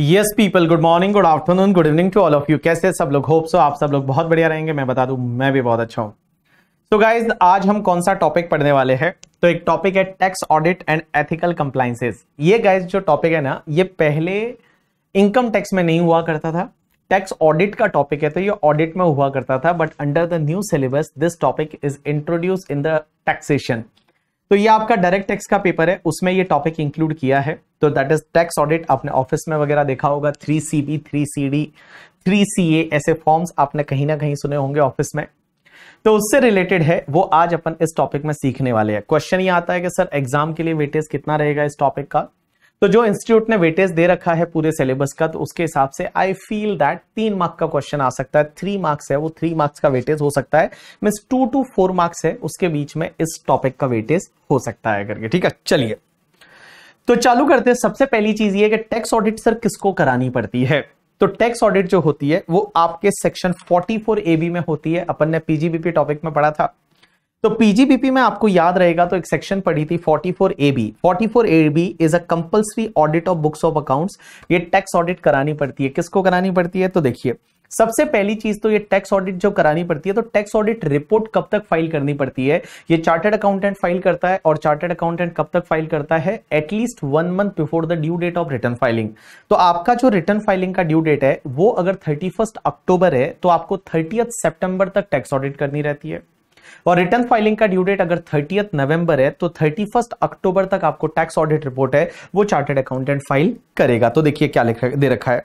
Yes people good morning good afternoon good evening to all of you कैसे सब लोग hope so आप सब लोग बहुत बढ़िया रहेंगे मैं बता दूं मैं भी बहुत अच्छा हूं सो so गाइज आज हम कौन सा टॉपिक पढ़ने वाले हैं तो एक टॉपिक है tax audit and ethical compliances ये गाइज जो टॉपिक है ना ये पहले इनकम टैक्स में नहीं हुआ करता था टैक्स ऑडिट का टॉपिक है तो ये ऑडिट में हुआ करता था but under the new syllabus this topic is introduce in the taxation तो ये आपका डायरेक्ट टैक्स का पेपर है उसमें ये टॉपिक इंक्लूड किया है तो दैट इज टैक्स ऑडिट आपने ऑफिस में वगैरह देखा होगा three C B three C D three C A ऐसे फॉर्म्स आपने कहीं ना कहीं सुने होंगे ऑफिस में तो उससे रिलेटेड है वो आज अपन इस टॉपिक में सीखने वाले हैं क्वेश्चन ये आता है कि सर एग्जाम के लिए वेटेज कितना रहेगा इस टॉपिक का तो जो इंस्टीट्यूट ने वेटेज दे रखा है पूरे सिलेबस का तो उसके हिसाब से आई फील दैट तीन मार्क का क्वेश्चन आ सकता है थ्री मार्क्स है वो थ्री मार्क्स का वेटेज हो सकता है mean two to four marks है उसके बीच में इस टॉपिक का वेटेज हो सकता है करके ठीक है चलिए तो चालू करते हैं सबसे पहली चीज ये कि टैक्स ऑडिट सर किसको करानी पड़ती है तो टैक्स ऑडिट जो होती है वो आपके सेक्शन 44 एबी में होती है अपन ने पीजीबीपी टॉपिक में पढ़ा था तो पीजीबीपी में आपको याद रहेगा तो एक सेक्शन पढ़ी थी 44 AB 44 AB is a compulsory audit of books of accounts ये टैक्स ऑडिट करानी पड़ती है किसको करानी पड़ती है तो देखिए सबसे पहली चीज तो ये टैक्स ऑडिट जो करानी पड़ती है तो टैक्स ऑडिट रिपोर्ट कब तक फाइल करनी पड़ती है ये चार्टेड अकाउंटेंट फाइल करता है और चार्टेड अकाउंटेंट कब तक फाइल करता है at least one month before the due date of return filing तो आपका जो रिटर्न फाइलिंग का ड्यू डेट है वो अगर थर्टी अक्टूबर है तो आपको थर्टी सेप्टेंबर तक टैक्स ऑडिट करनी रहती है और रिटर्न फाइलिंग का ड्यू डेट अगर थर्टियथ नवंबर है तो थर्टी अक्टूबर तक आपको टैक्स ऑडिट रिपोर्ट है वो चार्टेड अकाउंटेंट फाइल करेगा तो देखिए क्या लिखा दे रखा है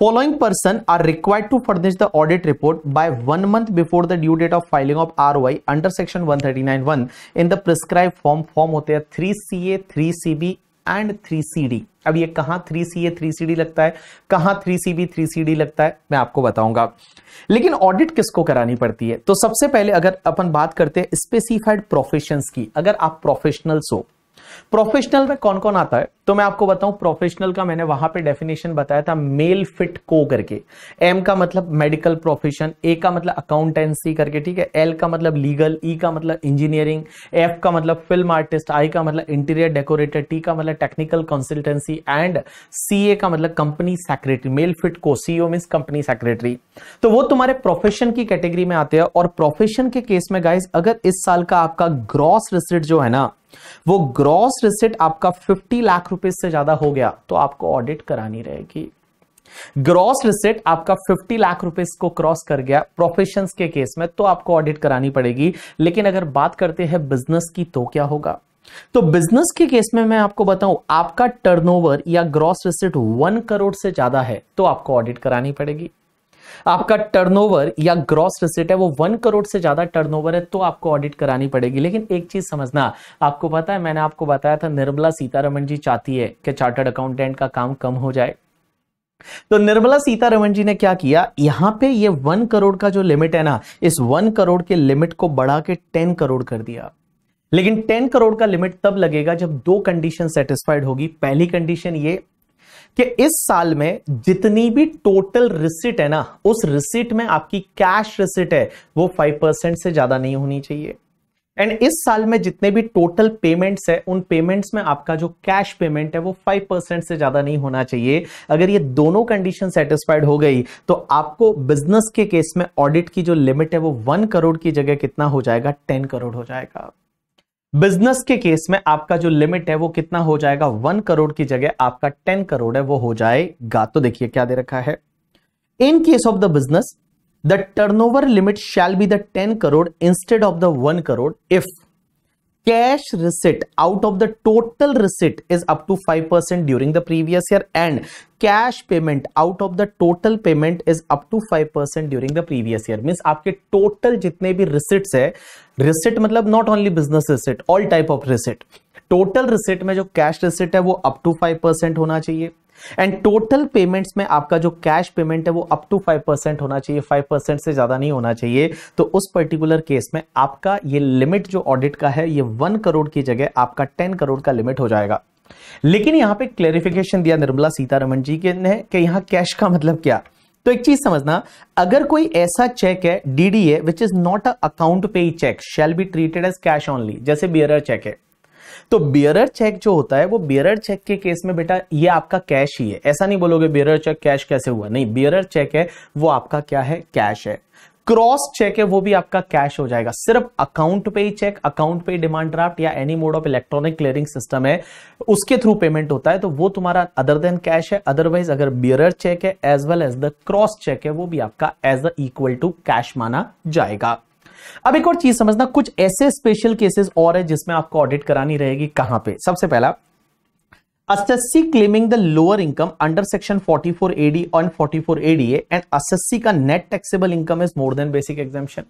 following person are required to furnish the audit report by one month before the due date of filing of ROI under section 139.1 in the prescribed form. Form होते हैं 3 CA, 3 CB, and three C D अब ये कहां three C A three C D लगता है कहां three C B three C D लगता है मैं आपको बताऊंगा लेकिन ऑडिट किसको करानी पड़ती है तो सबसे पहले अगर अपन बात करते हैं स्पेसिफाइड प्रोफेशन की अगर आप प्रोफेशनल्स हो प्रोफेशनल में कौन कौन आता है तो मैं आपको बताऊं प्रोफेशनल का मैंने वहां पे डेफिनेशन बताया था मेल फिट को करके एम का मतलब मेडिकल प्रोफेशन ए का मतलब अकाउंटेंसी करके ठीक है एल का मतलब लीगल ई e का मतलब इंजीनियरिंग एफ का मतलब फिल्म आर्टिस्ट आई का मतलब इंटीरियर डेकोरेटर टी का मतलब टेक्निकल कंसल्टेंसी एंड सी का मतलब कंपनी सेक्रेटरी मेल फिट को सीओ मीन कंपनी सेक्रेटरी तो वो तुम्हारे प्रोफेशन की कैटेगरी में आते हैं और प्रोफेशन के केस में गाइज अगर इस साल का आपका ग्रॉस रिसिट जो है ना वो ग्रॉस रिसिट आपका 50 लाख रुपए से ज्यादा हो गया तो आपको ऑडिट करानी रहेगी ग्रॉस रिसेट आपका 50 लाख रुपए को क्रॉस कर गया प्रोफेशन के केस में तो आपको ऑडिट करानी पड़ेगी लेकिन अगर बात करते हैं बिजनेस की तो क्या होगा तो बिजनेस के केस में मैं आपको बताऊं आपका टर्नओवर या ग्रॉस रिसिट वन करोड़ से ज्यादा है तो आपको ऑडिट करानी पड़ेगी आपका टर्नओवर या ग्रॉस रिसेट है वो वन करोड़ से ज्यादा टर्नओवर है तो आपको ऑडिट करानी पड़ेगी लेकिन एक चीज समझना आपको पता है मैंने आपको बताया था निर्मला सीतारमन जी चाहती है कि चार्टर्ड अकाउंटेंट का काम कम हो जाए तो निर्मला सीतारमन जी ने क्या किया यहां पे ये वन करोड़ का जो लिमिट है ना इस वन करोड़ के लिमिट को बढ़ा के टेन करोड़ कर दिया लेकिन टेन करोड़ का लिमिट तब लगेगा जब दो कंडीशन सेटिस्फाइड होगी पहली कंडीशन ये कि इस साल में जितनी भी टोटल रिसिट है ना उस रिसिट में आपकी कैश रिसिट है वो फाइव परसेंट से ज्यादा नहीं होनी चाहिए एंड इस साल में जितने भी टोटल पेमेंट्स है उन पेमेंट्स में आपका जो कैश पेमेंट है वो फाइव परसेंट से ज़्यादा नहीं होना चाहिए अगर ये दोनों कंडीशन सेटिस्फाइड हो गई तो आपको बिजनेस के केस में ऑडिट की जो लिमिट है वो वन करोड़ की जगह कितना हो जाएगा टेन करोड़ हो जाएगा बिजनेस के केस में आपका जो लिमिट है वो कितना हो जाएगा वन करोड़ की जगह आपका टेन करोड़ है वो हो जाएगा तो देखिए क्या दे रखा है in case of the business the turnover limit shall be the ten crore instead of the one crore if cash receipt out of the total receipt is up to 5% percent during the previous year and cash payment out of the total payment is up to 5% percent during the previous year mean आपके total जितने भी receipts है receipt मतलब not only business receipt all type of receipt total receipt में जो cash receipt है वो up to five percent होना चाहिए एंड टोटल पेमेंट्स में आपका जो कैश पेमेंट है वो अप टू फाइव परसेंट होना चाहिए फाइव परसेंट से ज़्यादा नहीं होना चाहिए तो उस पर्टिकुलर केस में आपका ये लिमिट जो ऑडिट का है ये वन करोड़ की जगह आपका टेन करोड़ का लिमिट हो जाएगा लेकिन यहां पे क्लेरिफिकेशन दिया निर्मला सीतारमन जी के ने कि यहां कैश का मतलब क्या तो एक चीज समझना अगर कोई ऐसा चेक है DDA which is not a account पे cheque shall be treated as cash only जैसे बियर चेक है तो बियरर चेक जो होता है वो बियरर चेक के केस में बेटा ये आपका कैश ही है ऐसा नहीं बोलोगे बियरर चेक कैश कैसे हुआ नहीं बियरर चेक है वो आपका क्या है कैश है क्रॉस चेक है वो भी आपका कैश हो जाएगा सिर्फ अकाउंट पे ही चेक अकाउंट पे डिमांड ड्राफ्ट या any mode of electronic clearing system है उसके थ्रू पेमेंट होता है तो वो तुम्हारा अदर देन कैश है अदरवाइज अगर बियरर चेक है as well as the cross cheque है वो भी आपका as a equal to cash माना जाएगा अब एक और चीज समझना कुछ ऐसे स्पेशल केसेस और है जिसमें आपको ऑडिट करानी रहेगी कहां पे सबसे पहला assessee claiming the lower income under section forty four AD and four AD and assessee का net taxable income is more than basic exemption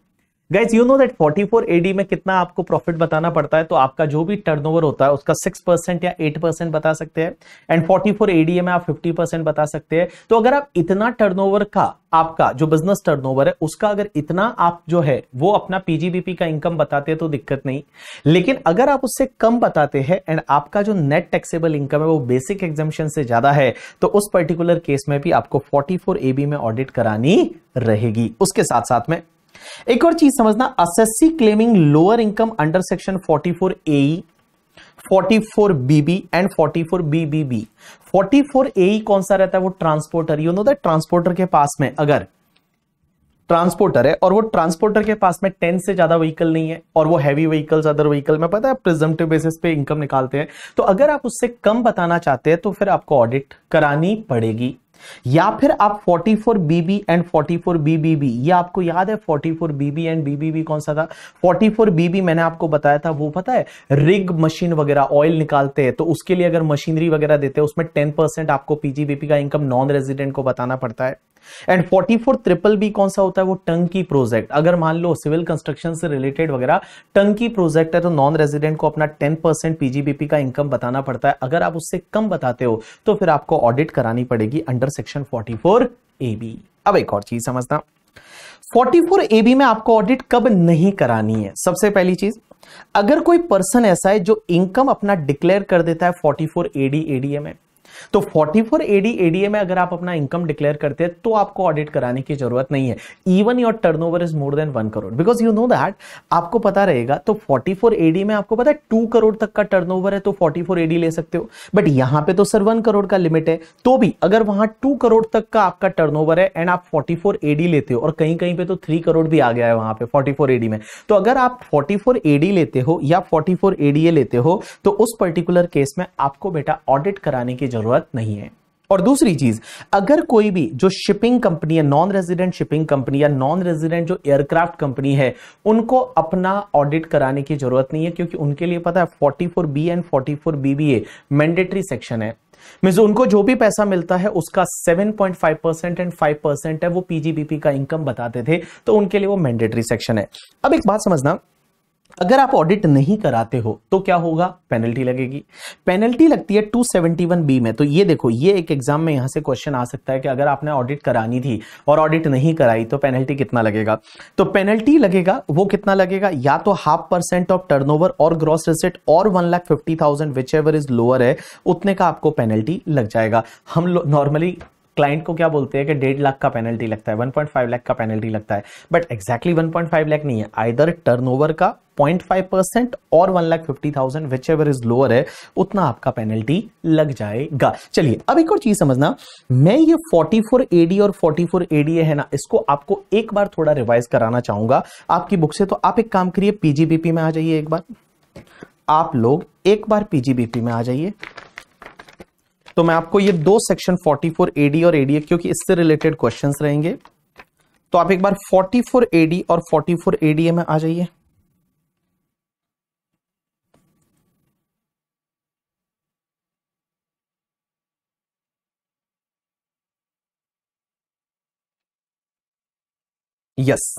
guys you know that 44 AD में कितना आपको प्रॉफिट बताना पड़ता है तो आपका जो भी टर्नओवर होता है उसका 6 परसेंट या 8 परसेंट बता सकते हैं एंड 44 एडी में आप 50 परसेंट बता सकते हैं तो अगर आप इतना टर्नओवर का आपका जो बिजनेस टर्नओवर है उसका अगर इतना आप जो है वो अपना पीजीबीपी का इनकम बताते हैं तो दिक्कत नहीं लेकिन अगर आप उससे कम बताते हैं एंड आपका जो नेट टैक्सेबल इनकम है वो बेसिक एग्जामेशन से ज्यादा है तो उस पर्टिकुलर केस में भी आपको फोर्टी एबी में ऑडिट करानी रहेगी उसके साथ साथ में एक और चीज समझना assessee claiming lower income under section 44 AE 44 BB and 44 BBB 44 A कौन सा रहता है वो transporter you know that transporter के पास में अगर ट्रांसपोर्टर है और वो ट्रांसपोर्टर के पास में टेन से ज्यादा व्हीकल नहीं है और वो हैवी व्हीकल्स अदर व्हीकल में पता है प्रिजम्टिव बेसिस पे इनकम निकालते हैं तो अगर आप उससे कम बताना चाहते हैं तो फिर आपको ऑडिट करानी पड़ेगी या फिर आप 44 बीबी एंड 44 बीबीबी ये आपको याद है 44 बीबी एंड बीबीबी कौन सा था 44 बीबी मैंने आपको बताया था वो पता है रिग मशीन वगैरह ऑयल निकालते हैं तो उसके लिए अगर मशीनरी वगैरह देते हैं उसमें 10 परसेंट आपको पीजीबीपी का इनकम नॉन रेजिडेंट को बताना पड़ता है and forty four triple B कौन सा होता है वो टंकी प्रोजेक्ट अगर मान लो सिविल कंस्ट्रक्शन से रिलेटेड वगैरह टंकी प्रोजेक्ट है तो नॉन रेजिडेंट को अपना टेन परसेंट पीजीबीपी का इनकम बताना पड़ता है अगर आप उससे कम बताते हो तो फिर आपको ऑडिट करानी पड़ेगी under section forty four A B अब एक और चीज समझना 44 बी में आपको ऑडिट कब नहीं करानी है सबसे पहली चीज अगर कोई पर्सन ऐसा है जो इनकम अपना डिक्लेयर कर देता है 44 एडी एडीए में तो 44 फोर एडी एडीए में अगर आप अपना इनकम डिक्लेयर करते हैं तो आपको ऑडिट कराने की जरूरत नहीं है even your turnover is more than one crore because you know that आपको पता रहेगा तो 44 फोर एडी में आपको पता है टू करोड़ तक का टर्नओवर है तो 44 फोर एडी ले सकते हो बट यहां पे तो सर वन करोड़ का लिमिट है तो भी अगर वहां टू करोड़ तक का आपका टर्न है एंड आप फोर्टी फोर एडी लेते हो और कहीं कहीं पे तो थ्री करोड़ भी आ गया है वहां पे फोर्टी फोर में तो अगर आप फोर्टी फोर एडी लेते हो या फोर्टी फोर एडीए लेते हो तो उस पर्टिकुलर केस में आपको बेटा ऑडिट कराने की जरूरत जरूरत नहीं है और दूसरी चीज अगर कोई भी जो शिपिंग कंपनी है नॉन रेजिडेंट शिपिंग कंपनी या नॉन रेजिडेंट जो एयरक्राफ्ट कंपनी है उनको अपना ऑडिट कराने की जरूरत नहीं है क्योंकि उनके लिए पता है 44 B and 44 BBA mandatory section है मीन उनको जो भी पैसा मिलता है उसका 7.5 परसेंट एंड 5 परसेंट है वो पीजीबीपी का इनकम बताते थे तो उनके लिए वो मैंडेटरी सेक्शन है अब एक बात समझना अगर आप ऑडिट नहीं कराते हो तो क्या होगा पेनल्टी लगेगी पेनल्टी लगती है 271 बी में तो ये देखो ये एक एग्जाम में यहां से क्वेश्चन आ सकता है कि अगर आपने ऑडिट करानी थी और ऑडिट नहीं कराई तो पेनल्टी कितना लगेगा तो पेनल्टी लगेगा वो कितना लगेगा या तो हाफ परसेंट ऑफ टर्न और ग्रॉस रिसेट और one lakh fifty thousand whichever is lower है उतने का आपको पेनल्टी लग जाएगा हम नॉर्मली क्लाइंट को क्या बोलते हैं कि डेढ़ लाख का पेनल्टी लगता है 1.5 लाख का पेनल्टी लगता है बट एक्जैक्टली 1.5 लाख नहीं है आइदर टर्नओवर का 0.5 परसेंट और one lakh fifty thousand whichever is lower है उतना आपका पेनल्टी लग जाएगा चलिए अब एक और चीज समझना मैं ये 44 एडी और 44 एडीए है ना इसको आपको एक बार थोड़ा रिवाइज कराना चाहूंगा आपकी बुक से तो आप एक काम करिए पीजीबीपी में आ जाइए एक बार आप लोग एक बार पीजीबीपी में आ जाइए तो मैं आपको ये दो सेक्शन 44 एडी और एडीए क्योंकि इससे रिलेटेड क्वेश्चन रहेंगे तो आप एक बार 44 एडी और 44 एडीए में आ जाइए यस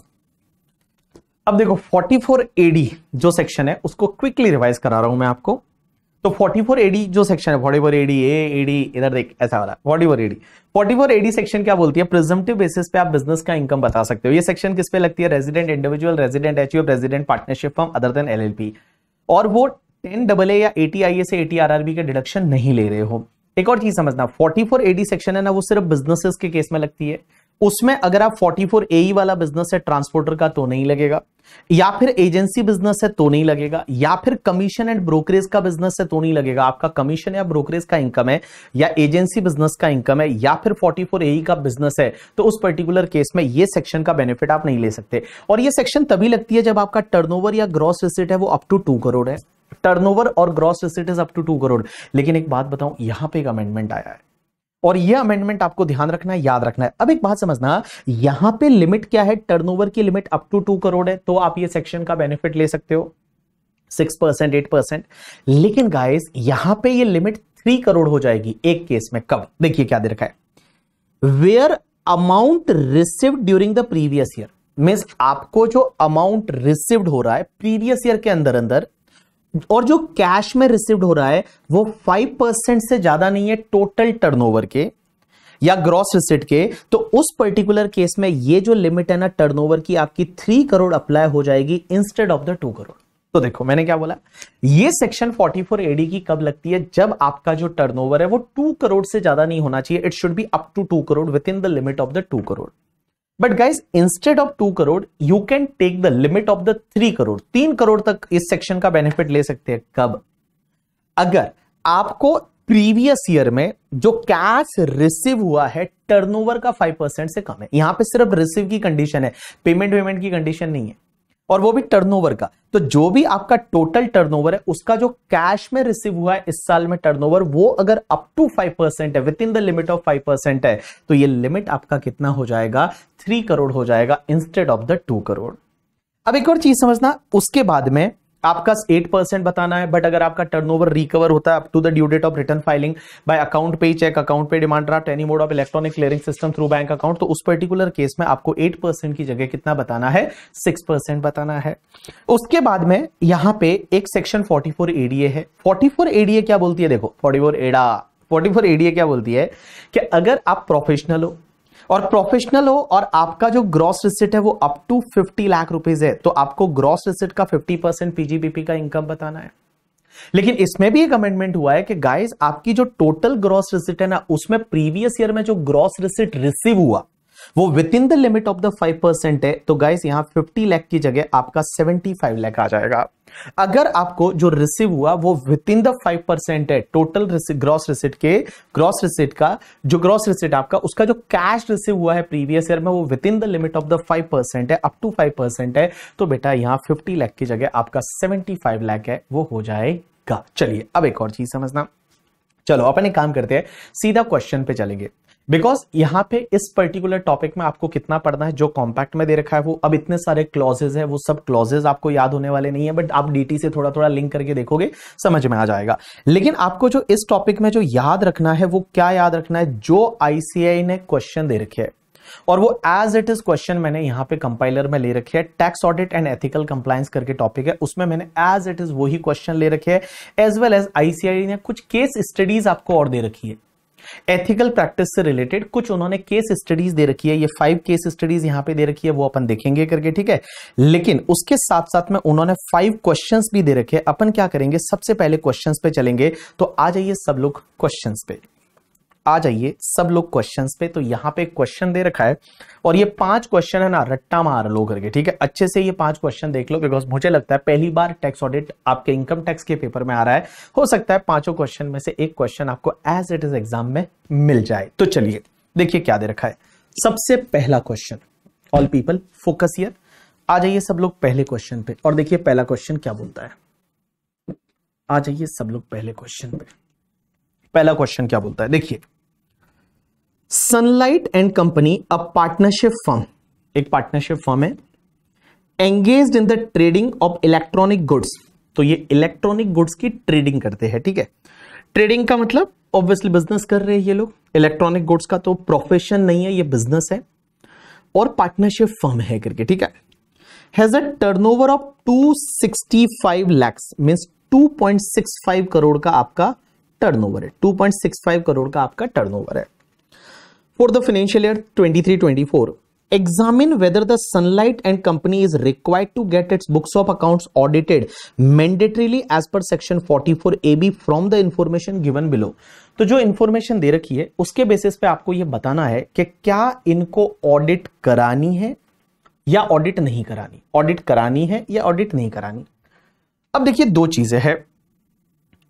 अब देखो 44 एडी जो सेक्शन है उसको क्विकली रिवाइज करा रहा हूं मैं आपको तो 44 एडी जो सेक्शन है 44 एडी ए एडी इधर देख ऐसा वाला 44 एडी 44 एडी सेक्शन क्या बोलती है प्रिजम्पटिव बेसिस पे आप बिजनेस का इनकम बता सकते हो ये सेक्शन किस पे लगती है resident individual resident H resident partnership firm other than LLP और वो टेन डबल ए या ए से एटीआरआरबी के डिडक्शन नहीं ले रहे हो एक और चीज समझना 44 एडी सेक्शन है ना वो सिर्फ बिजनेसेस के केस में लगती है उसमें अगर आप 44 ए e वाला बिजनेस है ट्रांसपोर्टर का तो नहीं लगेगा या फिर एजेंसी बिजनेस है तो नहीं लगेगा या फिर कमीशन एंड ब्रोकरेज का बिजनेस है तो नहीं लगेगा आपका कमीशन या ब्रोकरेज का इनकम है या एजेंसी बिजनेस का इनकम है या फिर 44 एई e का बिजनेस है तो उस पर्टिकुलर केस में ये सेक्शन का बेनिफिट आप नहीं ले सकते और ये सेक्शन तभी लगती है जब आपका टर्न या ग्रॉस रिसिट है वो अप टू टू करोड़ है टर्नओवर और gross receipt is up to two crore लेकिन एक बात बताऊं यहां पर एक अमेंडमेंट आया है और यह अमेंडमेंट आपको ध्यान रखना है याद रखना है अब एक बात समझना यहां पे लिमिट क्या है टर्नओवर की limit up to two crore है तो आप ये सेक्शन का बेनिफिट ले सकते हो सिक्स परसेंट एट परसेंट लेकिन गाइस यहां पे ये लिमिट थ्री करोड़ हो जाएगी एक केस में कब देखिए क्या दे रखा है where amount receive during the previous year mean आपको जो अमाउंट रिसिव्ड हो रहा है प्रीवियस ईयर के अंदर अंदर और जो कैश में रिसीव्ड हो रहा है वो फाइव परसेंट से ज्यादा नहीं है टोटल टर्नओवर के या ग्रॉस रिसिट के तो उस पर्टिकुलर केस में ये जो लिमिट है ना टर्नओवर की आपकी थ्री करोड़ अप्लाई हो जाएगी instead of the two crore तो देखो मैंने क्या बोला ये सेक्शन 44 एडी की कब लगती है जब आपका जो टर्नओवर है वो टू करोड़ से ज्यादा नहीं होना चाहिए it should be up to two crore with in the limit of the two crore but guys instead of two crore you can take the limit of the three crore तीन करोड़ तक इस सेक्शन का बेनिफिट ले सकते हैं कब अगर आपको प्रीवियस ईयर में जो कैश रिसीव हुआ है टर्नओवर का फाइव परसेंट से कम है यहां पे सिर्फ रिसीव की कंडीशन है पेमेंट वेमेंट की कंडीशन नहीं है और वो भी टर्नओवर का तो जो भी आपका टोटल टर्नओवर है उसका जो कैश में रिसीव हुआ है इस साल में टर्नओवर वो अगर अप टू फाइव परसेंट है with in the limit of five percent है तो ये लिमिट आपका कितना हो जाएगा थ्री करोड़ हो जाएगा instead of the two crore अब एक और चीज समझना उसके बाद में आपका एट परसेंट बताना है बट अगर आपका टर्नओवर रिकवर होता है up to the due date of return filing by account पे चेक अकाउंट पे demand draft any mode of electronic clearing system through bank account तो उस पर्टिकुलर केस में आपको एट परसेंट की जगह कितना बताना है सिक्स परसेंट बताना है उसके बाद में यहाँ पे एक सेक्शन फोर्टी फोर एडीए है फोर्टी फोर एडीए क्या बोलती है देखो forty four ADA forty four ADA क्या बोलती है कि अगर आप प्रोफेशनल हो और प्रोफेशनल हो और आपका जो ग्रॉस रिसिट है वो अप टू 50 लाख रुपीज है तो आपको ग्रॉस रिसिट का 50 परसेंट पीजीबीपी का इनकम बताना है लेकिन इसमें भी एक अमेंडमेंट हुआ है कि गाइस आपकी जो टोटल ग्रॉस रिसिट है ना उसमें प्रीवियस ईयर में जो ग्रॉस रिसिट रिसीव हुआ वो with in the limit of the five percent है तो गाइस यहां फिफ्टी लैख की जगह आपका सेवेंटी फाइव लैख आ जाएगा अगर आपको जो रिसीव हुआ वो with in the five percent है टोटल ग्रॉस रिसिट के ग्रॉस रिसिट का जो ग्रॉस रिसिट आपका उसका जो कैश रिसीव हुआ है प्रीवियस ईयर में वो with in the limit of the five percent है अप टू फाइव परसेंट है तो बेटा यहाँ फिफ्टी लैख की जगह आपका सेवेंटी फाइव लैख है वो हो जाएगा चलिए अब एक और चीज समझना चलो अपन एक काम करते हैं सीधा क्वेश्चन पे चलेंगे बिकॉज यहाँ पे इस पर्टिकुलर टॉपिक में आपको कितना पढ़ना है जो कॉम्पैक्ट में दे रखा है वो अब इतने सारे क्लॉजेज है वो सब क्लॉजेज आपको याद होने वाले नहीं है बट आप डीटी से थोड़ा थोड़ा लिंक करके देखोगे समझ में आ जाएगा लेकिन आपको जो इस टॉपिक में जो याद रखना है वो क्या याद रखना है जो आईसीआई ने क्वेश्चन दे रखे है और वो एज इट इज क्वेश्चन मैंने यहाँ पे कंपाइलर में ले रखे है tax audit and ethical compliance करके टॉपिक है उसमें मैंने एज इट इज वही क्वेश्चन ले रखे है एज वेल एज आईसीआई ने कुछ केस स्टडीज आपको और दे रखी है एथिकल प्रैक्टिस से रिलेटेड कुछ उन्होंने केस स्टडीज दे रखी है ये फाइव केस स्टडीज यहां पे दे रखी है वो अपन देखेंगे करके ठीक है लेकिन उसके साथ साथ में उन्होंने फाइव क्वेश्चन भी दे रखे अपन क्या करेंगे सबसे पहले क्वेश्चन पे चलेंगे तो आ जाइए सब लोग क्वेश्चन पे आ जाइए सब लोग क्वेश्चंस पे तो यहाँ पे क्वेश्चन दे रखा है और ये पांच क्वेश्चन है ना रट्टा मार लो करके ठीक है अच्छे से ये पांच क्वेश्चन देख लो बिकॉज मुझे लगता है पहली बार टैक्स ऑडिट आपके इनकम टैक्स के पेपर में आ रहा है हो सकता है पांचों क्वेश्चन में से एक क्वेश्चन आपको एज इट इज एग्जाम में मिल जाए तो चलिए देखिए क्या दे रखा है सबसे पहला question all people focus here आ जाइए सब लोग पहले क्वेश्चन पे और देखिए पहला क्वेश्चन क्या बोलता है आ जाइए सब लोग पहले क्वेश्चन पे पहला क्वेश्चन क्या बोलता है देखिए sunlight and company a partnership firm एक पार्टनरशिप फर्म है engage in the trading of electronic goods तो ये इलेक्ट्रॉनिक गुड्स की ट्रेडिंग करते हैं ठीक है ट्रेडिंग का मतलब ऑब्वियसली बिजनेस कर रहे हैं ये लोग इलेक्ट्रॉनिक गुड्स का तो प्रोफेशन नहीं है ये बिजनेस है और पार्टनरशिप फर्म है करके ठीक है has a turnover of 265 lakhs means 2.65 crore का आपका टर्नओवर है 2.65 करोड़ का आपका टर्नओवर है for the financial year 23-24. Examine whether the Sunlight and Company is required to get its books of accounts audited mandatorily as per section 44 AB from the information given below. तो जो information दे रखी है उसके basis पे आपको ये बताना है कि क्या इनको ऑडिट करानी है या ऑडिट नहीं करानी ऑडिट करानी है या ऑडिट नहीं करानी अब देखिए दो चीजें हैं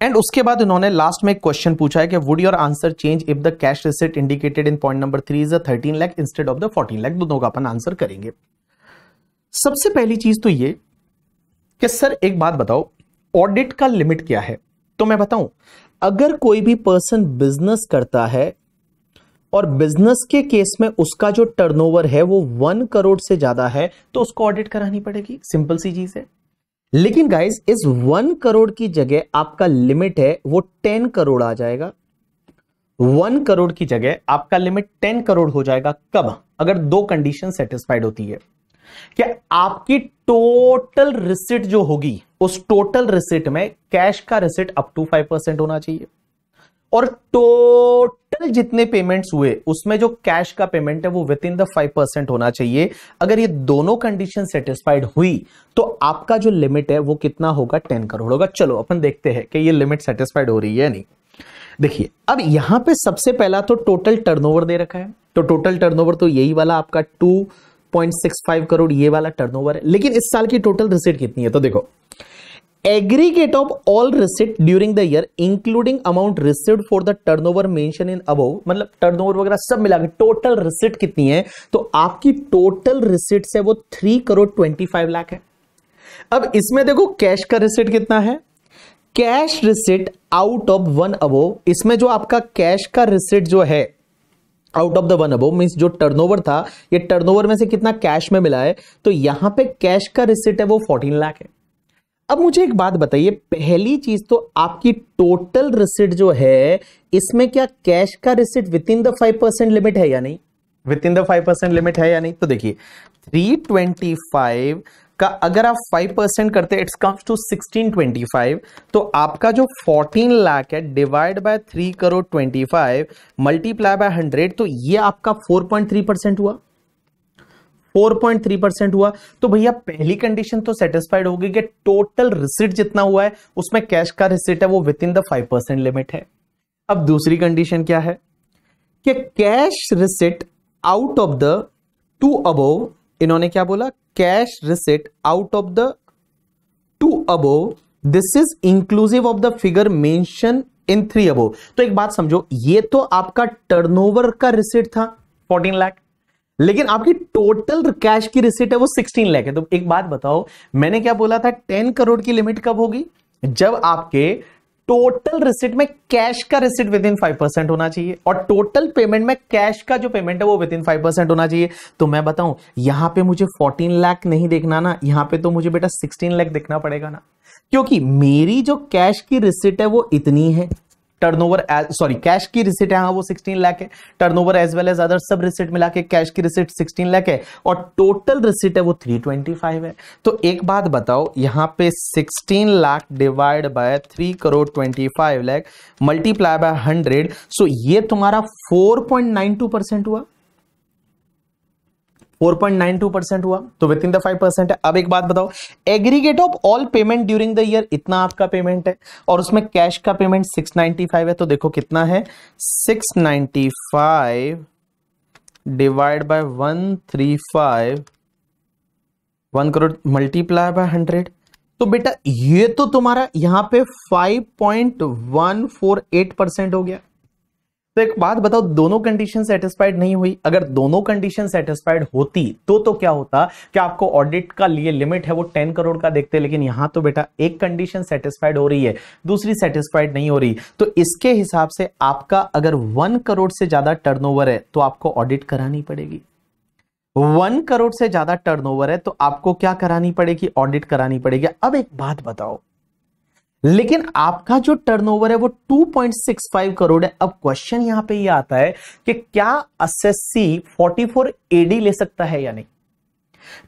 एंड उसके बाद उन्होंने लास्ट में एक क्वेश्चन पूछा है कि would your answer change if the cash receipt indicated in point number three is a thirteen lakh instead of the fourteen lakh दोनों का अपन आंसर करेंगे सबसे पहली चीज तो ये कि सर एक बात बताओ ऑडिट का लिमिट क्या है तो मैं बताऊं अगर कोई भी पर्सन बिजनेस करता है और बिजनेस के केस में उसका जो टर्नओवर है वो वन करोड़ से ज्यादा है तो उसको ऑडिट करानी पड़ेगी सिंपल सी चीज है लेकिन गाइज इस वन करोड़ की जगह आपका लिमिट है वो टेन करोड़ आ जाएगा वन करोड़ की जगह आपका लिमिट टेन करोड़ हो जाएगा कब अगर दो कंडीशन सेटिस्फाइड होती है क्या आपकी टोटल रिसिट जो होगी उस टोटल रिसिट में कैश का receipt up to five percent होना चाहिए और टोटल जितने पेमेंट्स हुए उसमें जो कैश का पेमेंट है वो with in the five percent होना चाहिए अगर ये दोनों कंडीशन सेटिस्फाइड हुई तो आपका जो लिमिट है वो कितना होगा टेन करोड़ होगा चलो अपन देखते हैं कि ये लिमिट सेटिस्फाइड हो रही है नहीं देखिए अब यहां पे सबसे पहला तो टोटल टर्नओवर दे रखा है तो टोटल टर्नओवर तो यही वाला आपका 2.65 करोड़ ये वाला टर्नओवर है लेकिन इस साल की टोटल रिसीट कितनी है तो देखो aggregate of all receipt during the year including amount received for the turnover mentioned in above मतलब turnover वगैरह सब मिला के टोटल रिसिट कितनी है तो आपकी टोटल रिसिट से वो three crore twenty five lakh है अब इसमें देखो कैश का रिसिट कितना है cash receipt out of one above इसमें जो आपका कैश का रिसिट जो है out of the one above means जो टर्नओवर था ये टर्नओवर में से कितना कैश में मिला है तो यहां पे कैश का रिसिट है वो फोर्टीन लाख है अब मुझे एक बात बताइए पहली चीज तो आपकी टोटल रिसिट जो है इसमें क्या कैश का receipt with in the five percent limit है या नहीं with in the five percent limit है या नहीं तो देखिए थ्री ट्वेंटी फाइव का अगर आप फाइव परसेंट करते it's comes to sixteen twenty five तो आपका जो फोर्टीन लाख है divide by three crore twenty five multiply by hundred तो ये आपका फोर पॉइंट थ्री परसेंट हुआ 4.3 परसेंट हुआ तो भैया पहली कंडीशन तो सेटिस्फाइड होगी कि टोटल रिसिट जितना हुआ है उसमें कैश का रिसिट है वो with in the 5 percent limit है अब दूसरी कंडीशन क्या है कि cash receipt out of the two above इन्होंने क्या बोला cash receipt out of the two above this is inclusive of the figure mention in three above तो एक बात समझो ये तो आपका टर्नओवर का रिसिट था 14 लाख लेकिन आपकी टोटल कैश की रिसीट है वो 16 लाख है तो एक बात बताओ मैंने क्या बोला था 10 करोड़ की लिमिट कब होगी जब आपके टोटल रिसिट में कैश का रिसिट विद इन फाइव परसेंट होना चाहिए और टोटल पेमेंट में कैश का जो पेमेंट है वो विद इन फाइव परसेंट होना चाहिए तो मैं बताऊं यहां पे मुझे फोर्टीन लाख नहीं देखना ना यहां पे तो मुझे बेटा सिक्सटीन लाख देखना पड़ेगा ना क्योंकि मेरी जो कैश की रिसिट है वो इतनी है टर्नओवर सॉरी कैश की रिसिट है हाँ वो 16 लाख है turnover as well as other सब रिसिट मिला के कैश की रिसिट 16 लाख है और टोटल रिसिट है वो 325 है तो एक बात बताओ यहाँ पे 16 lakh divide by 3 crore 25 lakh multiply by 100 so ये तुम्हारा 4.92 परसेंट हुआ 4.92 हुआ तो विद इन द 5 परसेंट है अब एक बात बताओ aggregate of all payment during the year इतना आपका पेमेंट है और उसमें कैश का पेमेंट 695 है तो देखो कितना है 695 divide by 135 1 crore multiply by 100 तो बेटा ये तो तुम्हारा यहां पे 5.148 हो गया तो एक बात बताओ दोनों कंडीशन सेटिस्फाइड नहीं हुई अगर दोनों कंडीशन सेटिस्फाइड होती तो तो क्या होता कि आपको ऑडिट का लिए लिमिट है वो टेन करोड़ का देखते लेकिन यहां तो बेटा एक कंडीशन सेटिस्फाइड हो रही है दूसरी सेटिस्फाइड नहीं हो रही तो इसके हिसाब से आपका अगर वन करोड़ से ज्यादा टर्न है तो आपको ऑडिट करानी पड़ेगी वन करोड़ से ज्यादा टर्नओवर है तो आपको क्या करानी पड़ेगी ऑडिट करानी पड़ेगी अब एक बात बताओ लेकिन आपका जो टर्नओवर है वो 2.65 करोड़ है अब क्वेश्चन यहां पे ये यह आता है कि क्या एसएससी 44 एडी ले सकता है या नहीं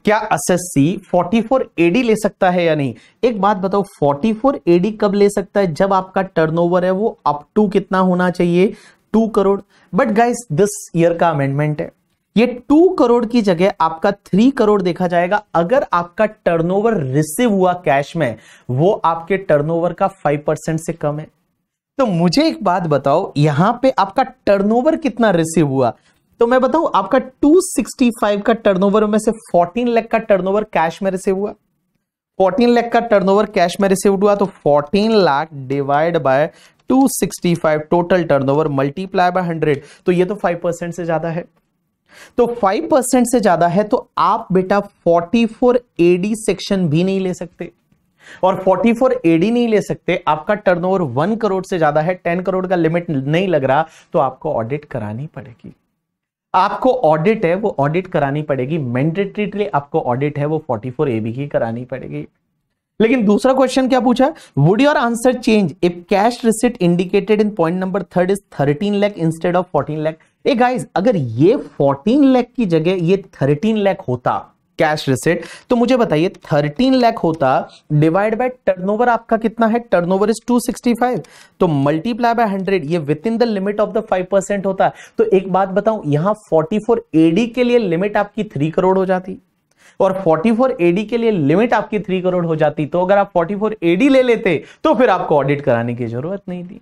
क्या एसएससी 44 एडी ले सकता है या नहीं एक बात बताओ 44 एडी कब ले सकता है जब आपका टर्नओवर है वो अप टू कितना होना चाहिए two crore but guys this year का अमेंडमेंट है ये टू करोड़ की जगह आपका थ्री करोड़ देखा जाएगा अगर आपका टर्नओवर रिसीव हुआ कैश में वो आपके टर्नओवर का फाइव परसेंट से कम है तो मुझे एक बात बताओ यहां पे आपका टर्नओवर कितना रिसीव हुआ तो मैं बताऊं आपका 265 का टर्नओवर में से 14 लाख का टर्नओवर कैश में रिसीव हुआ 14 लाख का टर्नओवर कैश में रिसीव हुआ तो 14 lakh divide by 265 total turnover multiply by 100 तो ये तो 5 परसेंट से ज्यादा है तो 5 परसेंट से ज्यादा है तो आप बेटा 44 एडी सेक्शन भी नहीं ले सकते और 44 एडी नहीं ले सकते आपका टर्नओवर 1 करोड़ से ज्यादा है 10 करोड़ का लिमिट नहीं लग रहा तो आपको ऑडिट करानी पड़ेगी आपको ऑडिट है वो ऑडिट करानी पड़ेगी मैंडेटरी आपको ऑडिट है वो 44 एबी की करानी पड़ेगी लेकिन दूसरा क्वेश्चन क्या पूछा would your answer change if cash receipt indicated in point number third is thirteen lakh instead of fourteen lakh a guys अगर ये 14 लाख की जगह ये 13 लाख होता कैश रिसेट तो मुझे बताइए 13 लाख होता डिवाइड बाय टर्नओवर आपका कितना है टर्नओवर इज 265 तो मल्टीप्लाई बाय 100 ये with in the limit of the 5 percent होता तो एक बात बताऊं यहां 44 एडी के लिए लिमिट आपकी 3 करोड़ हो जाती और 44 एडी के लिए लिमिट आपकी 3 करोड़ हो जाती तो अगर आप 44 एडी ले लेते तो फिर आपको ऑडिट कराने की जरूरत नहीं थी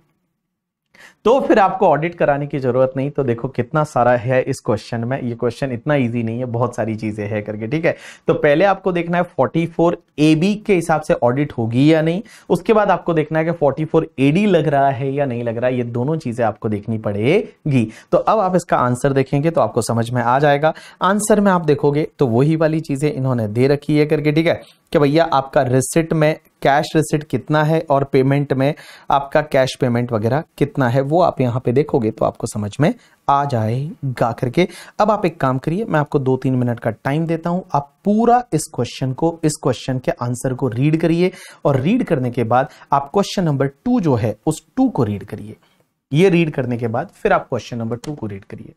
तो फिर आपको ऑडिट कराने की ज़रूरत नहीं तो देखो कितना सारा है इस क्वेश्चन में ये क्वेश्चन इतना ईजी नहीं है बहुत सारी चीज़ें है करके ठीक है तो पहले आपको देखना है 44 एबी के हिसाब से ऑडिट होगी या नहीं उसके बाद आपको देखना है कि 44 एडी लग रहा है या नहीं लग रहा है ये दोनों चीज़ें आपको देखनी पड़ेगी तो अब आप इसका आंसर देखेंगे तो आपको समझ में आ जाएगा आंसर में आप देखोगे तो वही वाली चीज़ें इन्होंने दे रखी है करके ठीक है कि भैया आपका रिसिट में कैश रिसिट कितना है और पेमेंट में आपका कैश पेमेंट वगैरह कितना है वो आप यहाँ पे देखोगे तो आपको समझ में आ जाएगा करके अब आप एक काम करिए मैं आपको दो तीन मिनट का टाइम देता हूं आप पूरा इस क्वेश्चन को इस क्वेश्चन के आंसर को रीड करिए और रीड करने के बाद आप क्वेश्चन नंबर टू जो है उस टू को रीड करिए ये रीड करने के बाद फिर आप क्वेश्चन नंबर टू को रीड करिए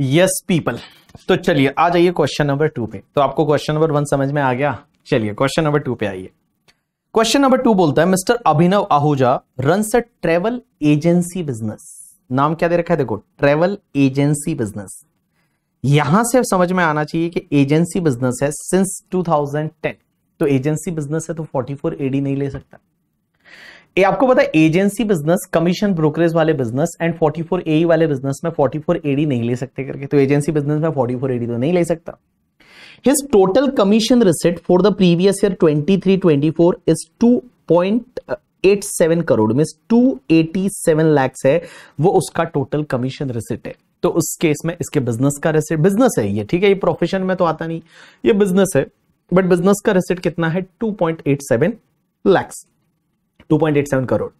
यस पीपल तो चलिए आ जाइए क्वेश्चन नंबर टू पे तो आपको क्वेश्चन नंबर वन समझ में आ गया चलिए क्वेश्चन नंबर टू पे आइए क्वेश्चन नंबर टू बोलता है मिस्टर अभिनव आहूजा रन से ट्रेवल एजेंसी बिजनेस नाम क्या दे रखा है देखो ट्रेवल एजेंसी बिजनेस यहां से समझ में आना चाहिए कि एजेंसी बिजनेस है सिंस 2010 तो एजेंसी बिजनेस है तो 44 एडी नहीं ले सकता ये आपको पता है एजेंसी बिजनेस कमीशन ब्रोकरेज वाले बिजनेस एंड 44 एई वाले बिजनेस में 44 एडी नहीं ले सकते करके तो एजेंसी बिजनेस में 44 एडी तो नहीं ले सकता his total commission receipt for the previous year 23-24 is 2.87 crore mean 287 eighty lakh है वो उसका टोटल कमीशन रिसिट है तो उस केस में इसके बिजनेस का रिसिट बिजनेस है ये ठीक है ये प्रोफेशन में तो आता नहीं ये बिजनेस है बट बिजनेस का रिसिट कितना है 2.87 lakh 2.87 crore.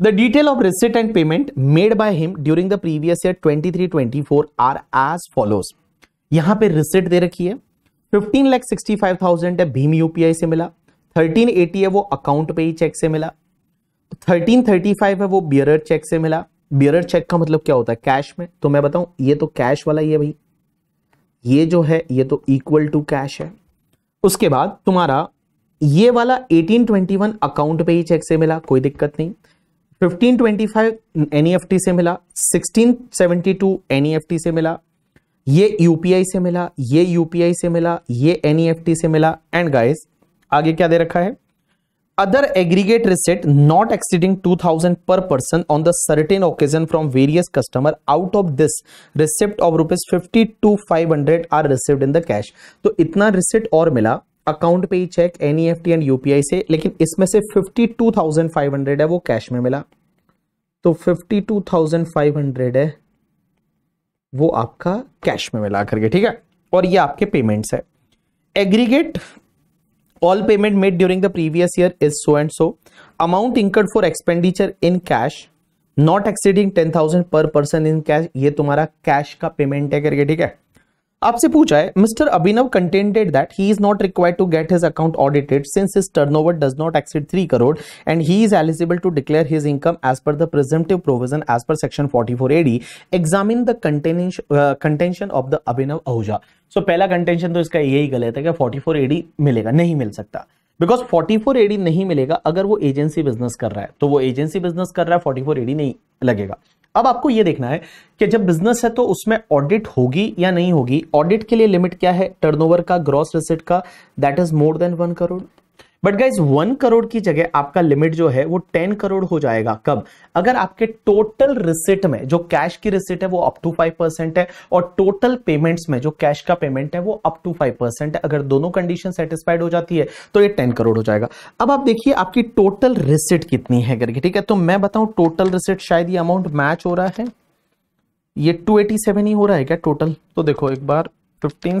The detail of receipt and payment made by him during the previous year 23-24 are as follows. यहाँ पे रिसिट दे रखी है fifteen lakh sixty five thousand है भीम यूपीआई से मिला थर्टीन है वो अकाउंट पे ही चेक से मिला थर्टीन है वो बियरर चेक से मिला बियरर चेक का मतलब क्या होता है कैश में तो मैं बताऊं ये तो कैश वाला ही है भाई ये जो है ये तो इक्वल टू कैश है उसके बाद तुम्हारा ये वाला 1821 अकाउंट पे ही चेक से मिला कोई दिक्कत नहीं 1525 एनईएफटी e से मिला 1672 एनईएफटी e से मिला ये यूपीआई से मिला ये यूपीआई से मिला ये एनईएफटी e से मिला एंड गाइस आगे क्या दे रखा है other aggregate receipts not exceeding 2000 पर person on the certain occasion from various customer out of this receipt of rupees fifty two five hundred are receipt in the cash तो इतना रिसिप्ट और मिला अकाउंट पे ही cheque N F T and UPI से लेकिन इसमें से fifty two thousand five hundred है वो कैश में मिला तो fifty two thousand five hundred है वो आपका कैश में मिला करके ठीक है और ये आपके पेमेंट्स है aggregate all payment made during the previous year is so and so amount incurred for expenditure in cash not exceeding ten thousand per person in cash ये तुम्हारा कैश का पेमेंट है करके ठीक है आपसे पूछा है mister Abhinav contented that he is not required to get his account audited since his turnover does not exceed three crore and he is eligible to declare his income as per the presumptive provision as per section 44 AD examine the contention of the Abhinav Ahuja सो पहला contention तो इसका यही गलत है कि 44 AD मिलेगा नहीं मिल सकता बिकॉज 44 एडी नहीं मिलेगा अगर वो एजेंसी बिजनेस कर रहा है तो वो एजेंसी बिजनेस कर रहा है 44 एडी नहीं लगेगा अब आपको यह देखना है कि जब बिजनेस है तो उसमें ऑडिट होगी या नहीं होगी ऑडिट के लिए लिमिट क्या है टर्नओवर का ग्रॉस रिसिट का that is more than one crore but guys one crore की जगह आपका लिमिट जो है वो टेन करोड़ हो जाएगा कब अगर आपके टोटल रिसिट में जो कैश की रिसिट है वो अप टू फाइव परसेंट है और टोटल पेमेंट्स में जो कैश का पेमेंट है वो अप टू फाइव परसेंट है अगर दोनों कंडीशन सेटिस्फाइड हो जाती है तो ये टेन करोड़ हो जाएगा अब आप देखिए आपकी टोटल रिसिट कितनी है करके ठीक है तो मैं बताऊं टोटल रिसिट शायद ये अमाउंट मैच हो रहा है ये टू ही हो रहा है क्या टोटल तो देखो एक बार फिफ्टीन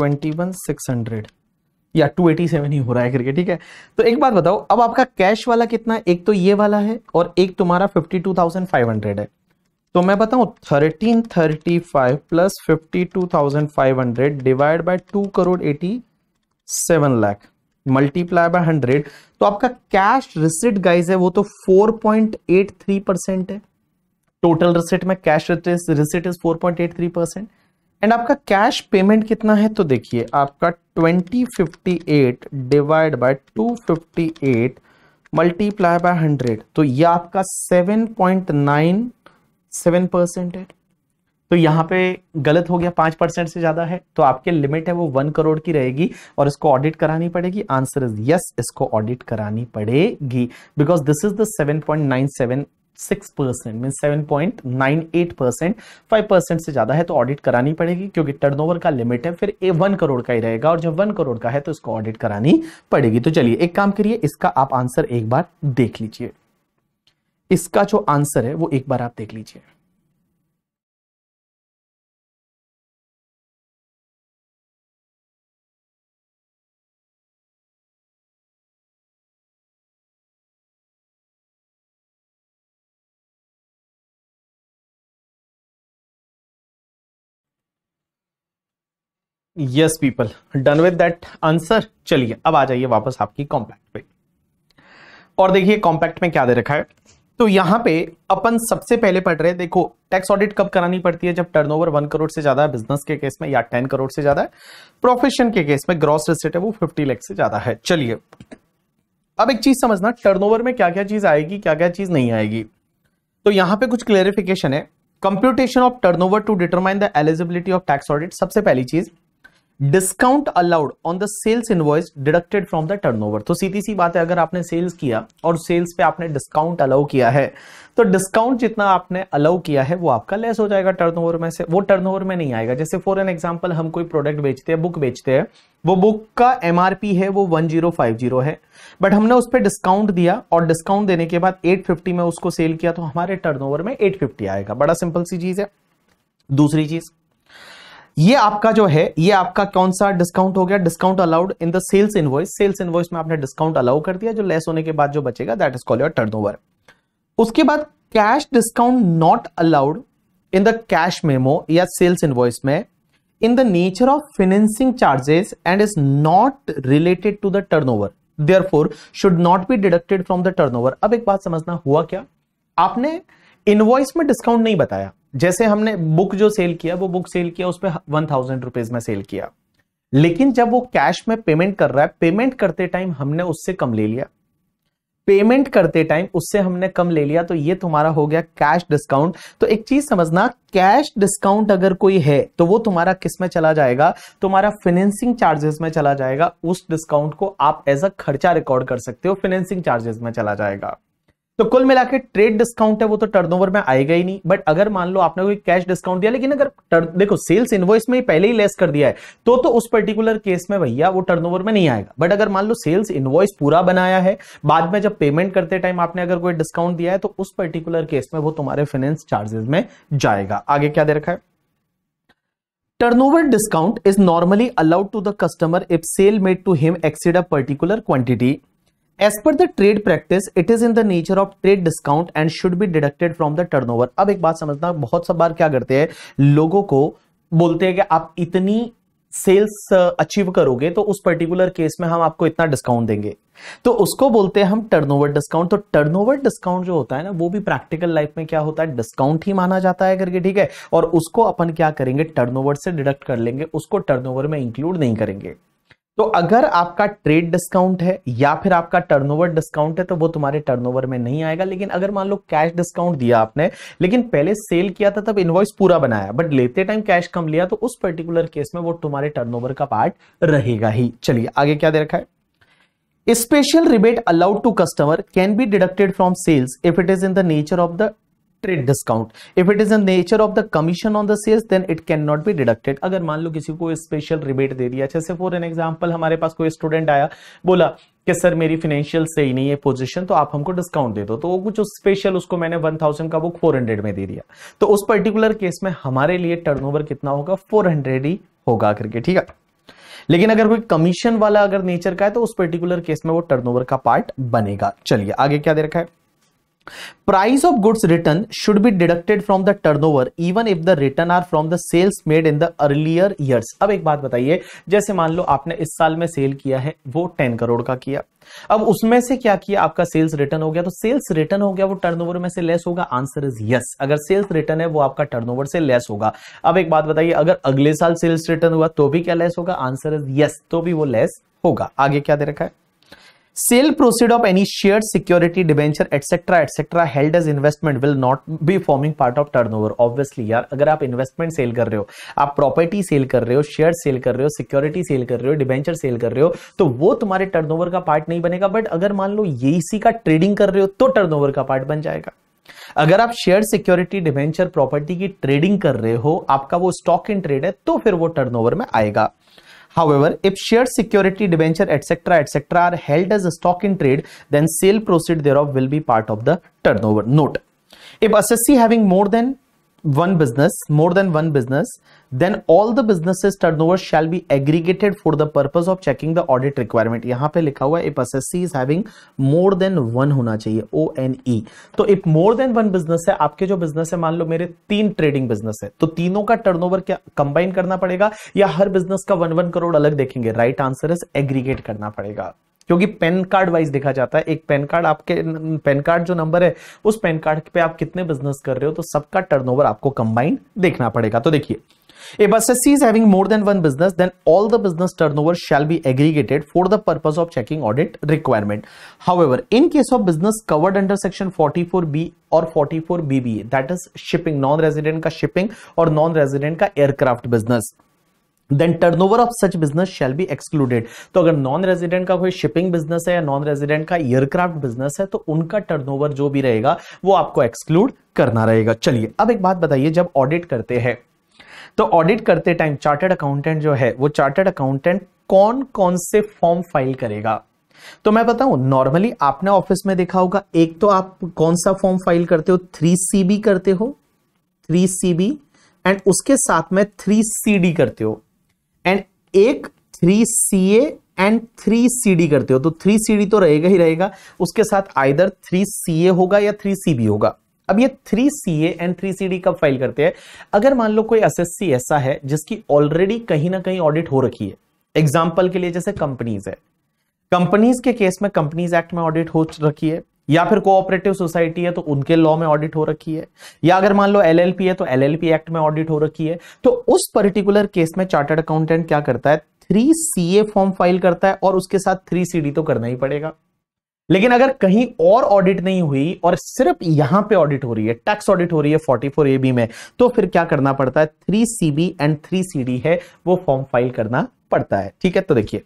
21600 या 287 ही हो रहा है करके ठीक है तो एक बात बताओ अब आपका कैश वाला कितना एक तो ये वाला है और एक तुम्हारा 52500 है तो मैं बताऊं 1335 thirty five plus fifty two divide by 2 crore 87 lakh multiply by 100 तो आपका कैश रिसिट गाइस है वो तो 4.83 परसेंट है टोटल रिसिट में cash receipt is four point and आपका कैश पेमेंट कितना है तो देखिए आपका 2058 डिवाइड बाय 258 मल्टीप्लाई बाय 100 तो ये आपका 7.97 परसेंट है तो यहाँ पे गलत हो गया पांच परसेंट से ज्यादा है तो आपके लिमिट है वो वन करोड़ की रहेगी और इसको ऑडिट करानी पड़ेगी आंसर इज यस इसको ऑडिट करानी पड़ेगी because this is the seven point nine seven six percent mean seven point nine eight percent five percent से ज़्यादा है तो ऑडिट करानी पड़ेगी क्योंकि टर्नओवर का लिमिट है फिर ए वन करोड़ का ही रहेगा और जब वन करोड़ का है तो इसको ऑडिट करानी पड़ेगी तो चलिए एक काम करिए इसका आप आंसर एक बार देख लीजिए इसका जो आंसर है वो एक बार आप देख लीजिए yes people done with that answer चलिए अब आ जाइए वापस आपकी कॉम्पैक्ट पे और देखिए कॉम्पैक्ट में क्या दे रखा है तो यहां पे अपन सबसे पहले पढ़ रहे हैं देखो टैक्स ऑडिट कब करानी पड़ती है जब टर्नओवर वन करोड़ से ज्यादा है बिजनेस के केस में या टेन करोड़ से ज्यादा है प्रोफेशन के केस में ग्रॉस रिसेट है वो फिफ्टी लैख से ज्यादा है चलिए अब एक चीज समझना टर्नओवर में क्या क्या चीज आएगी क्या क्या चीज नहीं आएगी तो यहां पे कुछ क्लेरिफिकेशन है computation of turnover to determine the eligibility of tax audit सबसे पहली चीज discount allowed on the sales invoice deducted from the turnover तो सीधी सी बात है अगर आपने सेल्स किया और सेल्स पे आपने डिस्काउंट अलाउ किया है तो डिस्काउंट जितना आपने अलाउ किया है वो आपका लेस हो जाएगा टर्नओवर में से वो टर्नओवर में नहीं आएगा जैसे फॉर एन एग्जाम्पल हम कोई प्रोडक्ट बेचते हैं बुक बेचते हैं वो बुक का पी है वो जीरो है बट हमने उस पर डिस्काउंट दिया और डिस्काउंट देने के बाद फिफ्टी में उसको सेल किया तो हमारे ओवर में फिफ्टी आएगा बड़ा सिंपल सी चीज है दूसरी चीज ये आपका जो है ये आपका कौन सा डिस्काउंट हो गया discount allowed in the sales invoice sales invoice में आपने डिस्काउंट अलाउ कर दिया जो लेस होने के बाद जो बचेगा that is call your turnover उसके बाद cash discount not allowed in the cash memo या सेल्स इनवॉइस में in the nature of financing charges and is not related to the turn therefore should not be deducted from the turn अब एक बात समझना हुआ क्या आपने invoice में डिस्काउंट नहीं बताया जैसे हमने बुक जो सेल किया वो बुक सेल किया उस पर वन थाउजेंड रुपीज में सेल किया लेकिन जब वो कैश में पेमेंट कर रहा है पेमेंट करते टाइम हमने उससे कम ले लिया पेमेंट करते टाइम उससे हमने कम ले लिया तो ये तुम्हारा हो गया कैश डिस्काउंट तो एक चीज समझना कैश डिस्काउंट अगर कोई है तो वो तुम्हारा किस में चला जाएगा तुम्हारा फाइनेंसिंग चार्जेस में चला जाएगा उस डिस्काउंट को आप एज अ खर्चा रिकॉर्ड कर सकते हो फाइनेंसिंग चार्जेस में चला जाएगा तो कुल मिला के ट्रेड डिस्काउंट है वो तो टर्नओवर में आएगा ही नहीं बट अगर मान लो आपने कोई कैश डिस्काउंट दिया लेकिन अगर तर, देखो सेल्स इनवॉइस में ही पहले ही लेस कर दिया है तो तो उस पर्टिकुलर केस में भैया वो टर्नओवर में नहीं आएगा बट अगर मान लो सेल्स इनवॉइस पूरा बनाया है बाद में जब पेमेंट करते टाइम आपने अगर कोई डिस्काउंट दिया है तो उस पर्टिकुलर केस में वो तुम्हारे फाइनेंस चार्जेस में जाएगा आगे क्या दे रखा है turnover discount is normally allowed to the customer if sale made to him exceed a particular quantity as per the trade practice it is in the nature of trade discount and should be deducted from the over अब एक बात समझना बहुत सब बार क्या करते हैं लोगों को बोलते हैं कि आप इतनी सेल्स अचीव uh, करोगे तो उस पर्टिकुलर केस में हम आपको इतना डिस्काउंट देंगे तो उसको बोलते हैं हम टर्नओवर डिस्काउंट तो टर्नओवर डिस्काउंट जो होता है ना वो भी प्रैक्टिकल लाइफ में क्या होता है डिस्काउंट ही माना जाता है करके ठीक है और उसको अपन क्या करेंगे टर्नओवर से डिडक्ट कर लेंगे उसको टर्नओवर में इंक्लूड नहीं करेंगे तो अगर आपका ट्रेड डिस्काउंट है या फिर आपका टर्नओवर डिस्काउंट है तो वो तुम्हारे टर्नओवर में नहीं आएगा लेकिन अगर मान लो कैश डिस्काउंट दिया आपने लेकिन पहले सेल किया था तब इनवॉइस पूरा बनाया बट लेते टाइम कैश कम लिया तो उस पर्टिकुलर केस में वो तुम्हारे टर्नओवर का पार्ट रहेगा ही चलिए आगे क्या दे रखा है special rebate allowed to customer can be deducted from sales if it is in the nature of the trade discount if it is the nature of the commission on the sales then it can not be deducted अगर मान लो किसी को special rebate दे दिया जैसे for an example हमारे पास कोई student आया बोला कि सर मेरी फाइनेंशियल सही नहीं है पोजीशन तो आप हमको डिस्काउंट दे दो तो वो कुछ स्पेशल उसको मैंने 1000 का वो 400 में दे दिया तो उस पर्टिकुलर केस में हमारे लिए टर्नओवर कितना होगा 400 ही होगा करके ठीक है लेकिन अगर कोई कमीशन वाला अगर नेचर का है तो उस पर्टिकुलर केस में वो टर्नओवर का पार्ट बनेगा चलिए आगे क्या दे रखा है price of goods written should be deducted from the turnover even if the return are from the sales made in the earlier years अब एक बात बताइए जैसे मान लो आपने इस साल में सेल किया है वो टेन करोड़ का किया अब उसमें से क्या किया आपका सेल्स रिटर्न हो गया तो सेल्स रिटर्न हो गया वो टर्नओवर में से लेस होगा आंसर इज यस अगर सेल्स रिटर्न है वो आपका टर्नओवर से लेस होगा अब एक बात बताइए अगर अगले साल सेल्स रिटर्न हुआ तो भी क्या लेस होगा आंसर इज यस तो भी वो लेस होगा आगे क्या दे रखा है proceed of any share security debenture etcetera etcetera held as investment will not be forming part of turnover obviously यार अगर आप इन्वेस्टमेंट सेल कर रहे हो आप प्रॉपर्टी सेल कर रहे हो शेयर सेल कर रहे हो सिक्योरिटी सेल कर रहे हो डिवेंचर सेल कर रहे हो तो वो तुम्हारे टर्न ओवर का पार्ट नहीं बनेगा बट अगर मान लो ये इसी का ट्रेडिंग कर रहे हो तो टर्न ओवर का पार्ट बन जाएगा अगर आप शेयर सिक्योरिटी डिवेंचर प्रॉपर्टी की ट्रेडिंग कर रहे हो आपका वो स्टॉक इन ट्रेड है तो फिर वो टर्नओवर में आएगा However, if shared security, debenture, etc., etc., are held as a stock in trade, then sale proceed thereof will be part of the turnover note. If assessee having more than one business, more than one business, then all the businesses turnover shall be aggregated for the purpose of checking the audit requirement. यहाँ पे लिखा हुआ है if SSC is having more than one होना चाहिए O N E. तो if more than one business है आपके जो business है मान लो मेरे तीन trading business है तो तीनों का turnover क्या combine करना पड़ेगा या हर business का one one करोड़ अलग देखेंगे. Right answer is aggregate करना पड़ेगा. क्योंकि पैन कार्ड वाइज देखा जाता है एक पैन कार्ड आपके पैन कार्ड जो नंबर है उस पैन कार्ड पे आप कितने बिजनेस कर रहे हो तो सबका टर्न ओवर आपको कंबाइंड देखना पड़ेगा तो देखिए business then all shall be aggregated for the purpose of checking audit requirement however in case of business covered under section 44 B और 44 BBA that is shipping non resident का shipping और non resident का aircraft business then turn over of such business shall be excluded तो अगर non resident का कोई shipping business है या नॉन रेजिडेंट का एयरक्राफ्ट बिजनेस है तो उनका टर्न ओवर जो भी रहेगा वो आपको एक्सक्लूड करना रहेगा चलिए अब एक बात बताइए जब ऑडिट करते हैं तो ऑडिट करते टाइम चार्टर्ड अकाउंटेंट जो है वो चार्टर्ड अकाउंटेंट कौन कौन से फॉर्म फाइल करेगा तो मैं बताऊं नॉर्मली आपने ऑफिस में देखा होगा एक तो आप कौन सा फॉर्म फाइल करते हो थ्री सीबी करते हो थ्री सीबी एंड उसके साथ में थ्री सीडी करते हो एक three C A and three C D करते हो तो थ्री सी डी तो रहेगा ही रहेगा उसके साथ आइदर थ्री सी ए होगा या थ्री सी बी होगा अब ये three C A and three C D कब फाइल करते हैं अगर मान लो कोई सी ऐसा है जिसकी ऑलरेडी कहीं ना कहीं ऑडिट हो रखी है एग्जाम्पल के लिए जैसे कंपनीज है कंपनीज के केस में कंपनीज एक्ट में ऑडिट हो रखी है या फिर कोऑपरेटिव सोसाइटी है तो उनके लॉ में ऑडिट हो रखी है या अगर मान लो एलएलपी है तो एलएलपी एक्ट में ऑडिट हो रखी है तो उस पर्टिकुलर केस में चार्टर्ड अकाउंटेंट क्या करता है थ्री ए फॉर्म फाइल करता है और उसके साथ थ्री डी तो करना ही पड़ेगा लेकिन अगर कहीं और ऑडिट नहीं हुई और सिर्फ यहां पे ऑडिट हो रही है टैक्स ऑडिट हो रही है फोर्टी फोर ए बी में तो फिर क्या करना पड़ता है three C B and three C D है वो फॉर्म फाइल करना पड़ता है ठीक है तो देखिए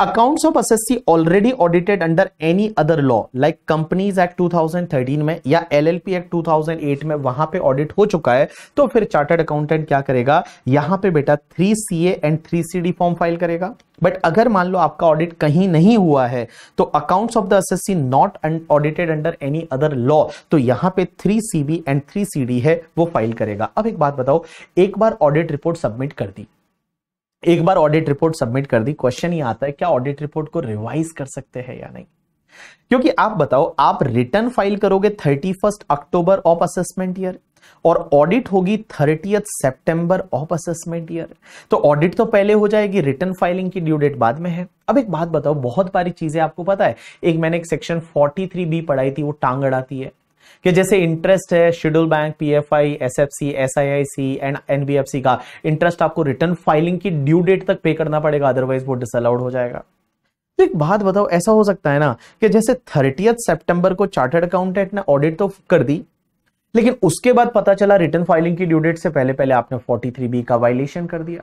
accounts of SSC already audited under any other law like companies act 2013 में या एलएलपी एक्ट 2008 में वहां पे ऑडिट हो चुका है तो फिर चार्टर्ड अकाउंटेंट क्या करेगा यहां पे बेटा three C and three C D form file करेगा बट अगर मान लो आपका ऑडिट कहीं नहीं हुआ है तो accounts of the SSC not audited under any other law तो यहां पे three C and three CD है वो फाइल करेगा अब एक बात बताओ एक बार ऑडिट रिपोर्ट सबमिट कर दी एक बार ऑडिट रिपोर्ट सबमिट कर दी क्वेश्चन ही आता है क्या ऑडिट रिपोर्ट को रिवाइज कर सकते हैं या नहीं क्योंकि आप बताओ आप रिटर्न फाइल करोगे thirty first October of assessment year और ऑडिट होगी थर्टी सितंबर ऑफ असेसमेंट ईयर तो ऑडिट तो पहले हो जाएगी रिटर्न फाइलिंग की ड्यू डेट बाद में है अब एक बात बताओ बहुत सारी चीजें आपको पता है एक मैंने एक सेक्शन 43 बी पढ़ाई थी वो टांग अड़ाती है कि जैसे इंटरेस्ट है schedule bank PFI SFC SIIC and NBFC का इंटरेस्ट आपको रिटर्न फाइलिंग की ड्यू डेट तक पे करना पड़ेगा अदरवाइज वो डिसअलाउड हो जाएगा तो एक बात बताओ ऐसा हो सकता है ना कि जैसे थर्टियथ सितंबर को चार्टर्ड अकाउंटेंट ने ऑडिट तो कर दी लेकिन उसके बाद पता चला रिटर्न फाइलिंग की ड्यू डेट से पहले पहले आपने 43 बी का वायलेशन कर दिया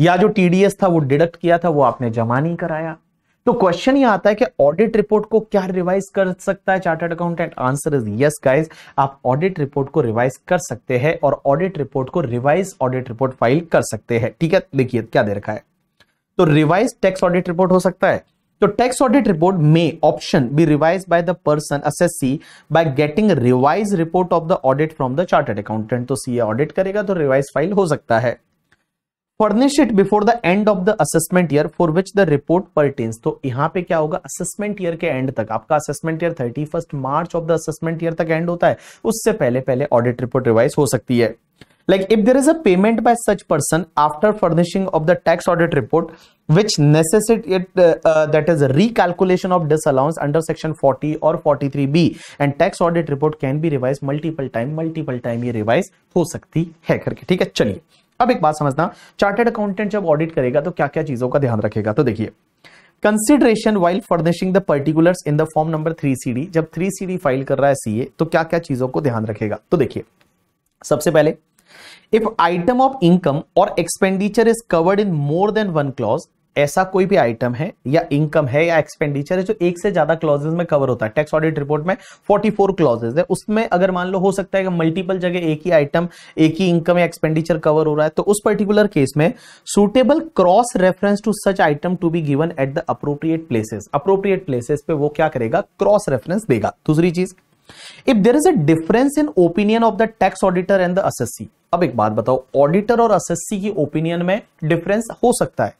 या जो टीडीएस था वो डिडक्ट किया था वो आपने जमा नहीं कराया तो क्वेश्चन ये आता है कि ऑडिट रिपोर्ट को क्या रिवाइज कर सकता है chartered accountant answer is yes guys आप ऑडिट रिपोर्ट को रिवाइज कर सकते हैं और ऑडिट रिपोर्ट को रिवाइज ऑडिट रिपोर्ट फाइल कर सकते हैं ठीक है देखिए क्या दे रखा है तो रिवाइज टैक्स ऑडिट रिपोर्ट हो सकता है तो टैक्स ऑडिट रिपोर्ट में option B revise by the person assessee by getting revise report of the audit from the chartered accountant तो सीए ऑडिट करेगा तो रिवाइज फाइल हो सकता है furnish it before the end of the assessment year for which the report pertains तो यहाँ पे क्या होगा असेसमेंट ईयर के एंड तक आपका assessment year thirty first March of the assessment year तक एंड होता है उससे पहले पहले ऑडिट रिपोर्ट रिवाइज हो सकती है like if there is a payment by such person after furnishing of the tax audit report which necessitate uh, uh, that is recalculation of disallowance under section 40 or 43b and tax audit report can be revised multiple time multiple time ye revise ho sakti hai karke theek hai chaliye अब एक बात समझना chartered accountant जब audit करेगा तो क्या क्या चीजों का ध्यान रखेगा तो देखिए consideration while furnishing the particular in the form number three C D जब थ्री सी डी फाइल कर रहा है सीए तो क्या क्या चीजों को ध्यान रखेगा तो देखिए सबसे पहले इफ आइटम ऑफ इनकम और expenditure is covered in more than one clause ऐसा कोई भी आइटम है या इनकम है या एक्सपेंडिचर है जो एक से ज्यादा क्लॉजेज में कवर होता है टैक्स ऑडिट रिपोर्ट में 44 क्लॉजेज है उसमें अगर मान लो हो सकता है कि मल्टीपल जगह एक ही आइटम एक ही इनकम या एक्सपेंडिचर कवर हो रहा है तो उस पर्टिकुलर केस में suitable cross reference to such item to be given at the appropriate places appropriate places पे वो क्या करेगा क्रॉस रेफरेंस देगा दूसरी चीज if there is a difference in opinion of the tax auditor and the assessee अब एक बात बताओ ऑडिटर और असेसी की ओपिनियन में डिफरेंस हो सकता है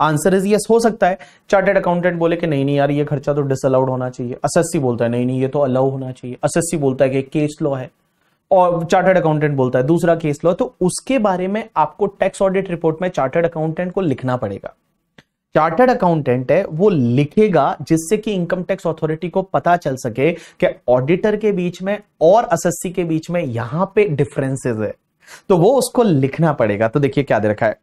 आंसर इज यस हो सकता है चार्टेड अकाउंटेंट बोले कि नहीं नहीं यार ये खर्चा तो डिसअलाउड होना चाहिए एसएससी बोलता है नहीं नहीं ये तो अलाउ होना चाहिए एसएससी बोलता है कि केस लॉ है और चार्टर्ड अकाउंटेंट बोलता है दूसरा केस लॉ तो उसके बारे में आपको टैक्स ऑडिट रिपोर्ट में चार्टर्ड अकाउंटेंट को लिखना पड़ेगा चार्टर्ड अकाउंटेंट है वो लिखेगा जिससे कि इनकम टैक्स अथॉरिटी को पता चल सके कि ऑडिटर के बीच में और असस्सी के बीच में यहां पे डिफरेंसेस है तो वो उसको लिखना पड़ेगा तो देखिए क्या दे रखा है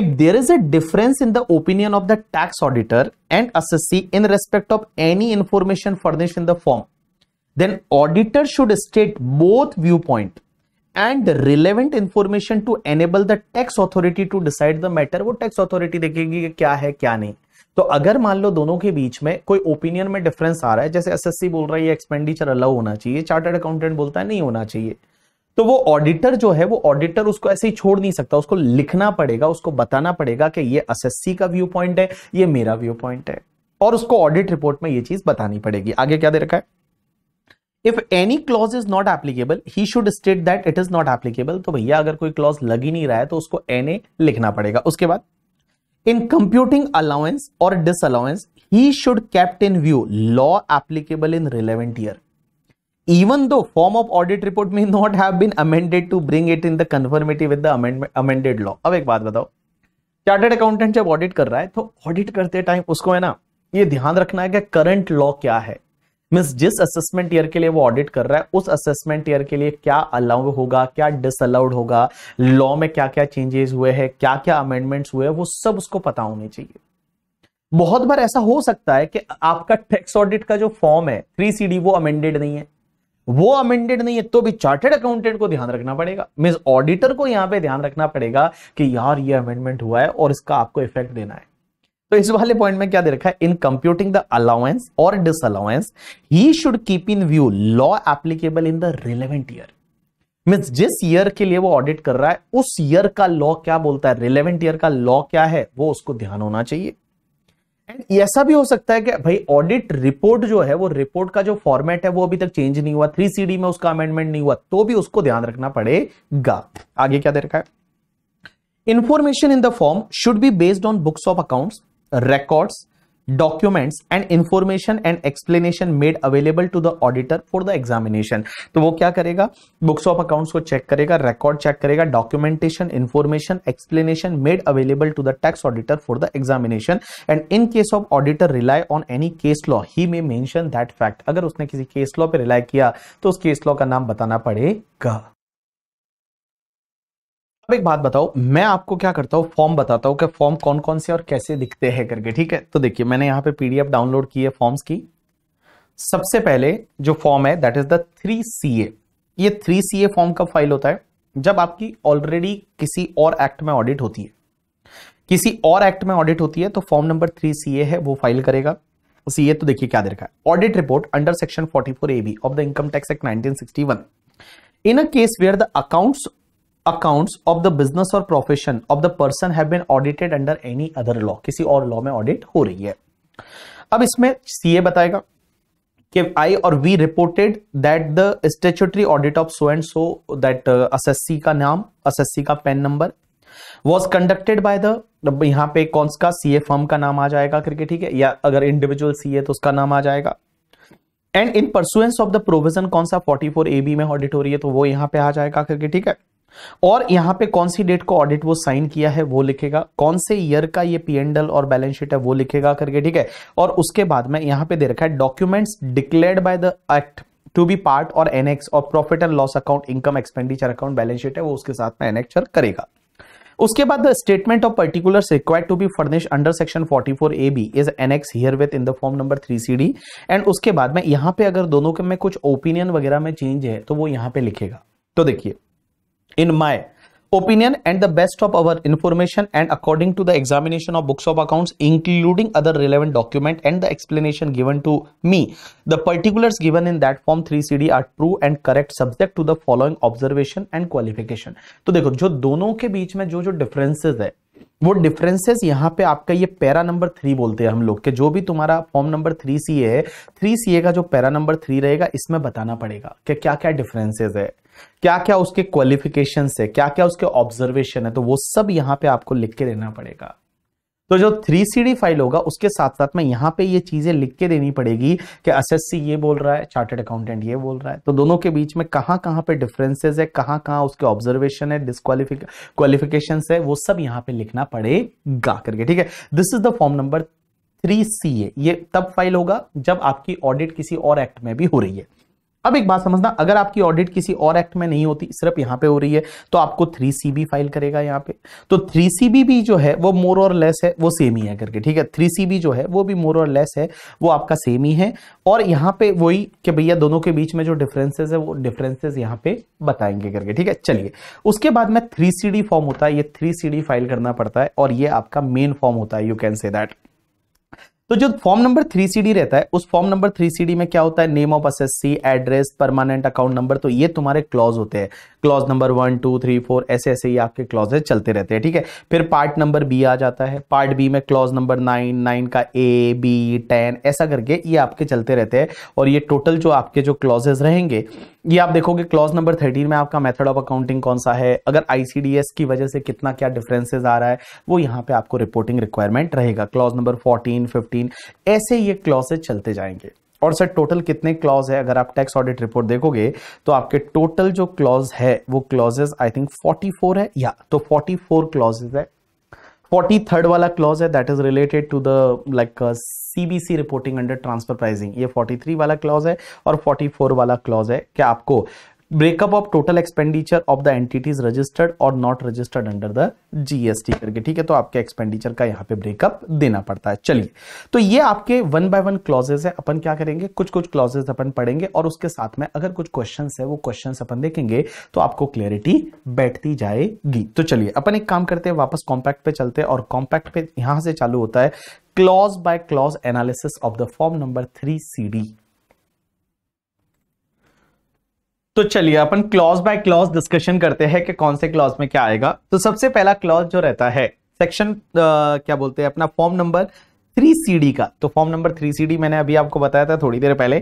If there is a difference in the opinion of the tax auditor and assessee in respect of any information furnished in the form, then auditor should state both viewpoint and relevant information to enable the tax authority to decide the matter. वो tax authority देखेगी कि क्या है क्या नहीं तो अगर मान लो दोनों के बीच में कोई ओपिनियन में डिफरेंस आ रहा है जैसे एसएससी बोल रहा है ये एक्सपेंडिचर अलाउ होना चाहिए चार्टर्ड अकाउंटेंट बोलता है नहीं होना चाहिए तो वो ऑडिटर जो है वो ऑडिटर उसको ऐसे ही छोड़ नहीं सकता उसको लिखना पड़ेगा उसको बताना पड़ेगा कि ये एस का व्यू पॉइंट है ये मेरा व्यू पॉइंट है और उसको ऑडिट रिपोर्ट में ये चीज बतानी पड़ेगी आगे क्या दे रखा है if any clause is not applicable he should state that it is not applicable तो भैया अगर कोई क्लॉज लग ही नहीं रहा है तो उसको एन ए लिखना पड़ेगा उसके बाद इन कंप्यूटिंग अलाउंस और disallowance he should kept in view law applicable in relevant year even though form of audit report may not have been amended to bring it in the conformity with the amendment amended law अब एक बात बताओ chartered accountant जब audit कर रहा है तो audit करते टाइम उसको है ना ये ध्यान रखना है कि करंट लॉ क्या है मीन्स जिस असेसमेंट ईयर के लिए वो ऑडिट कर रहा है उस असेसमेंट ईयर के लिए क्या अलाउ होगा क्या डिसअलाउड होगा लॉ में क्या क्या चेंजेस हुए हैं क्या क्या अमेंडमेंट्स हुए हैं वो सब उसको पता होने चाहिए बहुत बार ऐसा हो सकता है कि आपका टैक्स ऑडिट का जो फॉर्म है थ्री सी डी वो अमेंडेड नहीं है वो अमेंडेड नहीं है तो भी चार्टेड अकाउंटेंट को ध्यान रखना पड़ेगा मीन ऑडिटर को यहां पे ध्यान रखना पड़ेगा कि यार ये अमेंडमेंट हुआ है और इसका आपको इफेक्ट देना है तो इस वाले पॉइंट में क्या दे रखा है इन कंप्यूटिंग द अलाउंस और disallowance he should keep in view law applicable in the relevant year means जिस ईयर के लिए वो ऑडिट कर रहा है उस ईयर का लॉ क्या बोलता है रिलेवेंट ईयर का लॉ क्या है वो उसको ध्यान होना चाहिए ऐसा भी हो सकता है कि भाई ऑडिट रिपोर्ट जो है वो रिपोर्ट का जो फॉर्मेट है वो अभी तक चेंज नहीं हुआ थ्री सी में उसका अमेंडमेंट नहीं हुआ तो भी उसको ध्यान रखना पड़ेगा आगे क्या दे रखा है information in the form should be based on books of accounts records documents and information and explanation made available to the auditor for the examination तो वो क्या करेगा बुक्स ऑफ अकाउंट्स को चेक करेगा रिकॉर्ड चेक करेगा documentation information explanation made available to the tax auditor for the examination and in case of auditor rely on any case law he may mention that fact अगर उसने किसी case law पे rely किया तो उस case law का नाम बताना पड़ेगा एक बात बताओ मैं आपको क्या करता हूँ फॉर्म बताता हूँ कि फॉर्म कौन कौन से और कैसे दिखते हैं करके ठीक है तो देखिए मैंने यहाँ पे पीडीएफ डाउनलोड की है फॉर्म्स की सबसे पहले जो फॉर्म है that is the three C A ये थ्री सी ए फॉर्म का फाइल होता है जब आपकी ऑलरेडी किसी और एक्ट में ऑडिट होती है किसी और एक्ट में ऑडिट होती है तो form number three C A है वो फाइल करेगा सी ए तो देखिए क्या दे रखा है audit report under section forty four A B of the income tax act nineteen sixty one in a case where the accounts accounts of the business और profession of the person have been audited under any other law किसी और law में audit हो रही है अब इसमें CA बताएगा कि आई और we reported that the statutory audit of so and so that SSC का नाम एसएससी का PAN number was conducted by the यहां पे कौन सा सीए फर्म का नाम आ जाएगा करके ठीक है या अगर इंडिविजुअल सीए तो उसका नाम आ जाएगा and in pursuance of the provision कौन सा 44 बी में ऑडिट हो रही है तो वो यहां पे आ जाएगा करके ठीक है और यहां पे कौन सी डेट को ऑडिट वो साइन किया है वो लिखेगा कौन से ईयर का ये पी एंडल और बैलेंस शीट है वो लिखेगा करके ठीक है और उसके बाद में यहां पे दे रखा है documents declared by the act to be part और एनएक्स और profit and loss account income expenditure account balance sheet है वो उसके साथ में एनेक्चर करेगा उसके बाद the statement of particular required to be furnish under section 44 A B is annex herewith in the form number three C D and उसके बाद में यहां पे अगर दोनों के में कुछ ओपिनियन वगैरह में चेंज है तो वो यहां पे लिखेगा तो देखिए in my opinion and the best of our information and according to the examination of books of accounts including other relevant document and the explanation given to me the particulars given in that form 3cd are true and correct subject to the following observation and qualification तो देखो जो दोनों के बीच में जो जो differences है वो डिफरेंसेस यहाँ पे आपका ये पैरा नंबर थ्री बोलते हैं हम लोग के जो भी तुम्हारा फॉर्म नंबर थ्री सी है थ्री सी ए का जो पैरा नंबर थ्री रहेगा इसमें बताना पड़ेगा कि क्या क्या डिफरेंसेस है क्या क्या उसके क्वालिफिकेशन है क्या क्या उसके ऑब्जर्वेशन है तो वो सब यहाँ पे आपको लिख के देना पड़ेगा तो जो थ्री सी फाइल होगा उसके साथ साथ में यहाँ पे ये चीजें लिख के देनी पड़ेगी कि सी ये बोल रहा है चार्टेड अकाउंटेंट ये बोल रहा है तो दोनों के बीच में कहाँ कहाँ पे डिफरेंसेस है कहाँ कहाँ उसके ऑब्जर्वेशन है डिस्कालिफिक क्वालिफिकेशन है वो सब यहाँ पे लिखना पड़ेगा करके ठीक है this is the form number three C A ये तब फाइल होगा जब आपकी ऑडिट किसी और एक्ट में भी हो रही है अब एक बात समझना अगर आपकी ऑडिट किसी और एक्ट में नहीं होती सिर्फ यहां पे हो रही है तो आपको थ्री सीबी फाइल करेगा यहां पे तो थ्री सीबी भी जो है वो मोर और लेस है वो सेम ही है करके ठीक है थ्री सीबी जो है वो भी मोर और लेस है वो आपका सेम ही है और यहां पे वही कि भैया दोनों के बीच में जो डिफरेंसेज है वो डिफरेंसेज यहाँ पे बताएंगे करके ठीक है चलिए उसके बाद में थ्री फॉर्म होता है ये थ्री फाइल करना पड़ता है और ये आपका मेन फॉर्म होता है यू कैन से दैट तो जो form number three C D रहता है उस form number three C D में क्या होता है name of assessee address permanent account number तो ये तुम्हारे क्लॉज होते हैं clause number one two three four ऐसे ऐसे ही आपके क्लॉजेज चलते रहते हैं ठीक है फिर पार्ट नंबर बी आ जाता है पार्ट बी में क्लॉज नंबर नाइन नाइन का ए बी टेन ऐसा करके ये आपके चलते रहते हैं और ये टोटल जो आपके जो क्लॉजेज रहेंगे ये आप देखोगे क्लॉज नंबर थर्टीन में आपका मेथड ऑफ अकाउंटिंग कौन सा है अगर आईसीडीएस की वजह से कितना क्या डिफरेंसेस आ रहा है वो यहाँ पे आपको रिपोर्टिंग रिक्वायरमेंट रहेगा क्लॉज नंबर फोर्टीन फिफ्टीन ऐसे ये क्लॉजेज चलते जाएंगे और सर टोटल कितने क्लॉज है अगर आप टैक्स ऑडिट रिपोर्ट देखोगे तो आपके टोटल जो क्लॉज है वो क्लॉजेज आई थिंक फोर्टी है या तो फोर्टी क्लॉजेज है फोर्टी थर्ड वाला क्लॉज है that is related to the like CBC reporting under transfer pricing ये 43 वाला क्लॉज है और 44 वाला क्लॉज है कि आपको breakup of total expenditure of the entities registered और not registered under the GST करके ठीक है तो आपके एक्सपेंडिचर का यहाँ पे ब्रेकअप देना पड़ता है चलिए तो ये आपके वन बाय वन क्लॉजेस है अपन क्या करेंगे कुछ कुछ क्लॉजेस अपन पढ़ेंगे और उसके साथ में अगर कुछ क्वेश्चन है वो क्वेश्चन अपन देखेंगे तो आपको क्लियरिटी बैठती जाएगी तो चलिए अपन एक काम करते हैं वापस कॉम्पैक्ट पे चलते हैं और कॉम्पैक्ट पे यहां से चालू होता है clause by clause analysis of the form number three C D तो चलिए अपन क्लॉज बाय क्लॉज डिस्कशन करते हैं कि कौन से क्लॉज में क्या आएगा तो सबसे पहला क्लॉज जो रहता है सेक्शन क्या बोलते हैं अपना form number three C D का तो फॉर्म नंबर थ्री सी मैंने अभी आपको बताया था थोड़ी देर पहले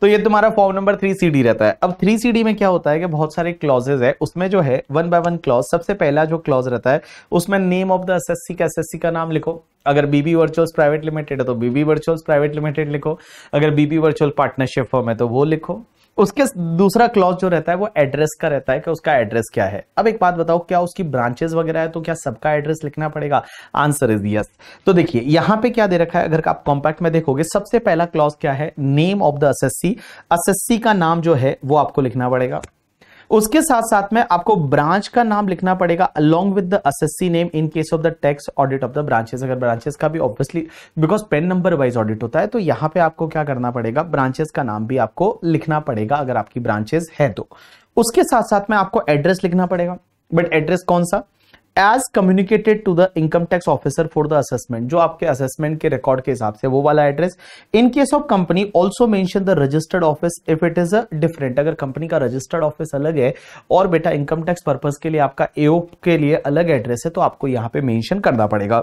तो ये तुम्हारा फॉर्म नंबर थ्री सी रहता है अब थ्री सी डी में क्या होता है कि बहुत सारे क्लॉजेज है उसमें जो है वन बाय वन क्लॉज सबसे पहला जो क्लॉज रहता है उसमें name of the S S का एस का नाम लिखो अगर बीबी वर्चुअल्स प्राइवेट लिमिटेड है तो बीबी वर्चुअल्स प्राइवेट लिमिटेड लिखो अगर बीबी वर्चुअल पार्टनरशिप फॉर्म है तो वो लिखो उसके दूसरा क्लॉज जो रहता है वो एड्रेस का रहता है कि उसका एड्रेस क्या है अब एक बात बताओ क्या उसकी ब्रांचेस वगैरह है तो क्या सबका एड्रेस लिखना पड़ेगा आंसर इज यस तो देखिए यहां पे क्या दे रखा है अगर आप कॉम्पैक्ट में देखोगे सबसे पहला क्लॉज क्या है name of the assessee assessee का नाम जो है वो आपको लिखना पड़ेगा उसके साथ साथ में आपको ब्रांच का नाम लिखना पड़ेगा along with the name in case of the tax audit of the branches अगर ब्रांचेस का भी obviously because PAN number wise audit होता है तो यहां पे आपको क्या करना पड़ेगा ब्रांचेस का नाम भी आपको लिखना पड़ेगा अगर आपकी ब्रांचेस है तो उसके साथ साथ में आपको एड्रेस लिखना पड़ेगा बट एड्रेस कौन सा as communicated to the income tax officer for the assessment जो आपके असेसमेंट के रिकॉर्ड के हिसाब से वो वाला address in case of company also mention the registered office if it is a different अगर कंपनी का रजिस्टर्ड ऑफिस अलग है और बेटा इनकम टैक्स पर्पज के लिए आपका एओ के लिए अलग एड्रेस है तो आपको यहाँ पे मेंशन करना पड़ेगा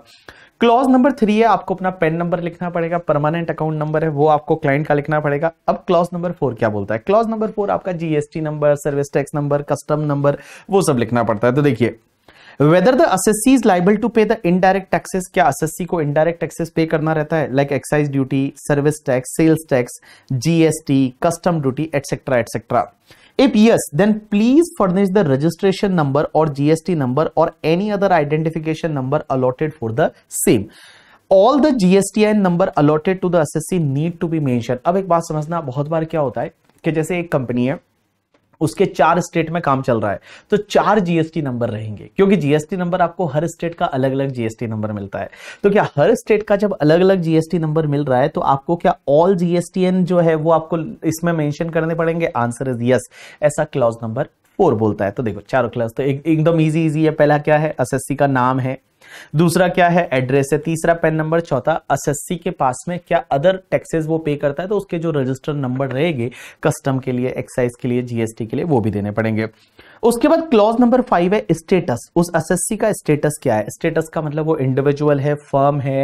क्लॉज नंबर थ्री है आपको अपना पेन नंबर लिखना पड़ेगा परमानेंट अकाउंट नंबर है वो आपको क्लाइंट का लिखना पड़ेगा अब क्लॉज नंबर फोर क्या बोलता है क्लॉज नंबर फोर आपका GST number service tax number custom number वो सब लिखना पड़ता है तो देखिए whether the assessee is liable to pay the indirect taxes क्या असेसी को इनडायरेक्ट टैक्सेस पे करना रहता है like excise duty service tax sales tax GST custom duty etcetera etcetera If yes, then please furnish the registration number or GST number or any other identification number allotted for the same. All the GSTN number allotted to the assessee need to be mentioned. अब एक बात समझना बहुत बार क्या होता है कि जैसे एक कंपनी है उसके चार स्टेट में काम चल रहा है तो चार जीएसटी नंबर रहेंगे क्योंकि जीएसटी नंबर आपको हर स्टेट का अलग अलग जीएसटी नंबर मिलता है तो क्या हर स्टेट का जब अलग अलग जीएसटी नंबर मिल रहा है तो आपको क्या ऑल जीएसटीएन जो है वो आपको इसमें मेंशन करने पड़ेंगे आंसर इज यस ऐसा क्लॉज नंबर फोर बोलता है तो देखो चारों क्लास तो एकदम इजी इजी है पहला क्या है एस का नाम है दूसरा क्या है एड्रेस है तीसरा पेन नंबर चौथा एस के पास में क्या अदर टैक्सेस वो पे करता है तो उसके जो रजिस्टर नंबर रहेंगे कस्टम के लिए एक्साइज के लिए जीएसटी के लिए वो भी देने पड़ेंगे उसके बाद क्लॉज नंबर फाइव है स्टेटस उस एस का स्टेटस क्या है स्टेटस का मतलब वो इंडिविजुअल है फर्म है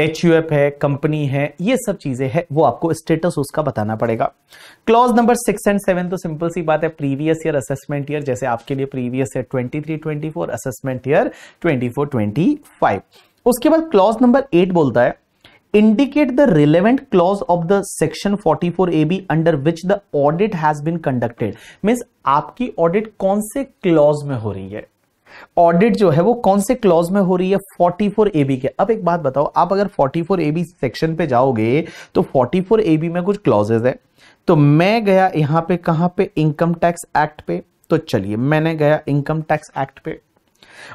एच है कंपनी है ये सब चीजें हैं वो आपको स्टेटस उसका बताना पड़ेगा clause number six and seven तो सिंपल सी बात है प्रीवियस ईयर असेसमेंट ईयर जैसे आपके लिए previous year twenty three twenty four assessment year twenty four twenty five उसके बाद क्लॉज नंबर एट बोलता है indicate the relevant clause of the A B under which the audit has been conducted means आपकी audit कौन से clause में हो रही है ऑडिट जो है वो कौन से क्लॉज में हो रही है 44 एबी के अब एक बात बताओ आप अगर 44 एबी सेक्शन पे जाओगे तो 44 एबी में कुछ क्लॉजेज है तो मैं गया यहां पे कहां पे इनकम टैक्स एक्ट पे तो चलिए मैंने गया इनकम टैक्स एक्ट पे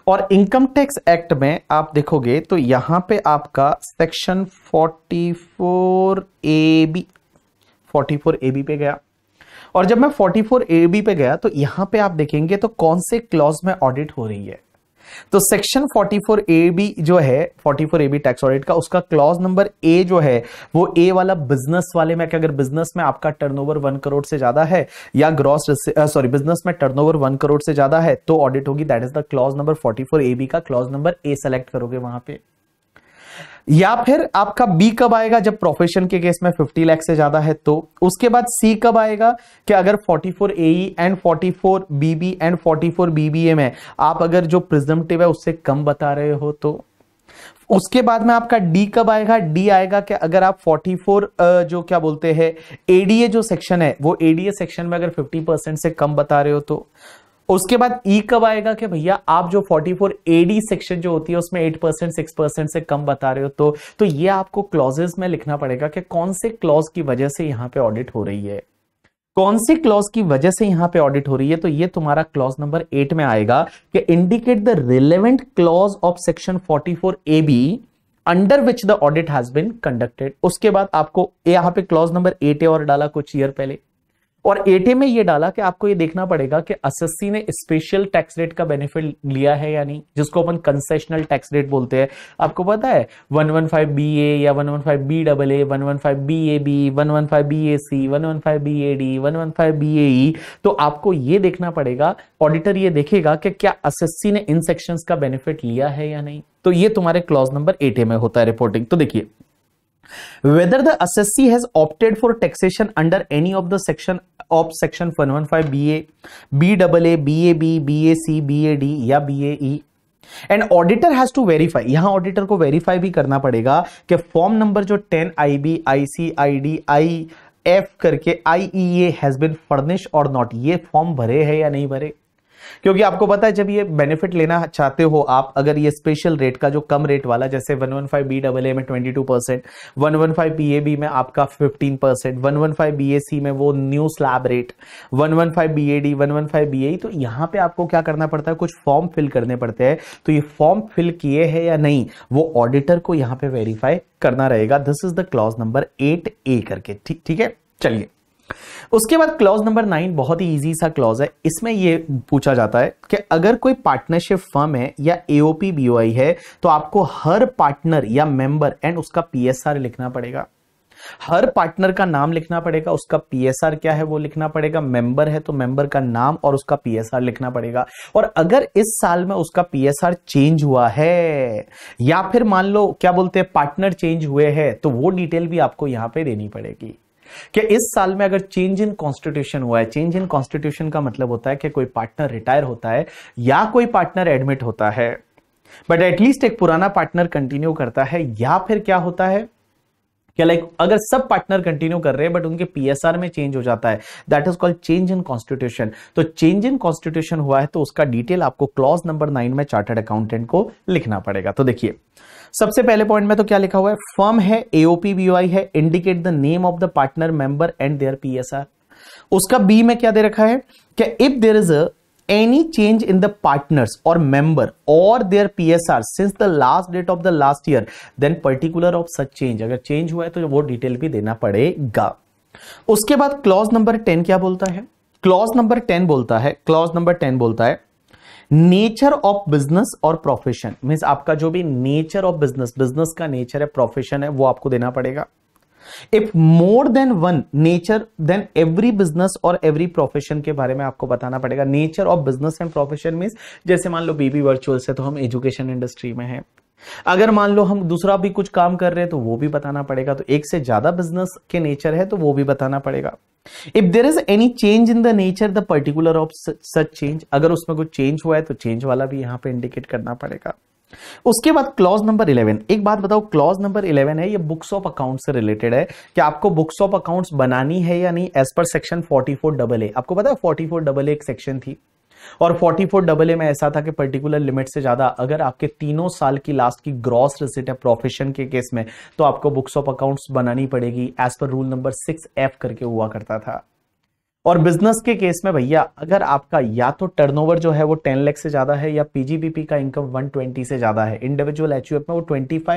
और इनकम टैक्स एक्ट में आप देखोगे तो यहां पे आपका सेक्शन 44 एबी 44 एबी पे गया और जब मैं 44 ए बी पे गया तो यहां पे आप देखेंगे तो कौन से क्लॉज में ऑडिट हो रही है तो सेक्शन 44 ए बी जो है 44 ए बी टैक्स ऑडिट का उसका क्लॉज नंबर ए जो है वो ए वाला बिजनेस वाले में अगर बिजनेस में आपका टर्नओवर वन करोड़ से ज्यादा है या ग्रॉस सॉरी बिजनेस में टर्नओवर वन करोड़ से ज्यादा है तो ऑडिट होगी that is the clause number 44 A B का क्लॉज नंबर ए सेलेक्ट करोगे वहां पर या फिर आपका बी कब आएगा जब प्रोफेशन के केस में 50 लाख से ज्यादा है तो उसके बाद सी कब आएगा कि अगर 44 AE and 44 BB and 44 BBA में आप अगर जो प्रिजमटिव है उससे कम बता रहे हो तो उसके बाद में आपका डी कब आएगा डी आएगा कि अगर आप 44 जो क्या बोलते हैं एडीए जो सेक्शन है वो एडीए सेक्शन में अगर 50 परसेंट से कम बता रहे हो तो उसके बाद ई e कब आएगा कि भैया आप जो 44 एडी सेक्शन जो होती है उसमें 8 परसेंट सिक्स परसेंट से कम बता रहे हो तो तो ये आपको क्लॉजेस में लिखना पड़ेगा कि कौन से क्लॉज की वजह से यहां पे ऑडिट हो रही है कौन से क्लॉज की वजह से यहां पे ऑडिट हो रही है तो ये तुम्हारा क्लॉज नंबर एट में आएगा कि indicate the relevant clause of section forty A B under which the audit has been conducted उसके बाद आपको यहां पे क्लॉज नंबर एट और डाला कुछ ईयर पहले और एटे में ये डाला कि आपको ये देखना पड़ेगा कि एसएससी ने स्पेशल टैक्स रेट का बेनिफिट लिया है यानी जिसको अपन कंसेशनल टैक्स रेट बोलते हैं आपको पता है one one five B A या one one five B double A one one five B A B one one five B A C one one five B A D one one five B A E तो आपको ये देखना पड़ेगा auditor ये देखेगा कि क्या SSC ने इन सेक्शंस का बेनिफिट लिया है या नहीं तो ये तुम्हारे क्लॉज नंबर एटे में होता है रिपोर्टिंग तो देखिए whether the ssc has opted for taxation under any of the section of section 115 BA, BAA, BAB, BAC, BAD या BAE and auditor has to verify यहां ऑडिटर को वेरीफाई भी करना पड़ेगा कि फॉर्म नंबर जो 10 I B I C I D I F करके I E A has been furnish और नॉट ये फॉर्म भरे है या नहीं भरे क्योंकि आपको पता है जब ये बेनिफिट लेना चाहते हो आप अगर ये स्पेशल रेट का जो कम रेट वाला जैसे one one five B double A में twenty two percent one one five B A B में आपका fifteen percent one one five B A C में वो new slab rate one one five B A D one one five B A तो यहाँ पे आपको क्या करना पड़ता है कुछ फॉर्म फिल करने पड़ते हैं तो ये फॉर्म फिल किए हैं या नहीं वो ऑडिटर को यहाँ पे वेरीफाई करना रहेगा this is the clause number eight A करके ठीक ठीक है चलिए उसके बाद क्लॉज नंबर नाइन बहुत ही इजी सा क्लॉज है इसमें यह पूछा जाता है कि अगर कोई पार्टनरशिप फर्म है या एओपी बीओआई है तो आपको हर पार्टनर या मेंबर एंड उसका पीएसआर लिखना पड़ेगा हर पार्टनर का नाम लिखना पड़ेगा उसका पीएसआर क्या है वो लिखना पड़ेगा मेंबर है तो मेंबर का नाम और उसका पीएसआर लिखना पड़ेगा और अगर इस साल में उसका पीएसआर चेंज हुआ है या फिर मान लो क्या बोलते हैं पार्टनर चेंज हुए हैं तो वो डिटेल भी आपको यहां पे देनी पड़ेगी कि इस साल में अगर चेंज इन कॉन्स्टिट्यूशन हुआ है चेंज इन कॉन्स्टिट्यूशन का मतलब होता है कि कोई पार्टनर रिटायर होता है या कोई पार्टनर एडमिट होता है बट एटलीस्ट एक पुराना पार्टनर कंटिन्यू करता है या फिर क्या होता है क्या लाइक अगर सब पार्टनर कंटिन्यू कर रहे हैं बट उनके पीएसआर में चेंज हो जाता है that is called change in constitution तो चेंज इन कॉन्स्टिट्यूशन हुआ है तो उसका डिटेल आपको क्लॉज नंबर नाइन में चार्टर्ड अकाउंटेंट को लिखना पड़ेगा तो देखिए सबसे पहले पॉइंट में तो क्या लिखा हुआ है फर्म है एओपी बीओआई है indicate the name of the partner member and their PSR उसका बी में क्या दे रखा है कि if there is any change in the partners or member or their PSR since the last date of the last year then particular of such change अगर change हुआ है तो वो detail भी देना पड़ेगा उसके बाद clause number 10 क्या बोलता है clause number 10 बोलता है clause number 10 बोलता है नेचर ऑफ बिजनेस और प्रोफेशन मीन्स आपका जो भी नेचर ऑफ बिजनेस बिजनेस का नेचर है प्रोफेशन है वो आपको देना पड़ेगा if more than one nature then every business और एवरी प्रोफेशन के बारे में आपको बताना पड़ेगा nature of business and profession mean जैसे मान लो बीबी वर्चुअल से तो हम एजुकेशन इंडस्ट्री में हैं अगर मान लो हम दूसरा भी कुछ काम कर रहे हैं तो वो भी बताना पड़ेगा तो एक से ज्यादा बिजनेस के नेचर है तो वो भी बताना पड़ेगा if there is any change in the nature the particular of such change अगर उसमें कुछ चेंज हुआ है तो चेंज वाला भी यहां पे इंडिकेट करना पड़ेगा उसके बाद क्लॉज नंबर 11 एक बात बताओ क्लॉज नंबर 11 है ये बुक्स ऑफ अकाउंट से रिलेटेड है कि आपको बुक्स ऑफ अकाउंट्स बनानी है या नहीं as per section 44 double A आपको पता है 44 डबल ए एक सेक्शन थी और 44 डबल ए में ऐसा था कि पर्टिकुलर लिमिट से ज्यादा अगर आपके तीनों साल की लास्ट की ग्रॉस रिसिट है प्रोफेशन के केस में तो आपको बुक्स ऑफ अकाउंट्स बनानी पड़ेगी as per rule number six F करके हुआ करता था और बिजनेस के केस में भैया अगर आपका या तो टर्नओवर जो है वो 10 लाख से ज्यादा है या पीजीबीपी का इनकम 120 से ज्यादा है इंडिविजुअल एच में वो 25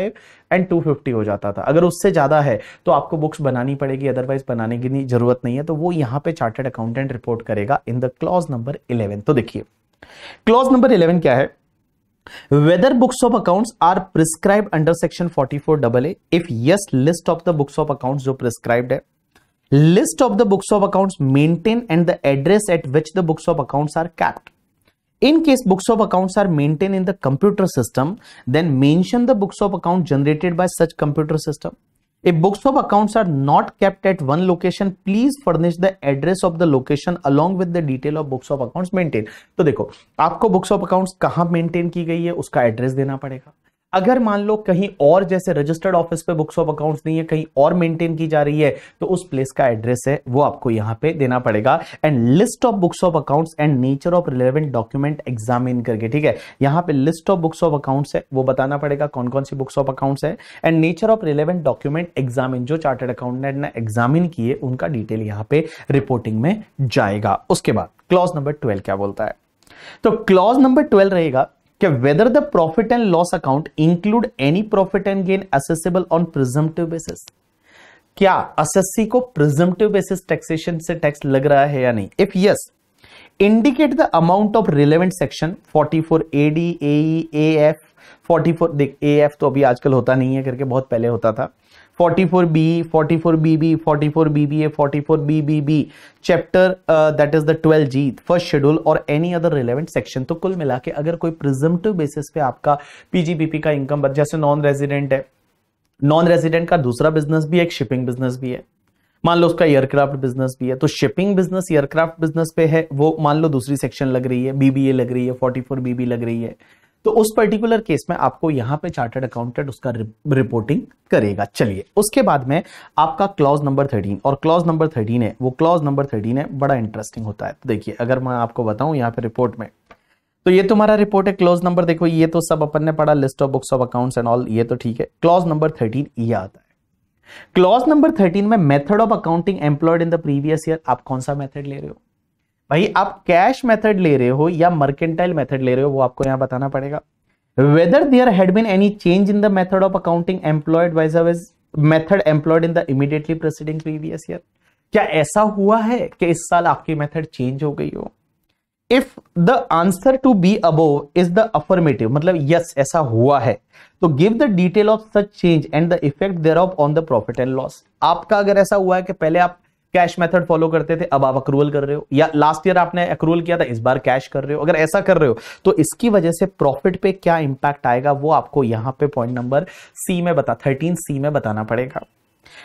एंड 250 हो जाता था अगर उससे ज्यादा है तो आपको बुक्स बनानी पड़ेगी अदरवाइज बनाने की नहीं जरूरत नहीं है तो वो यहां पे चार्टेड अकाउंटेंट रिपोर्ट करेगा in the clause number eleven तो देखिए क्लॉज नंबर इलेवन क्या है whether books of accounts are prescribed under section 44 AA if yes list of the books of accounts जो prescribed है list of the books of account maintain and the address at which the books of account are kept in case books of account are maintain in the computer system then mention the books of account generated by such computer system If books of accounts are not kept at one location, please furnish the address of the location along with the detail of books of accounts maintained. तो देखो आपको books of accounts कहां maintain की गई है उसका address देना पड़ेगा अगर मान लो कहीं और जैसे रजिस्टर्ड ऑफिस पे बुक्स ऑफ अकाउंट्स नहीं है कहीं और मेंटेन की जा रही है तो उस प्लेस का एड्रेस है वो आपको यहाँ पे देना पड़ेगा and list of books of accounts and nature of relevant document examine करके ठीक है यहाँ पे list of books of accounts है वो बताना पड़ेगा कौन कौन सी बुक्स ऑफ अकाउंट्स है and nature of relevant document examine जो चार्टर्ड अकाउंटेंट ने एग्जामिन किए उनका डिटेल यहाँ पे रिपोर्टिंग में जाएगा उसके बाद क्लॉज नंबर ट्वेल्व क्या बोलता है तो क्लॉज नंबर ट्वेल्व रहेगा कि whether the profit and loss account include any profit and gain assessable on presumptive basis क्या असेसी को प्रिजमटिव बेसिस टैक्सेशन से टैक्स लग रहा है या नहीं if yes indicate the amount of relevant section 44 AD AE AF 44 देख AF तो अभी आजकल होता नहीं है करके बहुत पहले होता था 44B, 44BB, 44BBA, 44BBB, chapter uh, that is और एनी अदर रिलेवेंट सेक्शन तो कुल मिला के अगर कोई प्रिजमटिव बेसिस पे आपका पीजीबीपी का इनकम बच जैसे नॉन रेजिडेंट है नॉन रेजिडेंट का दूसरा बिजनेस भी है एक शिपिंग बिजनेस भी है मान लो उसका एयरक्राफ्ट बिजनेस भी है तो शिपिंग बिजनेस एयरक्राफ्ट बिजनेस पे है वो मान लो दूसरी सेक्शन लग रही है बीबीए लग रही है फोर्टी फोर बीबी लग रही है तो उस पर्टिकुलर केस में आपको यहां पे चार्टर्ड अकाउंटेंट उसका रिपोर्टिंग करेगा चलिए उसके बाद में आपका क्लॉज नंबर थर्टीन और क्लॉज नंबर थर्टीन है वो क्लॉज नंबर थर्टीन है बड़ा इंटरेस्टिंग होता है तो देखिए अगर मैं आपको बताऊं यहाँ पे रिपोर्ट में तो ये तुम्हारा रिपोर्ट है क्लॉज नंबर देखो ये तो सब अपन ने पढ़ा list of books of account and all ये तो ठीक है क्लॉज नंबर थर्टीन ये आता है क्लॉज नंबर थर्टीन में method of accounting employed in the previous year आप कौन सा मेथड ले रहे हो भाई आप कैश मेथड ले रहे हो या मर्केंटाइल मेथड ले रहे हो वो आपको यहां बताना पड़ेगा whether there had been any change in the method of accounting employed vis a vis method employed in the immediately preceding क्या ऐसा हुआ है कि इस साल आपकी मेथड चेंज हो गई हो if the answer to be above is the affirmative, मतलब yes ऐसा हुआ है तो give the detail of such change and the effect thereof of the profit and and loss आपका अगर ऐसा हुआ है कि पहले आप कैश मेथड फॉलो करते थे अब आप अक्रूवल कर रहे हो या लास्ट ईयर आपने अक्रूवल किया था इस बार कैश कर रहे हो अगर ऐसा कर रहे हो तो इसकी वजह से प्रॉफिट पे क्या इंपैक्ट आएगा वो आपको यहां पे पॉइंट नंबर सी में बता थर्टीन सी में बताना पड़ेगा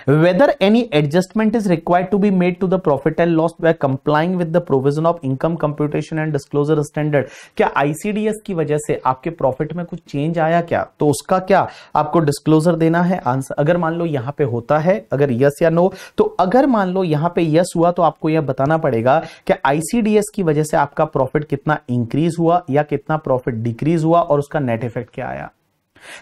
whether any adjustment is required to be made to the profit and loss by complying with the provision of income computation and disclosure standard क्या ICDS की वजह से आपके प्रॉफिट में कुछ चेंज आया क्या तो उसका क्या आपको डिस्क्लोजर देना है आंसर अगर मान लो यहाँ पे होता है अगर यस या नो तो अगर मान लो यहाँ पे यस हुआ तो आपको यह बताना पड़ेगा कि आईसीडीएस की वजह से आपका प्रॉफिट कितना इंक्रीज हुआ या कितना प्रॉफिट डिक्रीज हुआ और उसका नेट इफेक्ट क्या आया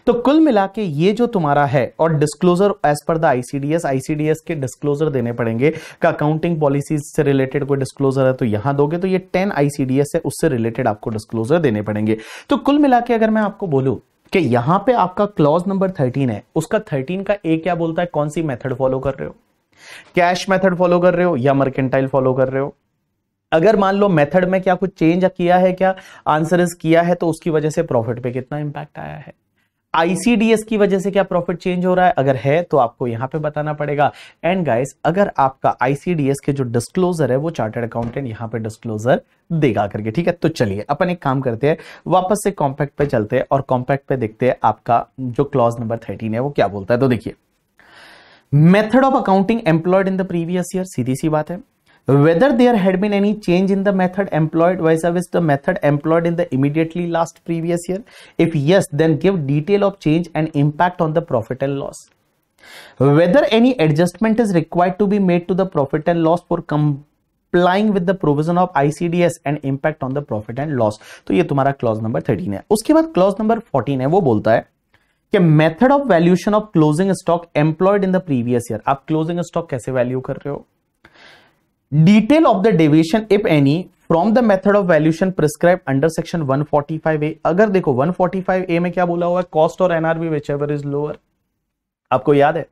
तो कुल मिला के ये जो तुम्हारा है और disclosure as per the ICDS ICDS के डिस्क्लोजर देने पड़ेंगे का अकाउंटिंग पॉलिसी से रिलेटेड कोई डिस्क्लोजर है तो यहां दोगे तो ये टेन आईसीडीएस है उससे रिलेटेड आपको डिस्क्लोजर देने पड़ेंगे तो कुल मिला के अगर मैं आपको बोलूं कि यहां पे आपका क्लॉज नंबर थर्टीन है उसका थर्टीन का ए क्या बोलता है कौन सी मेथड फॉलो कर रहे हो कैश मेथड फॉलो कर रहे हो या मर्केंटाइल फॉलो कर रहे हो अगर मान लो मेथड में क्या कुछ चेंज किया है क्या आंसर इज किया है तो उसकी वजह से प्रॉफिट पे कितना इंपैक्ट आया है आईसीडीएस की वजह से क्या प्रॉफिट चेंज हो रहा है अगर है तो आपको यहां पे बताना पड़ेगा एंड गाइस अगर आपका आईसीडीएस के जो डिस्क्लोजर है वो चार्टर्ड अकाउंटेंट यहां पे डिस्क्लोजर देगा करके ठीक है तो चलिए अपन एक काम करते हैं वापस से कॉम्पैक्ट पे चलते हैं और कॉम्पैक्ट पे देखते हैं आपका जो क्लॉज नंबर थर्टीन है वो क्या बोलता है तो देखिए method of accounting employed in the previous year सीधी सी बात है whether there had been any change in the method employed vice versa the method employed in the immediately last previous year if yes then give detail of change and impact on the profit and loss whether any adjustment is required to be made to the profit and loss for complying with the provision of ICDS and impact on the profit and loss तो ये तुम्हारा clause number 13 है उसके बाद clause number 14 है वो बोलता है कि method of valuation of closing stock employed in the previous year आप closing stock कैसे value कर रहे हो detail of the deviation if any from the method of valuation prescribed under section 145 A अगर देखो 145 ए में क्या बोला हुआ है cost or NRV whichever is lower आपको याद है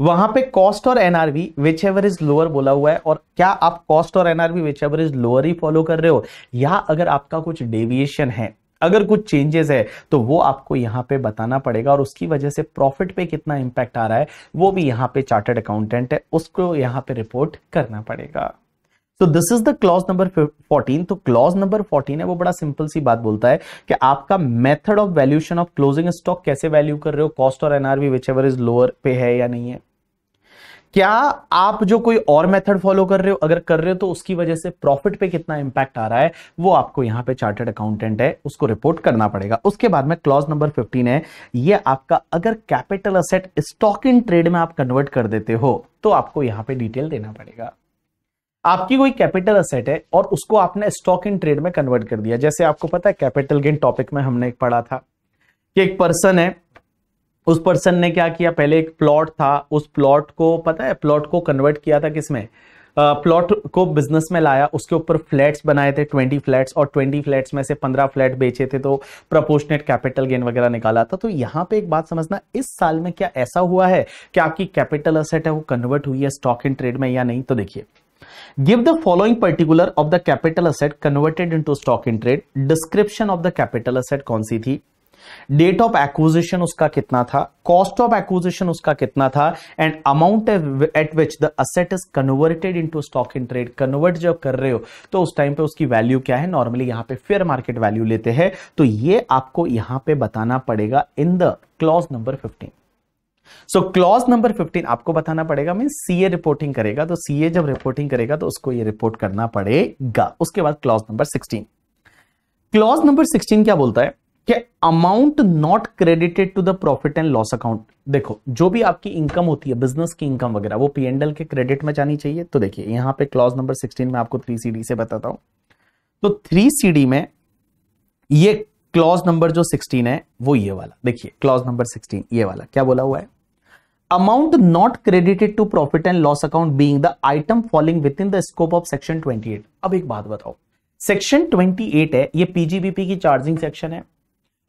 वहां पे cost or NRV whichever is lower बोला हुआ है और क्या आप cost or NRV whichever is lower ही फॉलो कर रहे हो या अगर आपका कुछ डेविएशन है अगर कुछ चेंजेस है तो वो आपको यहां पे बताना पड़ेगा और उसकी वजह से प्रॉफिट पे कितना इंपैक्ट आ रहा है वो भी यहां पे चार्टर्ड अकाउंटेंट है उसको यहां पे रिपोर्ट करना पड़ेगा so this is the clause number 14 तो क्लॉज नंबर 14 है वो बड़ा सिंपल सी बात बोलता है कि आपका method of valuation of closing stock कैसे वैल्यू कर रहे हो cost or NRV whichever is lower पे है या नहीं है क्या आप जो कोई और मेथड फॉलो कर रहे हो अगर कर रहे हो तो उसकी वजह से प्रॉफिट पे कितना इंपैक्ट आ रहा है वो आपको यहां पे चार्टेड अकाउंटेंट है उसको रिपोर्ट करना पड़ेगा उसके बाद में क्लॉज नंबर 15 है ये आपका अगर capital asset stock in trade में आप कन्वर्ट कर देते हो तो आपको यहाँ पे डिटेल देना पड़ेगा आपकी कोई कैपिटल असेट है और उसको आपने स्टॉक इन ट्रेड में कन्वर्ट कर दिया जैसे आपको पता है कैपिटल गेन टॉपिक में हमने एक पढ़ा था कि एक पर्सन है उस पर्सन ने क्या किया पहले एक प्लॉट था उस प्लॉट को पता है प्लॉट को कन्वर्ट किया था किसमें प्लॉट को बिजनेस में लाया उसके ऊपर फ्लैट्स बनाए थे ट्वेंटी फ्लैट्स और ट्वेंटी फ्लैट्स में से पंद्रह फ्लैट बेचे थे तो प्रपोर्शनेट कैपिटल गेन वगैरह निकाला था तो यहाँ पे एक बात समझना इस साल में क्या ऐसा हुआ है कि आपकी कैपिटल असेट है वो कन्वर्ट हुई है स्टॉक इन ट्रेड में या नहीं तो देखिए give the following particular of the capital asset converted into stock in trade description of the capital asset कौन सी थी डेट ऑफ एक्विजिशन उसका कितना था कॉस्ट ऑफ एक्विजिशन उसका कितना था and amount at which the asset is converted into stock in trade convert जब कर रहे हो तो उस टाइम पे उसकी वैल्यू क्या है नॉर्मली यहां पे फेयर मार्केट वैल्यू लेते हैं तो ये आपको यहां पे बताना पड़ेगा in the clause number fifteen so clause number 15 आपको बताना पड़ेगा मैं सीए रिपोर्टिंग करेगा तो सीए जब रिपोर्टिंग करेगा तो उसको ये रिपोर्ट करना पड़ेगा उसके बाद क्लॉज नंबर 16 क्लॉज नंबर 16 क्या बोलता है कि amount not credited to the profit and loss account देखो जो भी आपकी इनकम होती है बिजनेस की इनकम वगैरह वो पीएनडल के क्रेडिट में जानी चाहिए तो देखिए यहां पे क्लॉज नंबर 16 में आपको थ्री सीडी से बताता हूं तो थ्री सीडी में ये क्लॉज नंबर जो 16 है वो ये वाला देखिए क्लॉज नंबर 16 ये वाला क्या बोला हुआ है amount not credited to profit and loss account being the item falling within the scope of section 28 अब एक बात बताओ सेक्शन 28 है ये पीजीबीपी की चार्जिंग सेक्शन है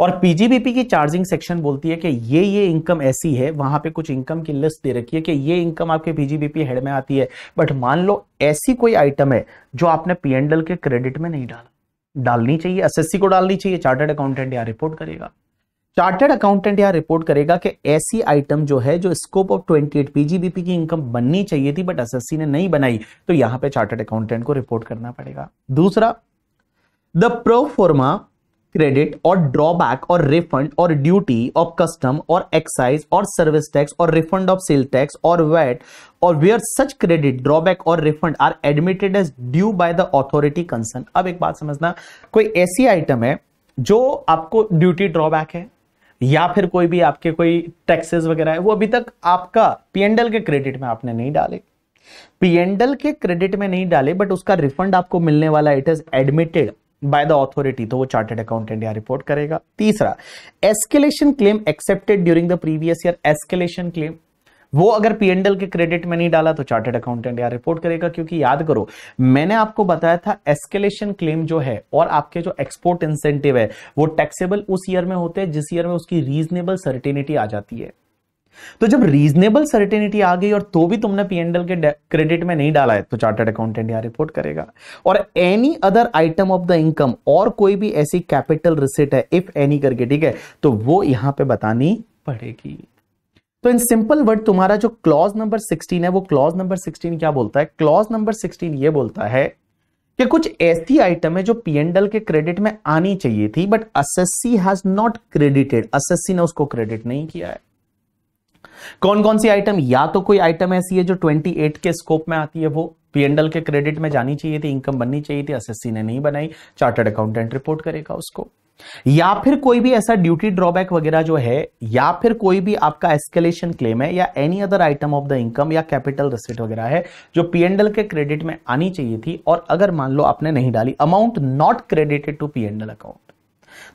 और पीजीबीपी की चार्जिंग सेक्शन बोलती है कि ये ये इनकम ऐसी है वहां पे कुछ इनकम की लिस्ट दे रखी है कि ये इनकम आपके पीजीबीपी हेड में आती है बट मान लो ऐसी कोई आइटम है जो आपने पीएनडल के क्रेडिट में नहीं डाला डालनी चाहिए एसएससी को डालनी चाहिए चार्टर्ड अकाउंटेंट यहाँ रिपोर्ट करेगा चार्टर्ड अकाउंटेंट यहाँ रिपोर्ट करेगा कि ऐसी आइटम जो है जो स्कोप ऑफ 28 पीजीबीपी की इनकम बननी चाहिए थी बट एसएससी ने नहीं बनाई तो यहां पे चार्टर्ड अकाउंटेंट को रिपोर्ट करना पड़ेगा दूसरा the proforma credit or drawback or refund or duty or custom or excise or service tax or refund of sale tax or VAT or where such credit drawback or refund are admitted as due by the authority concern अब एक बात समझना कोई ऐसी item है जो आपको duty drawback है या फिर कोई भी आपके कोई टैक्सेस वगैरह है वो अभी तक आपका पीएनडल के क्रेडिट में आपने नहीं डाले पीएनडल के क्रेडिट में नहीं डाले बट उसका रिफंड आपको मिलने वाला it is admitted by the authority तो वो चार्टेड अकाउंटेंट या रिपोर्ट करेगा तीसरा escalation claim accepted during the previous year escalation claim वो अगर पीएनडल के क्रेडिट में नहीं डाला तो चार्टेड अकाउंटेंट यार रिपोर्ट करेगा क्योंकि याद करो मैंने आपको बताया था एस्केलेशन क्लेम जो है और आपके जो एक्सपोर्ट इंसेंटिव है वो टैक्सेबल उस ईयर में होते हैं जिस ईयर में उसकी रीजनेबल सर्टेनिटी आ जाती है तो जब रीजनेबल सर्टेनिटी आ गई और तो भी तुमने पीएनडल के क्रेडिट में नहीं डाला है तो चार्टर्ड अकाउंटेंट यहां रिपोर्ट करेगा और any other item of the income और कोई भी ऐसी कैपिटल रिसिट है इफ एनी करके ठीक है तो वो यहां पे बतानी पड़ेगी तो इन सिंपल वर्ड तुम्हारा जो क्लॉज नंबर 16 है वो क्लॉज नंबर 16 क्या बोलता है क्लॉज नंबर 16 ये बोलता है कि कुछ ऐसी आइटम है जो पीएनडल के क्रेडिट में आनी चाहिए थी but assessee has not credited assessee ने उसको क्रेडिट नहीं किया है कौन कौन सी आइटम या तो कोई आइटम ऐसी है जो 28 के स्कोप में आती है वो पीएनडल के क्रेडिट में जानी चाहिए थी इनकम बननी चाहिए थी एसएससी ने नहीं बनाई चार्टर्ड अकाउंटेंट रिपोर्ट करेगा उसको या फिर कोई भी ऐसा ड्यूटी ड्रॉबैक वगैरह जो है या फिर कोई भी आपका एस्केलेशन क्लेम है या any other item of the income या कैपिटल रिसिट वगैरह है जो पीएनडल के क्रेडिट में आनी चाहिए थी और अगर मान लो आपने नहीं डाली amount not credited to P and L account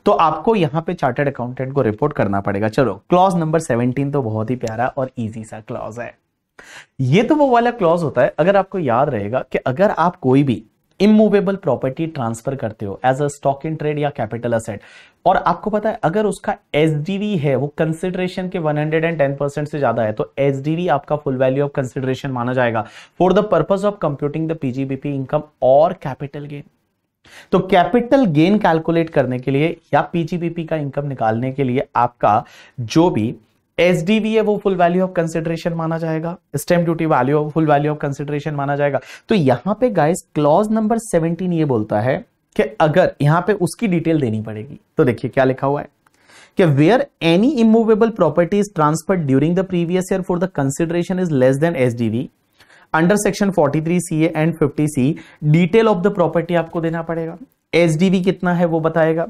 तो आपको यहां पे चार्टर्ड अकाउंटेंट को रिपोर्ट करना पड़ेगा चलो क्लॉज नंबर 17 तो बहुत ही प्यारा और इजी सा क्लॉज है ये तो वो वाला क्लॉज होता है अगर आपको याद रहेगा कि अगर आप कोई भी इमूवेबल प्रॉपर्टी ट्रांसफर करते हो as a stock in trade या कैपिटल असेट और आपको पता है अगर उसका एस है वो कंसिडरेशन के 110 परसेंट से ज्यादा है तो एस आपका फुल वैल्यू ऑफ कंसिडरेशन माना जाएगा for the purpose of computing the PGBP income और कैपिटल गेन तो कैपिटल गेन कैलकुलेट करने के लिए या पीजीबीपी का इनकम निकालने के लिए आपका जो भी एस है वो फुल वैल्यू ऑफ कंसिडरेशन माना जाएगा stamp duty value full value of consideration माना जाएगा तो यहां पे गाइस क्लॉज नंबर 17 ये बोलता है कि अगर यहां पे उसकी डिटेल देनी पड़ेगी तो देखिए क्या लिखा हुआ है कि where any immovable property is transfer during the previous year for the consideration is less than as under section 43 C A and 50 C detail of the property आपको देना पड़ेगा एस कितना है वो बताएगा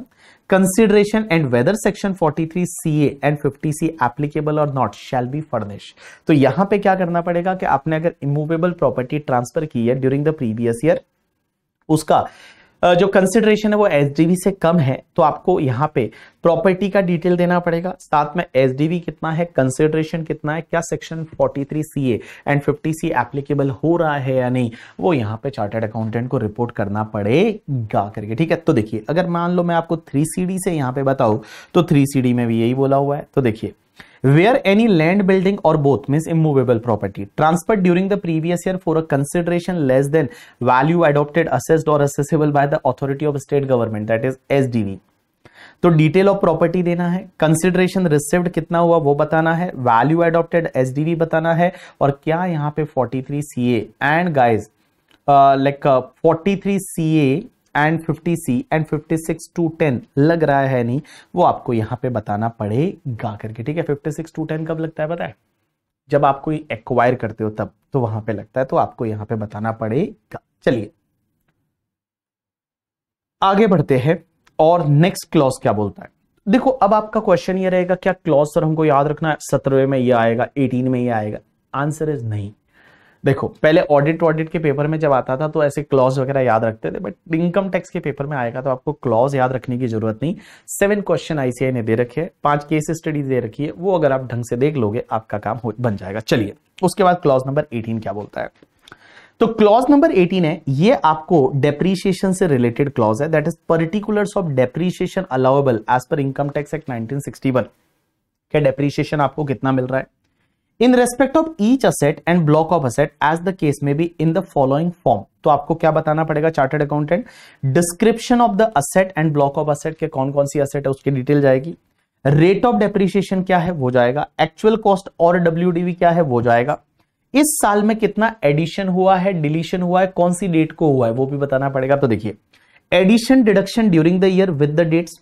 consideration and whether section 43 C and 50 C applicable or not shall be furnish तो यहां पे क्या करना पड़ेगा कि आपने अगर इमूवेबल प्रॉपर्टी ट्रांसफर की है ड्यूरिंग द प्रीवियस ईयर उसका जो कंसिडरेशन है वो एस से कम है तो आपको यहाँ पे प्रॉपर्टी का डिटेल देना पड़ेगा साथ में एस कितना है कंसिडरेशन कितना है क्या section 43 C A and 50 C applicable हो रहा है या नहीं वो यहाँ पे चार्टर्ड अकाउंटेंट को रिपोर्ट करना पड़ेगा करके ठीक है तो देखिए अगर मान लो मैं आपको थ्री से यहाँ पे बताऊँ तो थ्री में भी यही बोला हुआ है तो देखिए where any land building or both mean immovable property transfer during the previous year for a consideration less than value adopted assessed or assessable by the authority of state government that is as तो detail of property देना है consideration received कितना हुआ वो बताना है value adopted S बताना है और क्या यहाँ पे 43 C and guys like 43 CA and 50 C and 56 two 10 लग रहा है नहीं वो आपको यहाँ पे बताना पड़ेगा करके ठीक है 56 टू 10 कब लगता है पता है जब आप कोई एक्वायर करते हो तब तो वहां पे लगता है तो आपको यहाँ पे बताना पड़ेगा चलिए आगे बढ़ते हैं और नेक्स्ट क्लॉज क्या बोलता है देखो अब आपका क्वेश्चन ये रहेगा क्या क्लॉज सर हमको याद रखना है सत्रहवें में ये आएगा एटीन में ये आएगा आंसर इज नहीं देखो पहले ऑडिट ऑडिट के पेपर में जब आता था तो ऐसे क्लॉज वगैरह याद रखते थे बट इनकम टैक्स के पेपर में आएगा तो आपको क्लॉज याद रखने की जरूरत नहीं सेवन क्वेश्चन आईसीआई ने दे रखे हैं पांच केस स्टडीज दे रखी है वो अगर आप ढंग से देख लोगे आपका काम बन जाएगा चलिए उसके बाद क्लॉज नंबर एटीन क्या बोलता है तो क्लॉज नंबर एटीन है ये आपको डेप्रीशिएशन से रिलेटेड क्लॉज है that is particulars of depreciation allowable as per income tax act one क्या डेप्रीशिएशन आपको कितना मिल रहा है in respect of each asset and block of asset as the case may be in the following form तो आपको क्या बताना पड़ेगा chartered accountant description of the asset and block of asset के कौन कौन सी असेट है उसकी डिटेल जाएगी रेट ऑफ डेप्रिसिएशन क्या है वो जाएगा एक्चुअल कॉस्ट और डब्ल्यू क्या है वो जाएगा इस साल में कितना एडिशन हुआ है डिलीशन हुआ है कौन सी डेट को हुआ है वो भी बताना पड़ेगा तो देखिए addition deduction during the year with the dates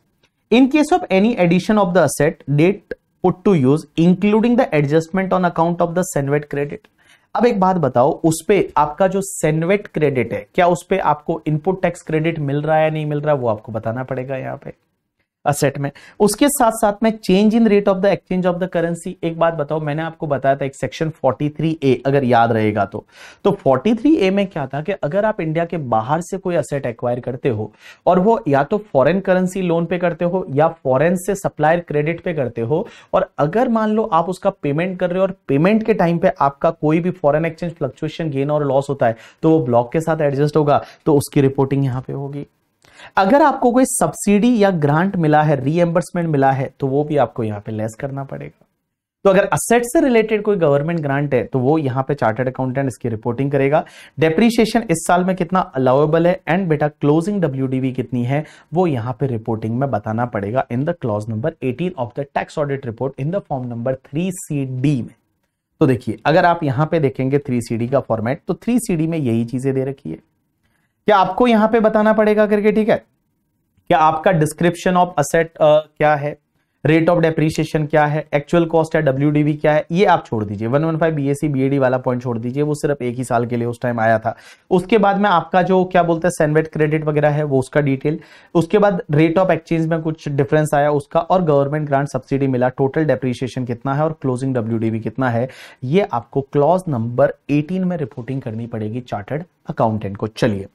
in case of any addition of the asset date put to use including the adjustment on account of the CENVAT credit अब एक बात बताओ उस पर आपका जो सेनवेट क्रेडिट है क्या उस पर आपको इनपुट टैक्स क्रेडिट मिल रहा है या नहीं मिल रहा है वो आपको बताना पड़ेगा यहाँ पे असेट में उसके साथ साथ में change in rate of the exchange of the currency एक बात बताओ मैंने आपको बताया था एक सेक्शन ए अगर याद रहेगा तो तो ए में क्या था कि अगर आप इंडिया के बाहर से कोई असेट एक्वायर करते हो और वो या तो फॉरेन करेंसी लोन पे करते हो या फॉरेन से सप्लायर क्रेडिट पे करते हो और अगर मान लो आप उसका पेमेंट कर रहे हो और पेमेंट के टाइम पे आपका कोई भी फॉरेन एक्सचेंज फ्लक्चुएशन गेन और लॉस होता है तो वो ब्लॉक के साथ एडजस्ट होगा तो उसकी रिपोर्टिंग यहाँ पे होगी अगर आपको कोई सब्सिडी या ग्रांट मिला है रीएम्बर्समेंट मिला है तो वो भी आपको यहाँ पे लेस करना पड़ेगा तो अगर असेट से रिलेटेड कोई गवर्नमेंट ग्रांट है तो वो यहाँ पे चार्टर्ड अकाउंटेंट इसकी रिपोर्टिंग करेगा डेप्रिशिएशन इस साल में कितना अलाउेबल है एंड बेटा क्लोजिंग डब्ल्यू कितनी है वो यहाँ पे रिपोर्टिंग में बताना पड़ेगा in the clause number 18 of the tax audit report in the form number three C D में तो देखिए अगर आप यहाँ पे देखेंगे थ्री सी डी का फॉर्मेट तो थ्री सी डी में यही चीजें दे रखी है क्या आपको यहां पे बताना पड़ेगा करके ठीक है क्या आपका डिस्क्रिप्शन ऑफ असेट क्या है रेट ऑफ डेप्रीशिएशन क्या है एक्चुअल कॉस्ट है डब्ल्यू क्या है ये आप छोड़ दीजिए one one five B S वाला पॉइंट छोड़ दीजिए वो सिर्फ एक ही साल के लिए उस टाइम आया था उसके बाद में आपका जो क्या बोलते हैं सेनवेट क्रेडिट वगैरह है वो उसका डिटेल उसके बाद रेट ऑफ एक्सचेंज में कुछ डिफरेंस आया उसका और गवर्नमेंट ग्रांट सब्सिडी मिला टोटल डेप्रीशिएशन कितना है और क्लोजिंग डब्ल्यू कितना है ये आपको क्लॉज नंबर एटीन में रिपोर्टिंग करनी पड़ेगी चार्टर्ड अकाउंटेंट को चलिए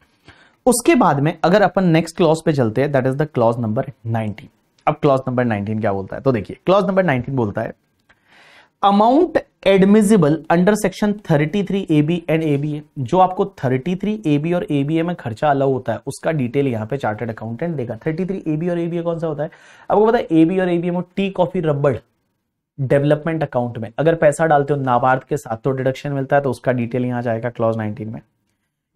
उसके बाद में अगर अपन नेक्स्ट क्लॉज पे चलते हैं that is the clause number 19 अब क्लॉज नंबर 19 क्या बोलता है तो देखिए क्लॉज नंबर 19 बोलता है amount admissible under section 33 A B and A B A जो आपको 33 ए बी और ए बी ए में खर्चा अलाउ होता है उसका डिटेल यहां पे चार्टेड अकाउंटेंट देगा 33 ए बी और ए बी ए कौन सा होता है आपको पता है ए बी और ए एबीए में tea coffee rubber development account में अगर पैसा डालते हो नाबार्ड के साथ तो डिडक्शन मिलता है तो उसका डिटेल यहां जाएगा क्लॉज 19 में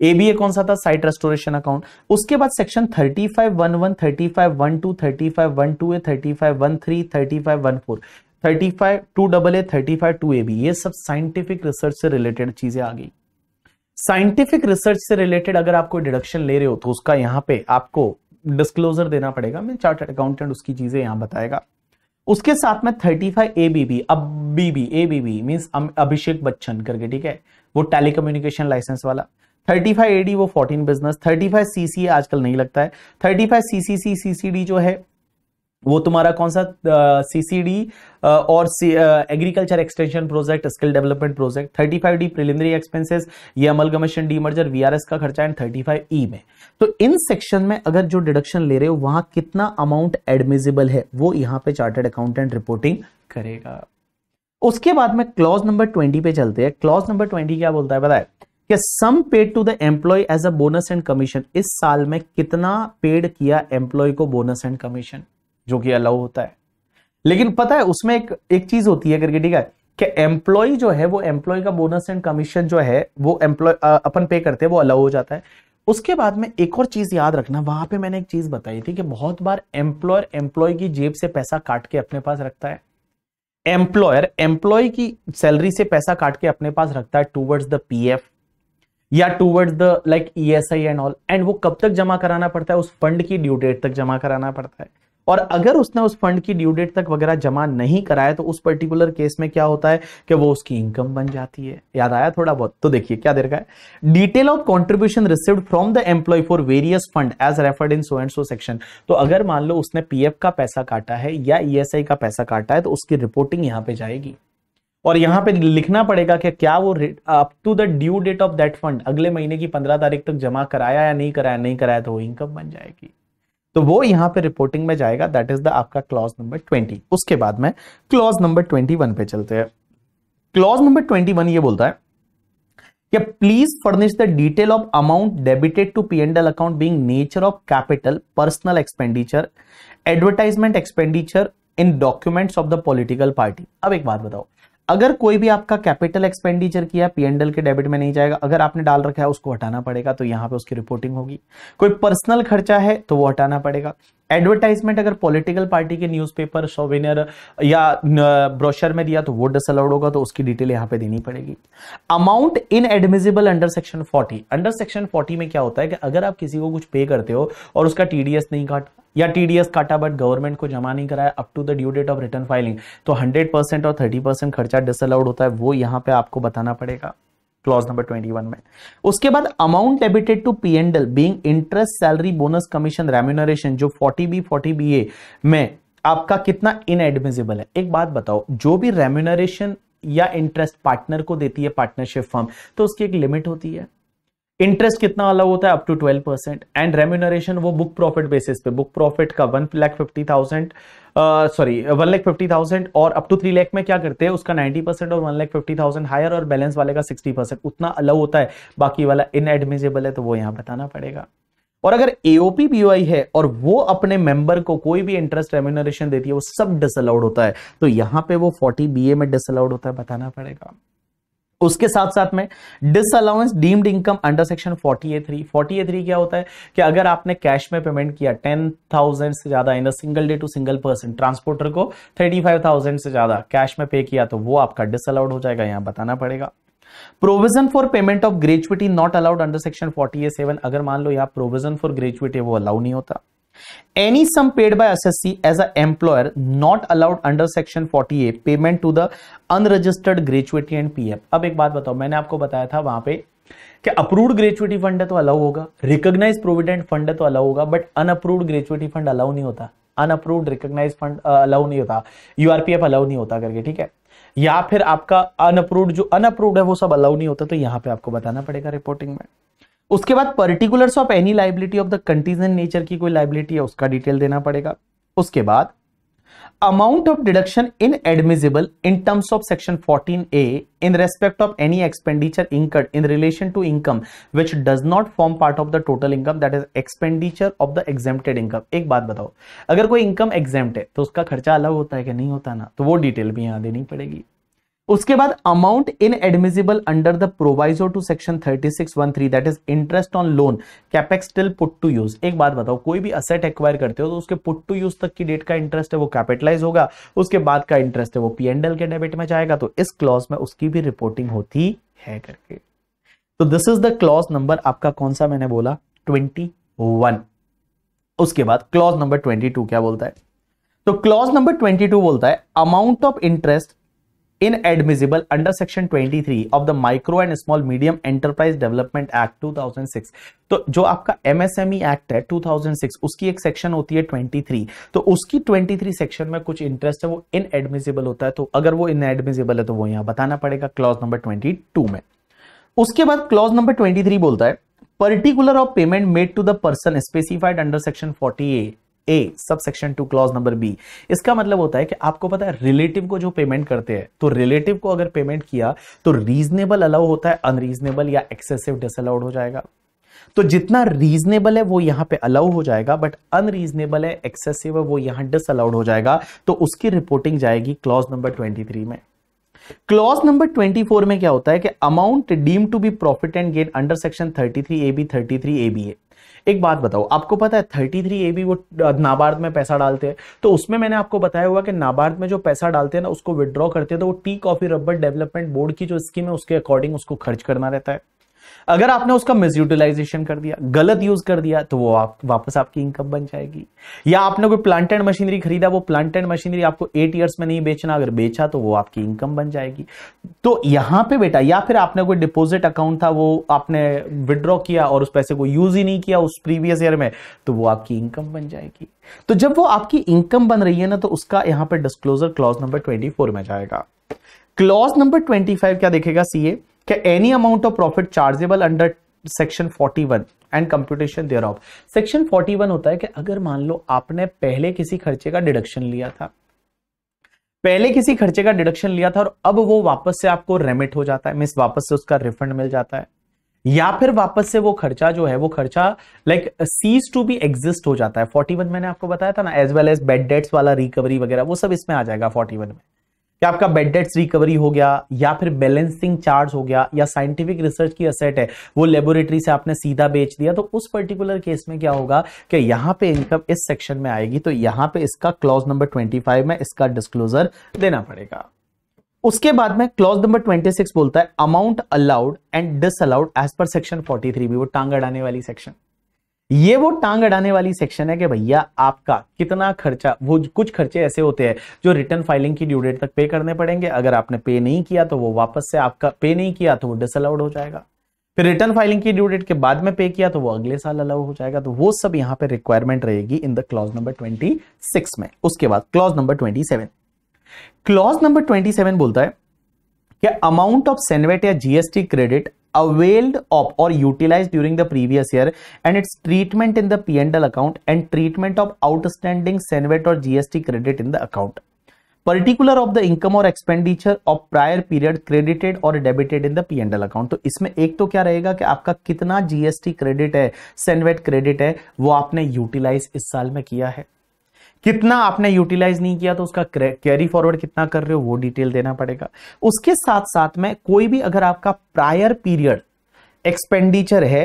एबीए कौन सा था साइट रेस्टोरेशन अकाउंट उसके बाद section thirty five one one thirty five one two thirty five one two A thirty five one three thirty five one four thirty five two double A thirty five two A B ये सब scientific research से related चीजें आ गई scientific research से related अगर आप कोई deduction ले रहे हो तो उसका यहाँ पे आपको डिस्क्लोजर देना पड़ेगा मैं चार्ट अकाउंटेंट उसकी चीजें यहाँ बताएगा उसके साथ में thirty five A B B अब B B A B B mean Abhishek Bachchan करके ठीक है वो टेलीकम्युनिकेशन लाइसेंस वाला थर्टी फाइव एडी वो fourteen business thirty five C C आजकल नहीं लगता है thirty five C C C C C D जो है वो तुम्हारा कौन सा सी सी डी और agriculture extension project skill development project thirty five D preliminary expenses ये अमल commission D merger V R S का खर्चा एंड थर्टी फाइव ई में तो इन सेक्शन में अगर जो डिडक्शन ले रहे हो वहां कितना अमाउंट एडमिजिबल है वो यहाँ पे चार्टेड अकाउंटेंट रिपोर्टिंग करेगा उसके बाद में क्लॉज नंबर ट्वेंटी पे चलते हैं क्लॉज नंबर ट्वेंटी क्या बोलता है बताए कि sum paid to the employee as a bonus and commission इस साल में कितना पेड किया एम्प्लॉय को बोनस एंड कमीशन जो कि अलाउ होता है लेकिन पता है उसमें एक एक चीज होती है करके ठीक है कि एम्प्लॉय जो है वो एम्प्लॉय का बोनस एंड कमीशन जो है वो एम्प्लॉय अपन पे करते हैं वो अलाउ हो जाता है उसके बाद में एक और चीज याद रखना वहां पे मैंने एक चीज बताई थी कि बहुत बार एम्प्लॉयर एम्प्लॉय की जेब से पैसा काट के अपने पास रखता है एम्प्लॉयर एम्प्लॉय की सैलरी से पैसा काट के अपने पास रखता है टूवर्ड्स द पीएफ या towards the like ESI and all and वो कब तक जमा कराना पड़ता है उस फंड की ड्यू डेट तक जमा कराना पड़ता है और अगर उसने उस फंड की ड्यू डेट तक वगैरह जमा नहीं कराया तो उस पर्टिकुलर केस में क्या होता है कि वो उसकी इनकम बन जाती है याद आया थोड़ा बहुत तो देखिए क्या दे रखा है detail of contribution received from the employee for various fund as referred in so and so section तो अगर मान लो उसने पीएफ का पैसा काटा है या ईएसआई e का पैसा काटा है तो उसकी रिपोर्टिंग यहां पर जाएगी और यहां पे लिखना पड़ेगा कि क्या वो up to the due date of that fund अगले महीने की पंद्रह तारीख तक जमा कराया या नहीं कराया नहीं कराया तो वो इनकम बन जाएगी तो वो यहां पे रिपोर्टिंग में जाएगा दैट इज द आपका क्लॉज नंबर ट्वेंटी उसके बाद में क्लॉज नंबर ट्वेंटी वन पे चलते हैं क्लॉज नंबर ट्वेंटी वन ये बोलता है कि please furnish the detail of amount debited to P and L account being nature of capital personal expenditure advertisement expenditure in documents of the political party अब एक बात बताओ अगर कोई भी आपका कैपिटल एक्सपेंडिचर किया पीएनडल के डेबिट में नहीं जाएगा अगर आपने डाल रखा है उसको हटाना पड़ेगा तो यहां पे उसकी रिपोर्टिंग होगी कोई पर्सनल खर्चा है तो वो हटाना पड़ेगा एडवर्टाइजमेंट अगर पॉलिटिकल पार्टी के न्यूज़पेपर पेपर या ब्रोशर में दिया तो वो डिसअलाउड होगा तो उसकी डिटेल यहाँ पे देनी पड़ेगी amount inadmissible under section 40 under section 40 में क्या होता है कि अगर आप किसी को कुछ पे करते हो और उसका टीडीएस नहीं काटा या टीडीएस काटा बट गवर्नमेंट को जमा नहीं कराया up to the due date of return filing तो हंड्रेड और थर्टी खर्चा डिसअलाउड होता है वो यहाँ पे आपको बताना पड़ेगा क्लॉज नंबर 21 में उसके बाद amount debited to P and L being interest salary bonus commission remuneration जो 40 बी 40 बी ए में आपका कितना इनएडमिजिबल है एक बात बताओ जो भी रेम्यूनरेशन या इंटरेस्ट पार्टनर को देती है पार्टनरशिप फर्म तो उसकी एक लिमिट होती है इंटरेस्ट कितना अलग होता है up to twelve percent and remuneration वो बुक प्रॉफिट बेसिस पे बुक प्रॉफिट का one lakh fifty thousand sorry one lakh fifty thousand और अप टू थ्री लैख में क्या करते हैं उसका नाइन्टी परसेंट और one lakh fifty thousand higher और बैलेंस वाले का सिक्सटी परसेंट उतना अलाउ होता है बाकी वाला एडमिजेबल है तो वो यहाँ बताना पड़ेगा और अगर एओपी बीओआई है और वो अपने मेंबर को कोई भी इंटरेस्ट रेम्यूनरेशन देती है वो सब डिसअलाउड होता है तो यहाँ पे वो बी ए में डिसअलाउड होता है बताना पड़ेगा उसके साथ साथ में disallowance deemed income under section forty A three forty A three क्या होता है कि अगर आपने कैश में पेमेंट किया टेन थाउजेंड से ज्यादा in single day to single person transporter को थर्टी फाइव थाउजेंड से ज्यादा कैश में पे किया तो वो आपका डिसअलाउड हो जाएगा यहां बताना पड़ेगा provision for payment of gratuity not allowed under section forty A seven अगर मान लो यहाँ प्रोविजन फॉर ग्रेचुअटी वो अलाउ नहीं होता any sum paid by assessee as a employer not allowed under section forty A payment to the unregistered gratuity and P F अब एक बात बताओ मैंने आपको बताया था वहां पे कि अप्रूव्ड ग्रेचुएटी फंड है तो अलाउ होगा रिकोगनाइज प्रोविडेंट फंड है तो अलाउ होगा but unapproved gratuity fund allow नहीं होता अनअप्रूव्ड रिकोगनाइज फंड अलाउ नहीं होता यूआरपीएफ अलाउ नहीं होता करके ठीक है या फिर आपका अनअप्रूव्ड जो अनअप्रूव्ड है वो सब अलाउ नहीं होता तो यहां पे आपको बताना पड़ेगा रिपोर्टिंग में उसके बाद particulars of any liability of the contingent nature की कोई लाइबिलिटी है उसका डिटेल देना पड़ेगा उसके बाद amount of deduction inadmissible in terms of section 14 A in respect of any expenditure incurred in relation to income which does not form part of the total income that is expenditure of the exempted income एक बात बताओ अगर कोई income exempt है तो उसका खर्चा अलग होता है कि नहीं होता ना तो वो डिटेल भी यहां देनी पड़ेगी उसके बाद amount inadmissible under the proviso to section 3613 that is interest on loan capex till put to use एक बात बताओ कोई भी असेट एक्वायर करते हो तो उसके पुट टू यूज तक की डेट का इंटरेस्ट है वो कैपिटलाइज होगा उसके बाद का इंटरेस्ट है वो पी एंड एल के डेबिट में जाएगा तो इस क्लॉज में उसकी भी रिपोर्टिंग होती है करके तो this is the clause number आपका कौन सा मैंने बोला ट्वेंटी वन उसके बाद क्लॉज नंबर ट्वेंटी टू क्या बोलता है तो क्लॉज नंबर ट्वेंटी टू बोलता है amount of interest inadmissible under section 23 of the micro and small medium enterprise development act 2006 तो जो आपका MSME एक्ट है 2006 उसकी एक सेक्शन होती है 23 तो उसकी 23 सेक्शन में कुछ इंटरेस्ट है वो एडमिजिबल होता है तो अगर वो एडमिजिबल है तो वो यहां बताना पड़ेगा क्लॉज नंबर 22 में उसके बाद क्लॉज नंबर 23 बोलता है particular of payment made to the person specified under section forty A A sub section two clause number B इसका मतलब होता है कि आपको पता है रिलेटिव को जो पेमेंट करते हैं तो रिलेटिव को अगर पेमेंट किया तो रीजनेबल अलाउ होता है अनरीजनेबल या एक्सेसिव डिसअलाउड हो जाएगा तो जितना रीजनेबल है वो यहां पे अलाउ हो जाएगा बट अनरीजनेबल है एक्सेसिव है वो यहां डिसअलाउड हो जाएगा तो उसकी रिपोर्टिंग जाएगी क्लॉज नंबर 23 में क्लॉज नंबर 24 में क्या होता है कि amount deem to be profit and gain under section 33 A B 33 A B A एक बात बताओ आपको पता है थर्टी थ्री ए बी वो नाबार्ड में पैसा डालते हैं तो उसमें मैंने आपको बताया हुआ कि नाबार्ड में जो पैसा डालते हैं ना उसको विड्रॉ करते हैं तो वो tea coffee rubber development board की जो स्कीम है उसके अकॉर्डिंग उसको खर्च करना रहता है अगर आपने उसका मिस यूटिलाइजेशन कर दिया गलत यूज कर दिया तो वो आप वापस आपकी इनकम बन जाएगी या आपने कोई प्लांट एंड मशीनरी खरीदा वो प्लांट एंड मशीनरी आपको एट ईयर्स में नहीं बेचना अगर बेचा तो वो आपकी इनकम बन जाएगी तो यहां पे बेटा या फिर आपने कोई डिपोजिट अकाउंट था वो आपने विड्रॉ किया और उस पैसे को यूज ही नहीं किया उस प्रीवियस ईयर में तो वो आपकी इनकम बन जाएगी तो जब वो आपकी इनकम बन रही है ना तो उसका यहां पर डिस्क्लोजर क्लॉज नंबर ट्वेंटी में जाएगा क्लॉज नंबर ट्वेंटी क्या देखेगा सीए क्या any amount of profit chargeable under section 41 and computation thereof section 41 होता है कि अगर मान लो आपने पहले किसी खर्चे का डिडक्शन लिया था पहले किसी खर्चे का डिडक्शन लिया था और अब वो वापस से आपको रेमिट हो जाता है मीन वापस से उसका रिफंड मिल जाता है या फिर वापस से वो खर्चा जो है वो खर्चा like cease to be exist हो जाता है 41 मैंने आपको बताया था ना as well as bad debts वाला रिकवरी वगैरह वो सब इसमें आ जाएगा 41 में कि आपका बेड डेट्स रिकवरी हो गया या फिर बैलेंसिंग चार्ज हो गया या साइंटिफिक रिसर्च की असेट है वो लेबोरेटरी से आपने सीधा बेच दिया तो उस पर्टिकुलर केस में क्या होगा कि यहां पे इनकम इस सेक्शन में आएगी तो यहां पे इसका क्लॉज नंबर ट्वेंटी में इसका डिस्क्लोजर देना पड़ेगा उसके बाद में क्लॉज नंबर 26 बोलता है amount allowed and disallowed as per section three भी वो टांग अड़ाने वाली सेक्शन ये वो टांग अड़ाने वाली सेक्शन है कि भैया आपका कितना खर्चा वो कुछ खर्चे ऐसे होते हैं जो रिटर्न फाइलिंग की ड्यू डेट तक पे करने पड़ेंगे अगर आपने पे नहीं किया तो वो वापस से आपका पे नहीं किया तो वो डिसअलाउड हो जाएगा फिर रिटर्न फाइलिंग की ड्यू डेट के बाद में पे किया तो वो अगले साल अलाउ हो जाएगा तो वो सब यहां पर रिक्वायरमेंट रहेगी in the clause number twenty six में उसके बाद clause number twenty seven clause number twenty seven बोलता है कि अमाउंट ऑफ सेनवेट या GST credit availed of or utilized during the previous year and its treatment in the P&L account and treatment of outstanding SENVET or GST credit in the account. Particular of the income और expenditure of prior period credited और debited in the P and account तो इसमें एक तो क्या रहेगा कि आपका कितना जीएसटी क्रेडिट है सेनवेट क्रेडिट है वो आपने यूटिलाइज इस साल में किया है कितना आपने यूटिलाइज नहीं किया तो उसका कैरी फॉरवर्ड कितना कर रहे हो वो डिटेल देना पड़ेगा उसके साथ साथ में कोई भी अगर आपका प्रायर पीरियड एक्सपेंडिचर है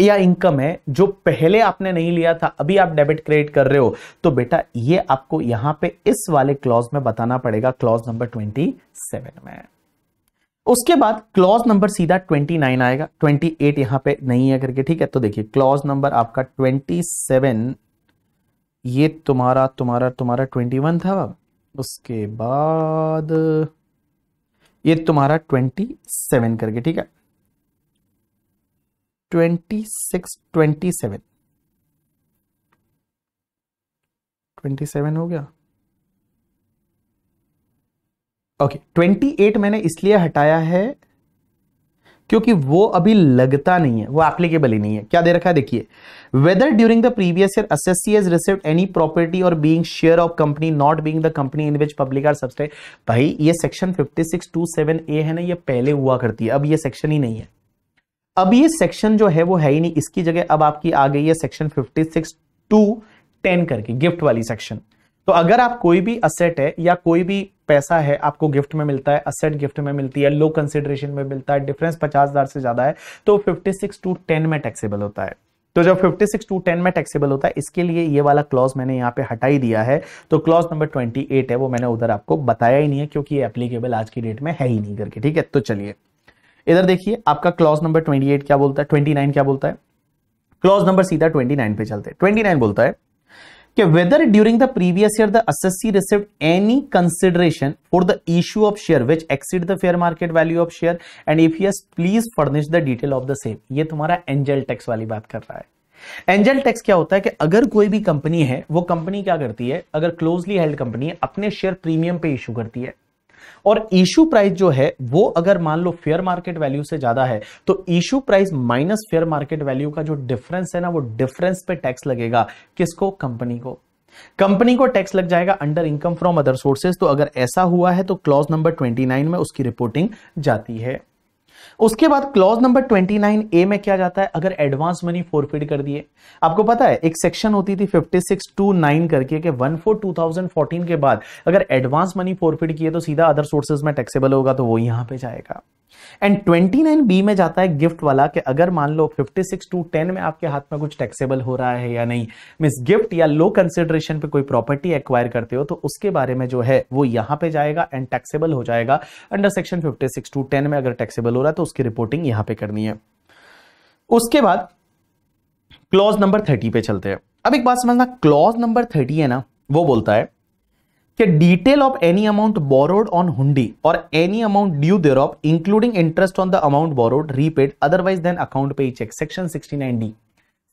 या इनकम है जो पहले आपने नहीं लिया था अभी आप डेबिट क्रेडिट कर रहे हो तो बेटा ये आपको यहां पे इस वाले क्लॉज में बताना पड़ेगा क्लॉज नंबर ट्वेंटी सेवन में उसके बाद क्लॉज नंबर सीधा 29 आएगा 28 यहां पर नहीं है करके ठीक है तो देखिए क्लॉज नंबर आपका 27 ये तुम्हारा तुम्हारा तुम्हारा ट्वेंटी वन था उसके बाद ये तुम्हारा ट्वेंटी सेवन करके ठीक है twenty six twenty seven twenty seven हो गया ओके ट्वेंटी एट मैंने इसलिए हटाया है क्योंकि वो अभी लगता नहीं है वो एप्लीकेबल ही नहीं है क्या दे रखा है देखिए whether during the previous year assessee has receive any property और being share of company not being the company in which public are सबसे भाई ये सेक्शन 5627 ए है ना ये पहले हुआ करती है अब ये सेक्शन ही नहीं है अब ये सेक्शन जो है वो है ही नहीं इसकी जगह अब आपकी आ गई है section fifty six two ten करके गिफ्ट वाली सेक्शन तो अगर आप कोई भी असेट है या कोई भी पैसा है आपको गिफ्ट में मिलता है असेट गिफ्ट में मिलती है लो कंसिडरेशन में मिलता है डिफरेंस पचास हजार से ज्यादा है तो फिफ्टी सिक्स टू टेन में टैक्सेबल होता है तो जब 56 टू 10 में टैक्सेबल होता है इसके लिए ये वाला क्लॉज मैंने यहाँ पे हटा ही दिया है तो क्लॉज नंबर 28 है वो मैंने उधर आपको बताया ही नहीं है क्योंकि ये एप्लीकेबल आज की डेट में है ही नहीं करके ठीक है तो चलिए इधर देखिए आपका क्लॉज नंबर 28 क्या बोलता है 29 क्या बोलता है क्लॉज नंबर सीधा 29 पे चलते हैं 29 बोलता है कि whether during the previous year the assessee receive any consideration for the issue of share which exceed the fair market value of share and if yes please furnish the detail of the same ये तुम्हारा angel tax वाली बात कर रहा है angel tax क्या होता है कि अगर कोई भी कंपनी है वो कंपनी क्या करती है अगर क्लोजली हेल्ड कंपनी है अपने शेयर प्रीमियम पे इशू करती है और इशू प्राइस जो है वो अगर मान लो फेयर मार्केट वैल्यू से ज्यादा है तो issue price minus fair market value का जो डिफरेंस है ना वो डिफरेंस पे टैक्स लगेगा किसको कंपनी को कंपनी को टैक्स लग जाएगा under income from other sources तो अगर ऐसा हुआ है तो क्लॉज नंबर ट्वेंटी में उसकी रिपोर्टिंग जाती है उसके बाद क्लॉज नंबर 29 ए में क्या जाता है अगर एडवांस मनी फोरफिट कर दिए आपको पता है एक सेक्शन होती थी 5629 करके कि 14 के बाद अगर एडवांस मनी फोरफिट किए तो सीधा अदर सोर्सेज में टैक्सेबल होगा तो वो यहां पे जाएगा एंड 29 बी में जाता है गिफ्ट वाला कि अगर मान लो 56 टू 10 में आपके हाथ में कुछ टैक्सेबल हो रहा है या नहीं मिस गिफ्ट या लो कंसिडरेशन पे कोई प्रॉपर्टी एक्वायर करते हो तो उसके बारे में जो है वो यहां पे जाएगा एंड टैक्सेबल हो जाएगा अंडर सेक्शन 56 टू 10 में अगर टैक्सेबल हो रहा है तो उसकी रिपोर्टिंग यहां पे करनी है उसके बाद क्लॉज नंबर थर्टी पे चलते हैं अब एक बात समझना क्लॉज नंबर थर्टी है ना वो बोलता है कि detail of any amount borrowed on hundi और any amount due thereof including interest on the amount borrowed repaid otherwise than account पे चेक सेक्शन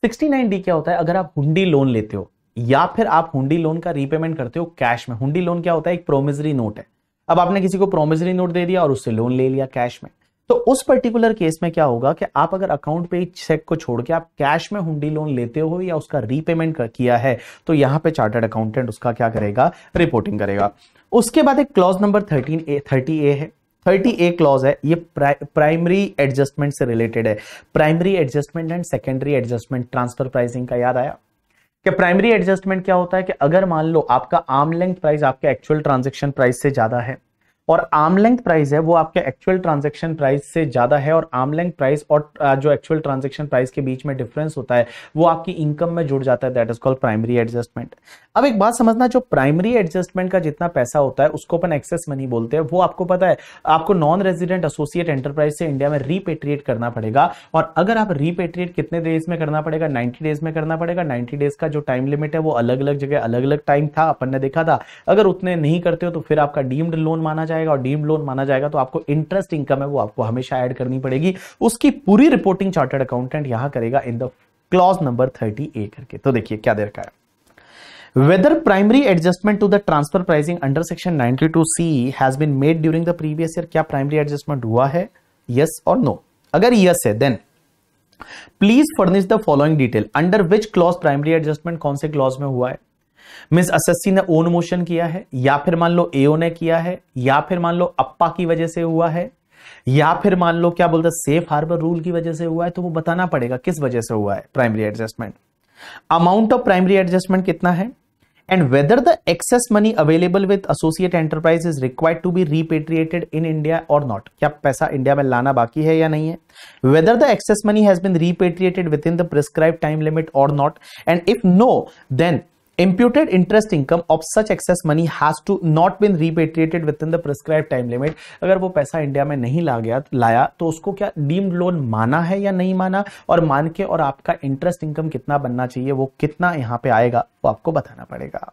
69D डी क्या होता है अगर आप हुंडी लोन लेते हो या फिर आप हुंडी लोन का रीपेमेंट करते हो कैश में हुंडी लोन क्या होता है एक प्रोमिजरी नोट है अब आपने किसी को प्रोमिजरी नोट दे दिया और उससे लोन ले लिया कैश में तो उस पर्टिकुलर केस में क्या होगा कि आप अगर अकाउंट पे चेक को छोड़ के आप कैश में हुंडी लोन लेते हो या उसका रीपेमेंट किया है तो यहां पे चार्टर्ड अकाउंटेंट उसका क्या करेगा रिपोर्टिंग करेगा उसके बाद एक clause number thirteen A thirty A है थर्टी ए क्लॉज है ये प्राइमरी एडजस्टमेंट से रिलेटेड है primary adjustment and secondary adjustment transfer pricing का याद आया कि प्राइमरी एडजस्टमेंट क्या होता है कि अगर मान लो आपका आर्म लेंथ प्राइस आपके एक्चुअल ट्रांजेक्शन प्राइस से ज्यादा है और आर्म लेंथ प्राइस है वो आपके एक्चुअल ट्रांजेक्शन प्राइस से ज्यादा है और आर्म लेंथ प्राइस और जो एक्चुअल ट्रांजेक्शन प्राइस के बीच में डिफरेंस होता है वो आपकी इनकम में जुड़ जाता है that is called primary adjustment अब एक बात समझना जो प्राइमरी एडजस्टमेंट का जितना पैसा होता है उसको अपन एक्सेस मनी बोलते हैं वो आपको पता है आपको नॉन रेजिडेंट एसोसिएट एंटरप्राइज से इंडिया में रिपेट्रिएट करना पड़ेगा और अगर आप रिपेट्रिएट कितने डेज में करना पड़ेगा नाइन्टी डेज में करना पड़ेगा नाइन्टी डेज का जो टाइम लिमिट है वो अलग अलग जगह अलग अलग टाइम था अपन ने देखा था अगर उतने नहीं करते हो तो फिर आपका डीम्ड लोन माना जाएगा और डीम्ड लोन माना जाएगा तो आपको इंटरेस्ट इनकम है वो आपको हमेशा ऐड करनी पड़ेगी उसकी पूरी रिपोर्टिंग चार्टर्ड अकाउंटेंट यहां करेगा in the clause number thirty A करके तो देखिए क्या दे रखा है whether primary adjustment to the transfer pricing under section 92c has been made during the previous year क्या primary adjustment हुआ है yes or no अगर yes है then please furnish the following detail under which clause primary adjustment कौन से clause में हुआ है मीन्स असेसी ने ओन मोशन किया है या फिर मान लो एओ ने किया है या फिर मान लो अप्पा की वजह से हुआ है या फिर मान लो क्या बोलते सेफ हार्बर रूल की वजह से हुआ है तो वो बताना पड़ेगा किस वजह से हुआ है primary adjustment amount of primary adjustment कितना है and whether the excess money available with associate enterprise is required to be repatriated in India और नॉट क्या पैसा इंडिया में लाना बाकी है या नहीं है whether the excess money has been repatriated with in the prescribe time limit और not and if no then Imputed interest income of such excess money has to not been repatriated within the prescribed time limit. अगर वो पैसा India में नहीं ला गया लाया तो उसको क्या डीम्ड लोन माना है या नहीं माना और मान के और आपका इंटरेस्ट इनकम कितना बनना चाहिए वो कितना यहाँ पे आएगा वो आपको बताना पड़ेगा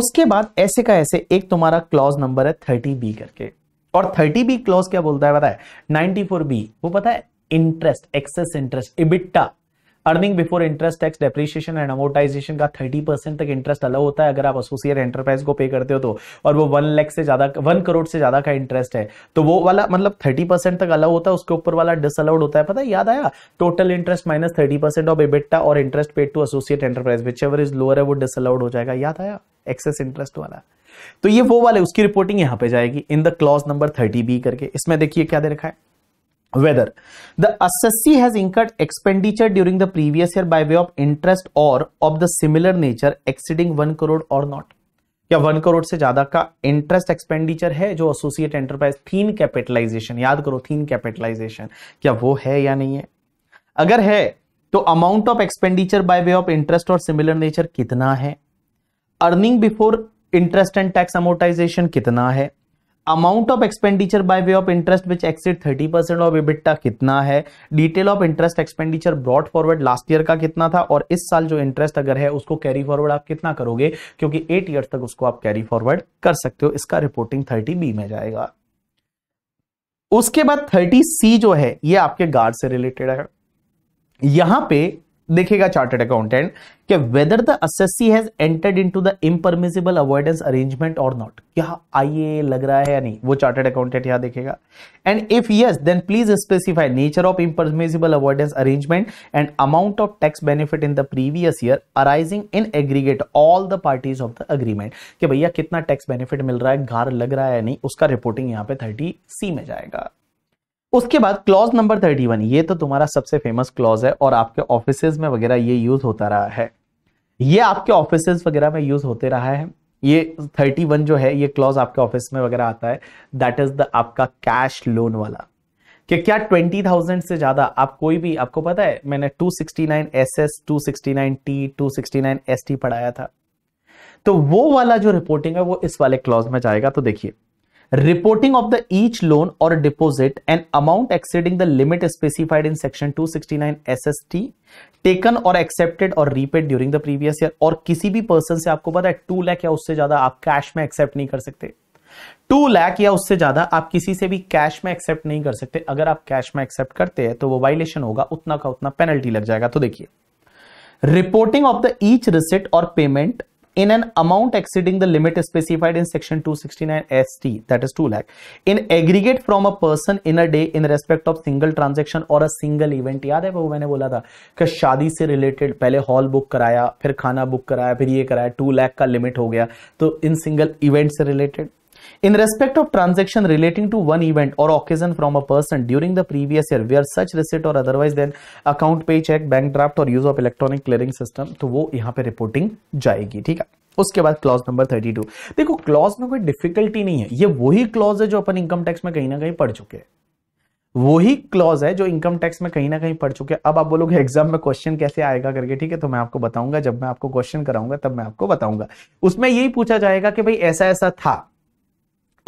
उसके बाद ऐसे का ऐसे एक तुम्हारा क्लॉज नंबर है थर्टी बी करके और थर्टी बी क्लॉज क्या बोलता है पता है नाइनटी फोर बी वो पता है interest excess interest EBITDA earning before interest tax depreciation and amortisation का थर्टी परसेंट तक इंटरेस्ट अलग होता है अगर आप एसोसिएट एंटरप्राइज को पे करते हो तो और वो वन लैख से ज्यादा वन करोड़ से ज्यादा का इंटरेस्ट है तो वो वाला मतलब थर्टी परसेंट तक अलग होता है उसके ऊपर वाला डिसअलाउड होता है पता है याद आया total interest minus thirty percent of EBITDA और interest paid to associate enterprise whichever is lower है वो डिसअलाउड हो जाएगा याद आया एक्सेस इंटरेस्ट वाला तो ये वो वाले उसकी रिपोर्टिंग यहां पे जाएगी in the clause number thirty B करके इसमें देखिए क्या दे रखा है whether the assessee has incurred expenditure during the previous year by way of interest or of the similar nature exceeding 1 crore or not क्या वन करोड़ से ज्यादा का इंटरेस्ट एक्सपेंडिचर है जो एसोसिएट एंटरप्राइज थीन कैपिटलाइजेशन याद करो थीन कैपिटलाइजेशन क्या वो है या नहीं है अगर है तो amount of expenditure by way of interest और सिमिलर नेचर कितना है earning before interest and tax amortisation कितना है amount of expenditure by way of interest which exceed 30 percent of EBITDA कितना है detail of interest expenditure brought forward last year का कितना था और इस साल जो इंटरेस्ट अगर है उसको कैरी फॉरवर्ड आप कितना करोगे क्योंकि एट ईयर तक उसको आप कैरी फॉरवर्ड कर सकते हो इसका रिपोर्टिंग थर्टी बी में जाएगा उसके बाद थर्टी सी जो है ये आपके गार्ड से रिलेटेड है यहां पे देखिएगा चार्टेड अकाउंटेंट कि whether the assessee has entered into the impermissible avoidance arrangement और नॉट क्या आइए लग रहा है या नहीं वो चार्टेड अकाउंटेंट यहां देखेगा and if yes then please specify nature of impermissible avoidance arrangement and amount of tax benefit in the previous year arising in aggregate all the parties of the agreement कि भैया कितना tax benefit मिल रहा है घर लग रहा है या नहीं उसका रिपोर्टिंग यहाँ पे थर्टी सी में जाएगा उसके बाद क्लॉज नंबर थर्टी वन ये तो तुम्हारा सबसे फेमस क्लॉज है और आपके ऑफिस में वगैरह ये यूज होता रहा है ये आपके ऑफिस वगैरह में यूज होते रहा है ये थर्टी वन जो है ये क्लॉज आपके ऑफिस में वगैरह आता है दैट इज द आपका कैश लोन वाला कि क्या ट्वेंटी थाउजेंड से ज्यादा आप कोई भी आपको पता है मैंने two sixty nine S S two sixty nine T two sixty nine S T पढ़ाया था तो वो वाला जो रिपोर्टिंग है वो इस वाले क्लॉज में जाएगा तो देखिए reporting of the each loan और deposit and amount exceeding the limit specified in section 269 sixty taken और एक्सेप्टेड और repaid during the previous year और किसी भी पर्सन से आपको पता है टू लैख या उससे ज्यादा आप कैश में एक्सेप्ट नहीं कर सकते टू लैख या उससे ज्यादा आप किसी से भी कैश में एक्सेप्ट नहीं कर सकते अगर आप कैश में एक्सेप्ट करते हैं तो वो वायलेशन होगा उतना का उतना पेनल्टी लग जाएगा तो देखिए reporting of the each receipt और payment in an amount exceeding the limit specified in section 269 ST that is 2 lakh in aggregate from a person in a day in respect of single transaction or a single event याद है वो मैंने बोला था कि शादी से related पहले हॉल बुक कराया फिर खाना बुक कराया फिर ये कराया 2 लाख का लिमिट हो गया तो इन सिंगल इवेंट से related In respect of transaction relating to one event or occasion from a person during the previous year where such receipt or otherwise then account पे चेक बैंक ड्राफ्ट और use of electronic clearing system तो वो यहाँ पे reporting जाएगी ठीक है उसके बाद क्लॉज नंबर 32 देखो क्लॉज में कोई डिफिकल्टी नहीं है ये वही क्लॉज है जो अपन इनकम टैक्स में कहीं ना कहीं पढ़ चुके हैं वही क्लॉज है जो इनकम टैक्स में कहीं ना कहीं पढ़ चुके अब आप बोलोगे एग्जाम में क्वेश्चन कैसे आएगा करके ठीक है तो मैं आपको बताऊंगा जब मैं आपको क्वेश्चन कराऊंगा तब मैं आपको बताऊंगा उसमें यही पूछा जाएगा कि भाई ऐसा ऐसा था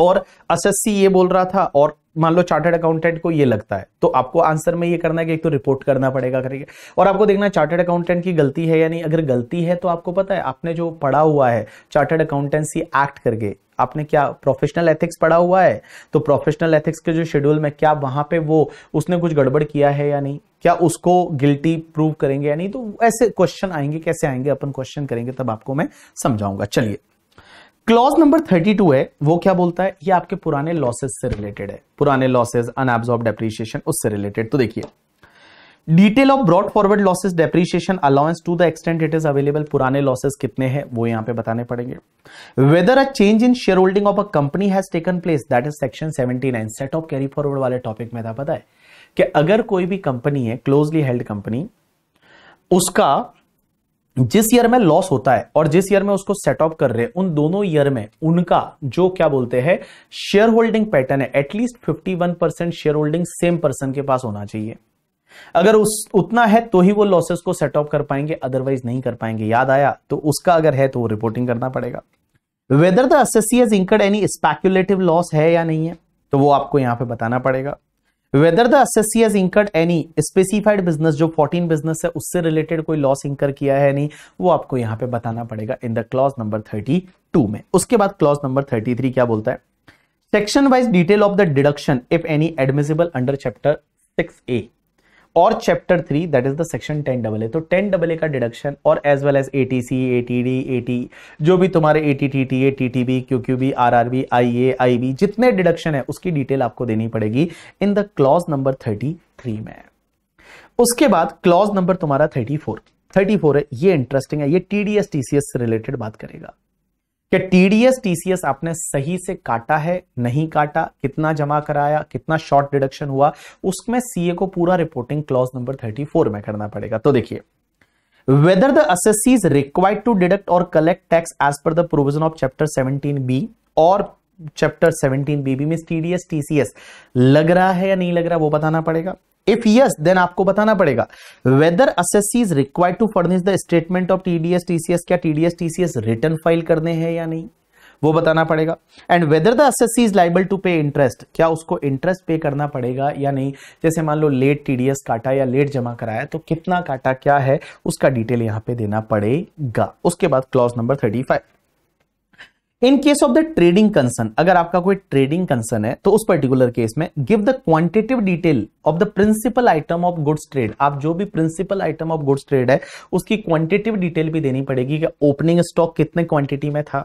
और एस ये बोल रहा था और मान लो चार्टर्ड अकाउंटेंट को ये लगता है तो आपको आंसर में ये करना है कि एक तो रिपोर्ट करना पड़ेगा करेंगे और आपको देखना है चार्टर्ड अकाउंटेंट की गलती है या नहीं अगर गलती है तो आपको पता है आपने जो पढ़ा हुआ है चार्टर्ड अकाउंटेंसी एक्ट करके आपने क्या प्रोफेशनल एथिक्स पढ़ा हुआ है तो प्रोफेशनल एथिक्स के जो शेड्यूल में क्या वहां पे वो उसने कुछ गड़बड़ किया है या नहीं क्या उसको गिल्टी प्रूव करेंगे या नहीं तो ऐसे क्वेश्चन आएंगे कैसे आएंगे अपन क्वेश्चन करेंगे तब आपको मैं समझाऊंगा चलिए क्लॉज नंबर 32 है वो क्या बोलता है ये आपके पुराने लॉसेस से रिलेटेड है पुराने लॉसेज अनएब्सॉर्ब डेप्रीशिएशन उससे रिलेटेड तो देखिए detail of brought forward losses depreciation allowance to the extent it is available पुराने लॉसेज कितने हैं वो यहां पे बताने पड़ेंगे whether a change in share holding of a company has taken place that is section 79 set off carry forward वाले topic में था पता है कि अगर कोई भी कंपनी है क्लोजली हेल्ड कंपनी उसका जिस ईयर में लॉस होता है और जिस ईयर में उसको सेट ऑफ कर रहे हैं उन दोनों ईयर में उनका जो क्या बोलते हैं शेयर होल्डिंग पैटर्न है at least 51 percent share holding same person के पास होना चाहिए अगर उस उतना है तो ही वो लॉसेस को सेट ऑफ कर पाएंगे अदरवाइज नहीं कर पाएंगे याद आया तो उसका अगर है तो वो रिपोर्टिंग करना पड़ेगा whether the assessee incurred any speculative loss है या नहीं है तो वो आपको यहां पर बताना पड़ेगा whether the assessee has incurred any specified business जो 14 बिजनेस है उससे रिलेटेड कोई लॉस इंकर किया है नहीं वो आपको यहां पे बताना पड़ेगा इन द क्लॉज नंबर 32 में उसके बाद क्लॉज नंबर 33 क्या बोलता है section wise detail of the deduction if any admissible under chapter six A और chapter three that is the section ten double A तो टेन डबल ए का deduction और as well as eighty C eighty D eighty जो भी तुम्हारे A T T T A T T B Q Q B R R B I A I B जितने deduction है उसकी detail आपको देनी पड़ेगी in the clause number thirty three में उसके बाद क्लॉज नंबर तुम्हारा थर्टी फोर थर्टी फोर है ये इंटरेस्टिंग है ये T D S T C S से रिलेटेड बात करेगा कि टीडीएस टीसीएस आपने सही से काटा है नहीं काटा कितना जमा कराया कितना शॉर्ट डिडक्शन हुआ उसमें सीए को पूरा reporting clause number thirty four में करना पड़ेगा तो देखिए whether the assessee's required to deduct और collect tax as per the provision of chapter seventeen B और चैप्टर सेवनटीन बी बी में टीडीएस टीसीएस लग रहा है या नहीं लग रहा वो बताना पड़ेगा इफ यस देन आपको बताना पड़ेगा whether assessee is required to furnish the statement of TDS TCS क्या टीडीएस टीसीएस रिटर्न फाइल करने हैं या नहीं वो बताना पड़ेगा and whether the assessee is liable to pay interest क्या उसको इंटरेस्ट पे करना पड़ेगा या नहीं जैसे मान लो लेट टीडीएस काटा या लेट जमा कराया तो कितना काटा क्या है उसका डिटेल यहाँ पे देना पड़ेगा उसके बाद clause number thirty five in case of the trading concern अगर आपका कोई ट्रेडिंग कंसर्न है तो उस पर्टिकुलर केस में give the quantitative detail of the principal item of goods trade आप जो भी principal item of goods trade है उसकी क्वांटिटिव डिटेल भी देनी पड़ेगी कि ओपनिंग स्टॉक कितने क्वांटिटी में था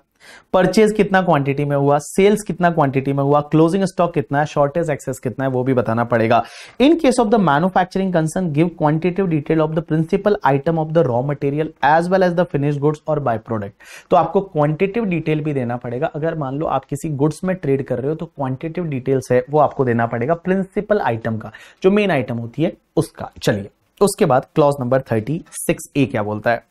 परचेज कितना क्वांटिटी में हुआ सेल्स कितना क्वांटिटी में हुआ क्लोजिंग स्टॉक कितना है शॉर्टेज एक्सेस कितना है वो भी बताना पड़ेगा in case of the manufacturing concern give quantitative detail of the principal item of the raw material as well as the finish goods और बाय प्रोडक्ट तो आपको क्वांटिटेटिव डिटेल भी देना पड़ेगा अगर मान लो आप किसी गुड्स में ट्रेड कर रहे हो तो क्वांटिटेटिव डिटेल्स है वो आपको देना पड़ेगा प्रिंसिपल आइटम का जो मेन आइटम होती है उसका चलिए उसके बाद clause number thirty six A क्या बोलता है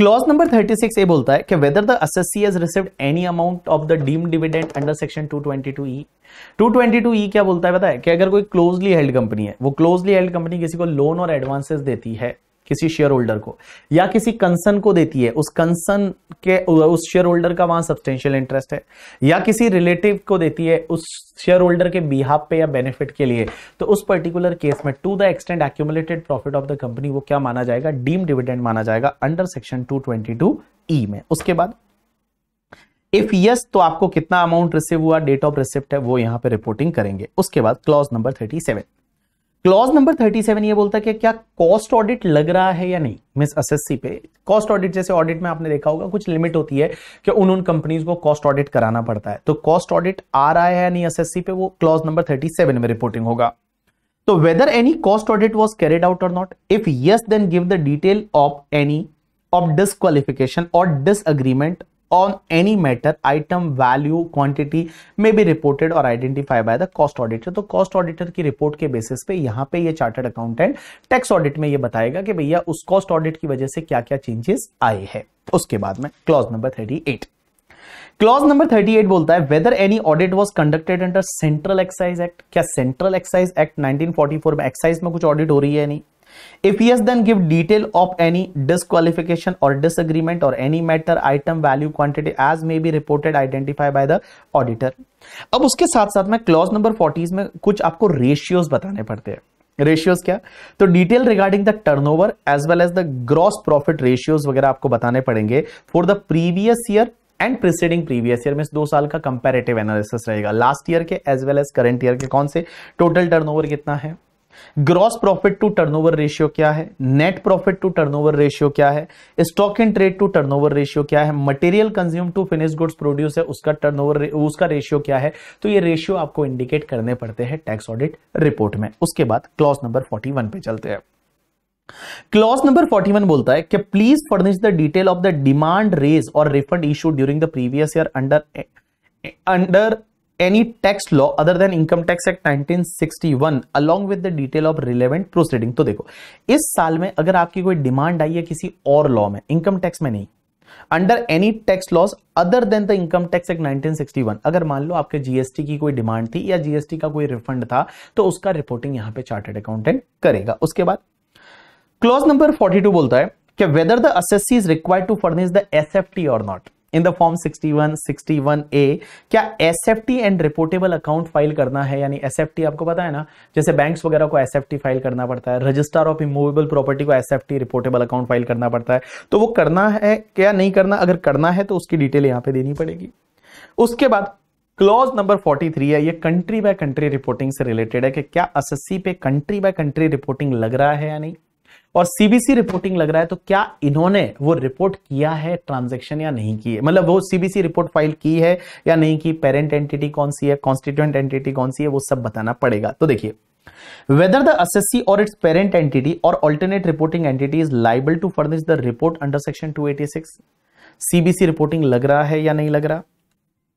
क्लॉज नंबर 36 ये बोलता है कि whether the C has received any amount of the deem dividend under section E two E क्या बोलता है बताया कि अगर कोई क्लोजली हेल्ड कंपनी है वो क्लोजली हेल्ड कंपनी किसी को लोन और एडवांसेस देती है किसी शेयर होल्डर को या किसी कंसर्न को देती है उस कंसर्न के उस शेयर होल्डर का वहां सब्सटेंशियल इंटरेस्ट है या किसी रिलेटिव को देती है उस शेयर होल्डर के बिहाब पे या बेनिफिट के लिए तो उस पर्टिकुलर केस में to the extent accumulated profit of the company वो क्या माना जाएगा डीम डिविडेंड माना जाएगा अंडर सेक्शन टू ई में उसके बाद इफ यस yes, तो आपको कितना अमाउंट रिसीव हुआ डेट ऑफ रिसिप्ट है वो यहां पे रिपोर्टिंग करेंगे उसके बाद clause number thirty seven clause number 37 ये बोलता है कि क्या कॉस्ट ऑडिट लग रहा है या नहीं मिस एसएससी पे कॉस्ट ऑडिट जैसे ऑडिट में आपने देखा होगा कुछ लिमिट होती है कि उन उन कंपनीज को कॉस्ट ऑडिट कराना पड़ता है तो कॉस्ट ऑडिट आ रहा है या नहीं एसएससी पे वो क्लॉज नंबर 37 में रिपोर्टिंग होगा तो whether any cost audit was carried out और not if yes then give the detail of any of disqualification और disagreement on any matter item value quantity may be reported or identified by the cost auditor तो cost auditor की report के basis पे यहाँ पे ये chartered accountant tax audit में ये बताएगा कि भैया उस cost audit की वजह से क्या क्या changes आए हैं उसके बाद में clause number 38 क्लॉज नंबर 38 बोलता है whether any audit was conducted under central excise act क्या सेंट्रल एक्साइज एक्ट 1944 में एक्साइज में कुछ ऑडिट हो रही है नहीं if yes then give detail of any disqualification or disagreement or any matter item value quantity as may be reported identify by the auditor अब उसके साथ साथ में क्लॉज नंबर 40 में कुछ आपको रेशियोज बताने पड़ते हैं रेशियोज क्या तो detail regarding the turnover as well as the gross profit ratios वगैरह आपको बताने पड़ेंगे for the previous year and preceding previous year में दो साल का कंपेरेटिव एनालिसिस रहेगा लास्ट ईयर के as well as current year के कौन से टोटल टर्नओवर कितना है gross profit to turnover ratio क्या है net profit to turnover ratio क्या है stock and trade to turnover ratio क्या है material consume to finish goods produce है उसका टर्नओवर उसका रेशियो क्या है तो ये रेशियो आपको इंडिकेट करने पड़ते हैं टैक्स ऑडिट रिपोर्ट में उसके बाद क्लॉज नंबर फोर्टी पे चलते हैं क्लॉज नंबर 41 बोलता है कि please furnish the detail of the demand raise और refund issue during the previous year under under any tax law other than income tax act 1961 along with the detail of relevant proceeding तो देखो इस साल में अगर आपकी कोई demand आई है किसी और लॉ में इनकम टैक्स में नहीं under any tax laws other than the income tax act 1961 अगर मान लो आपके जीएसटी की कोई डिमांड थी या जीएसटी का कोई रिफंड था तो उसका रिपोर्टिंग यहां पर चार्टर्ड अकाउंटेंट करेगा उसके बाद क्लॉज नंबर 42 बोलता है कि whether the assessee is required to furnish the SFT और not in the form 61 61A क्या S and reportable account file करना है यानी एस आपको पता है ना जैसे बैंक्स वगैरह को एस फाइल करना पड़ता है रजिस्टर ऑफ इमूवेबल प्रॉपर्टी को एस रिपोर्टेबल अकाउंट फाइल करना पड़ता है तो वो करना है क्या नहीं करना अगर करना है तो उसकी डिटेल यहाँ पे देनी पड़ेगी उसके बाद क्लॉज नंबर 43 है ये कंट्री बाय कंट्री रिपोर्टिंग से रिलेटेड है कि क्या एसएससी पे कंट्री बाय कंट्री रिपोर्टिंग लग रहा है या नहीं और सीबीसी रिपोर्टिंग लग रहा है तो क्या इन्होंने वो रिपोर्ट किया है ट्रांजैक्शन या नहीं की है मतलब वो सीबीसी रिपोर्ट फाइल की है या नहीं की पेरेंट एंटिटी कौन सी है कॉन्स्टिट्यूंट एंटिटी कौन सी है वो सब बताना पड़ेगा तो देखिए वेदर द एसएससी और इट्स पेरेंट एंटिटी और alternate reporting entity is liable to furnish the report under section two CBC reporting लग रहा है या नहीं लग रहा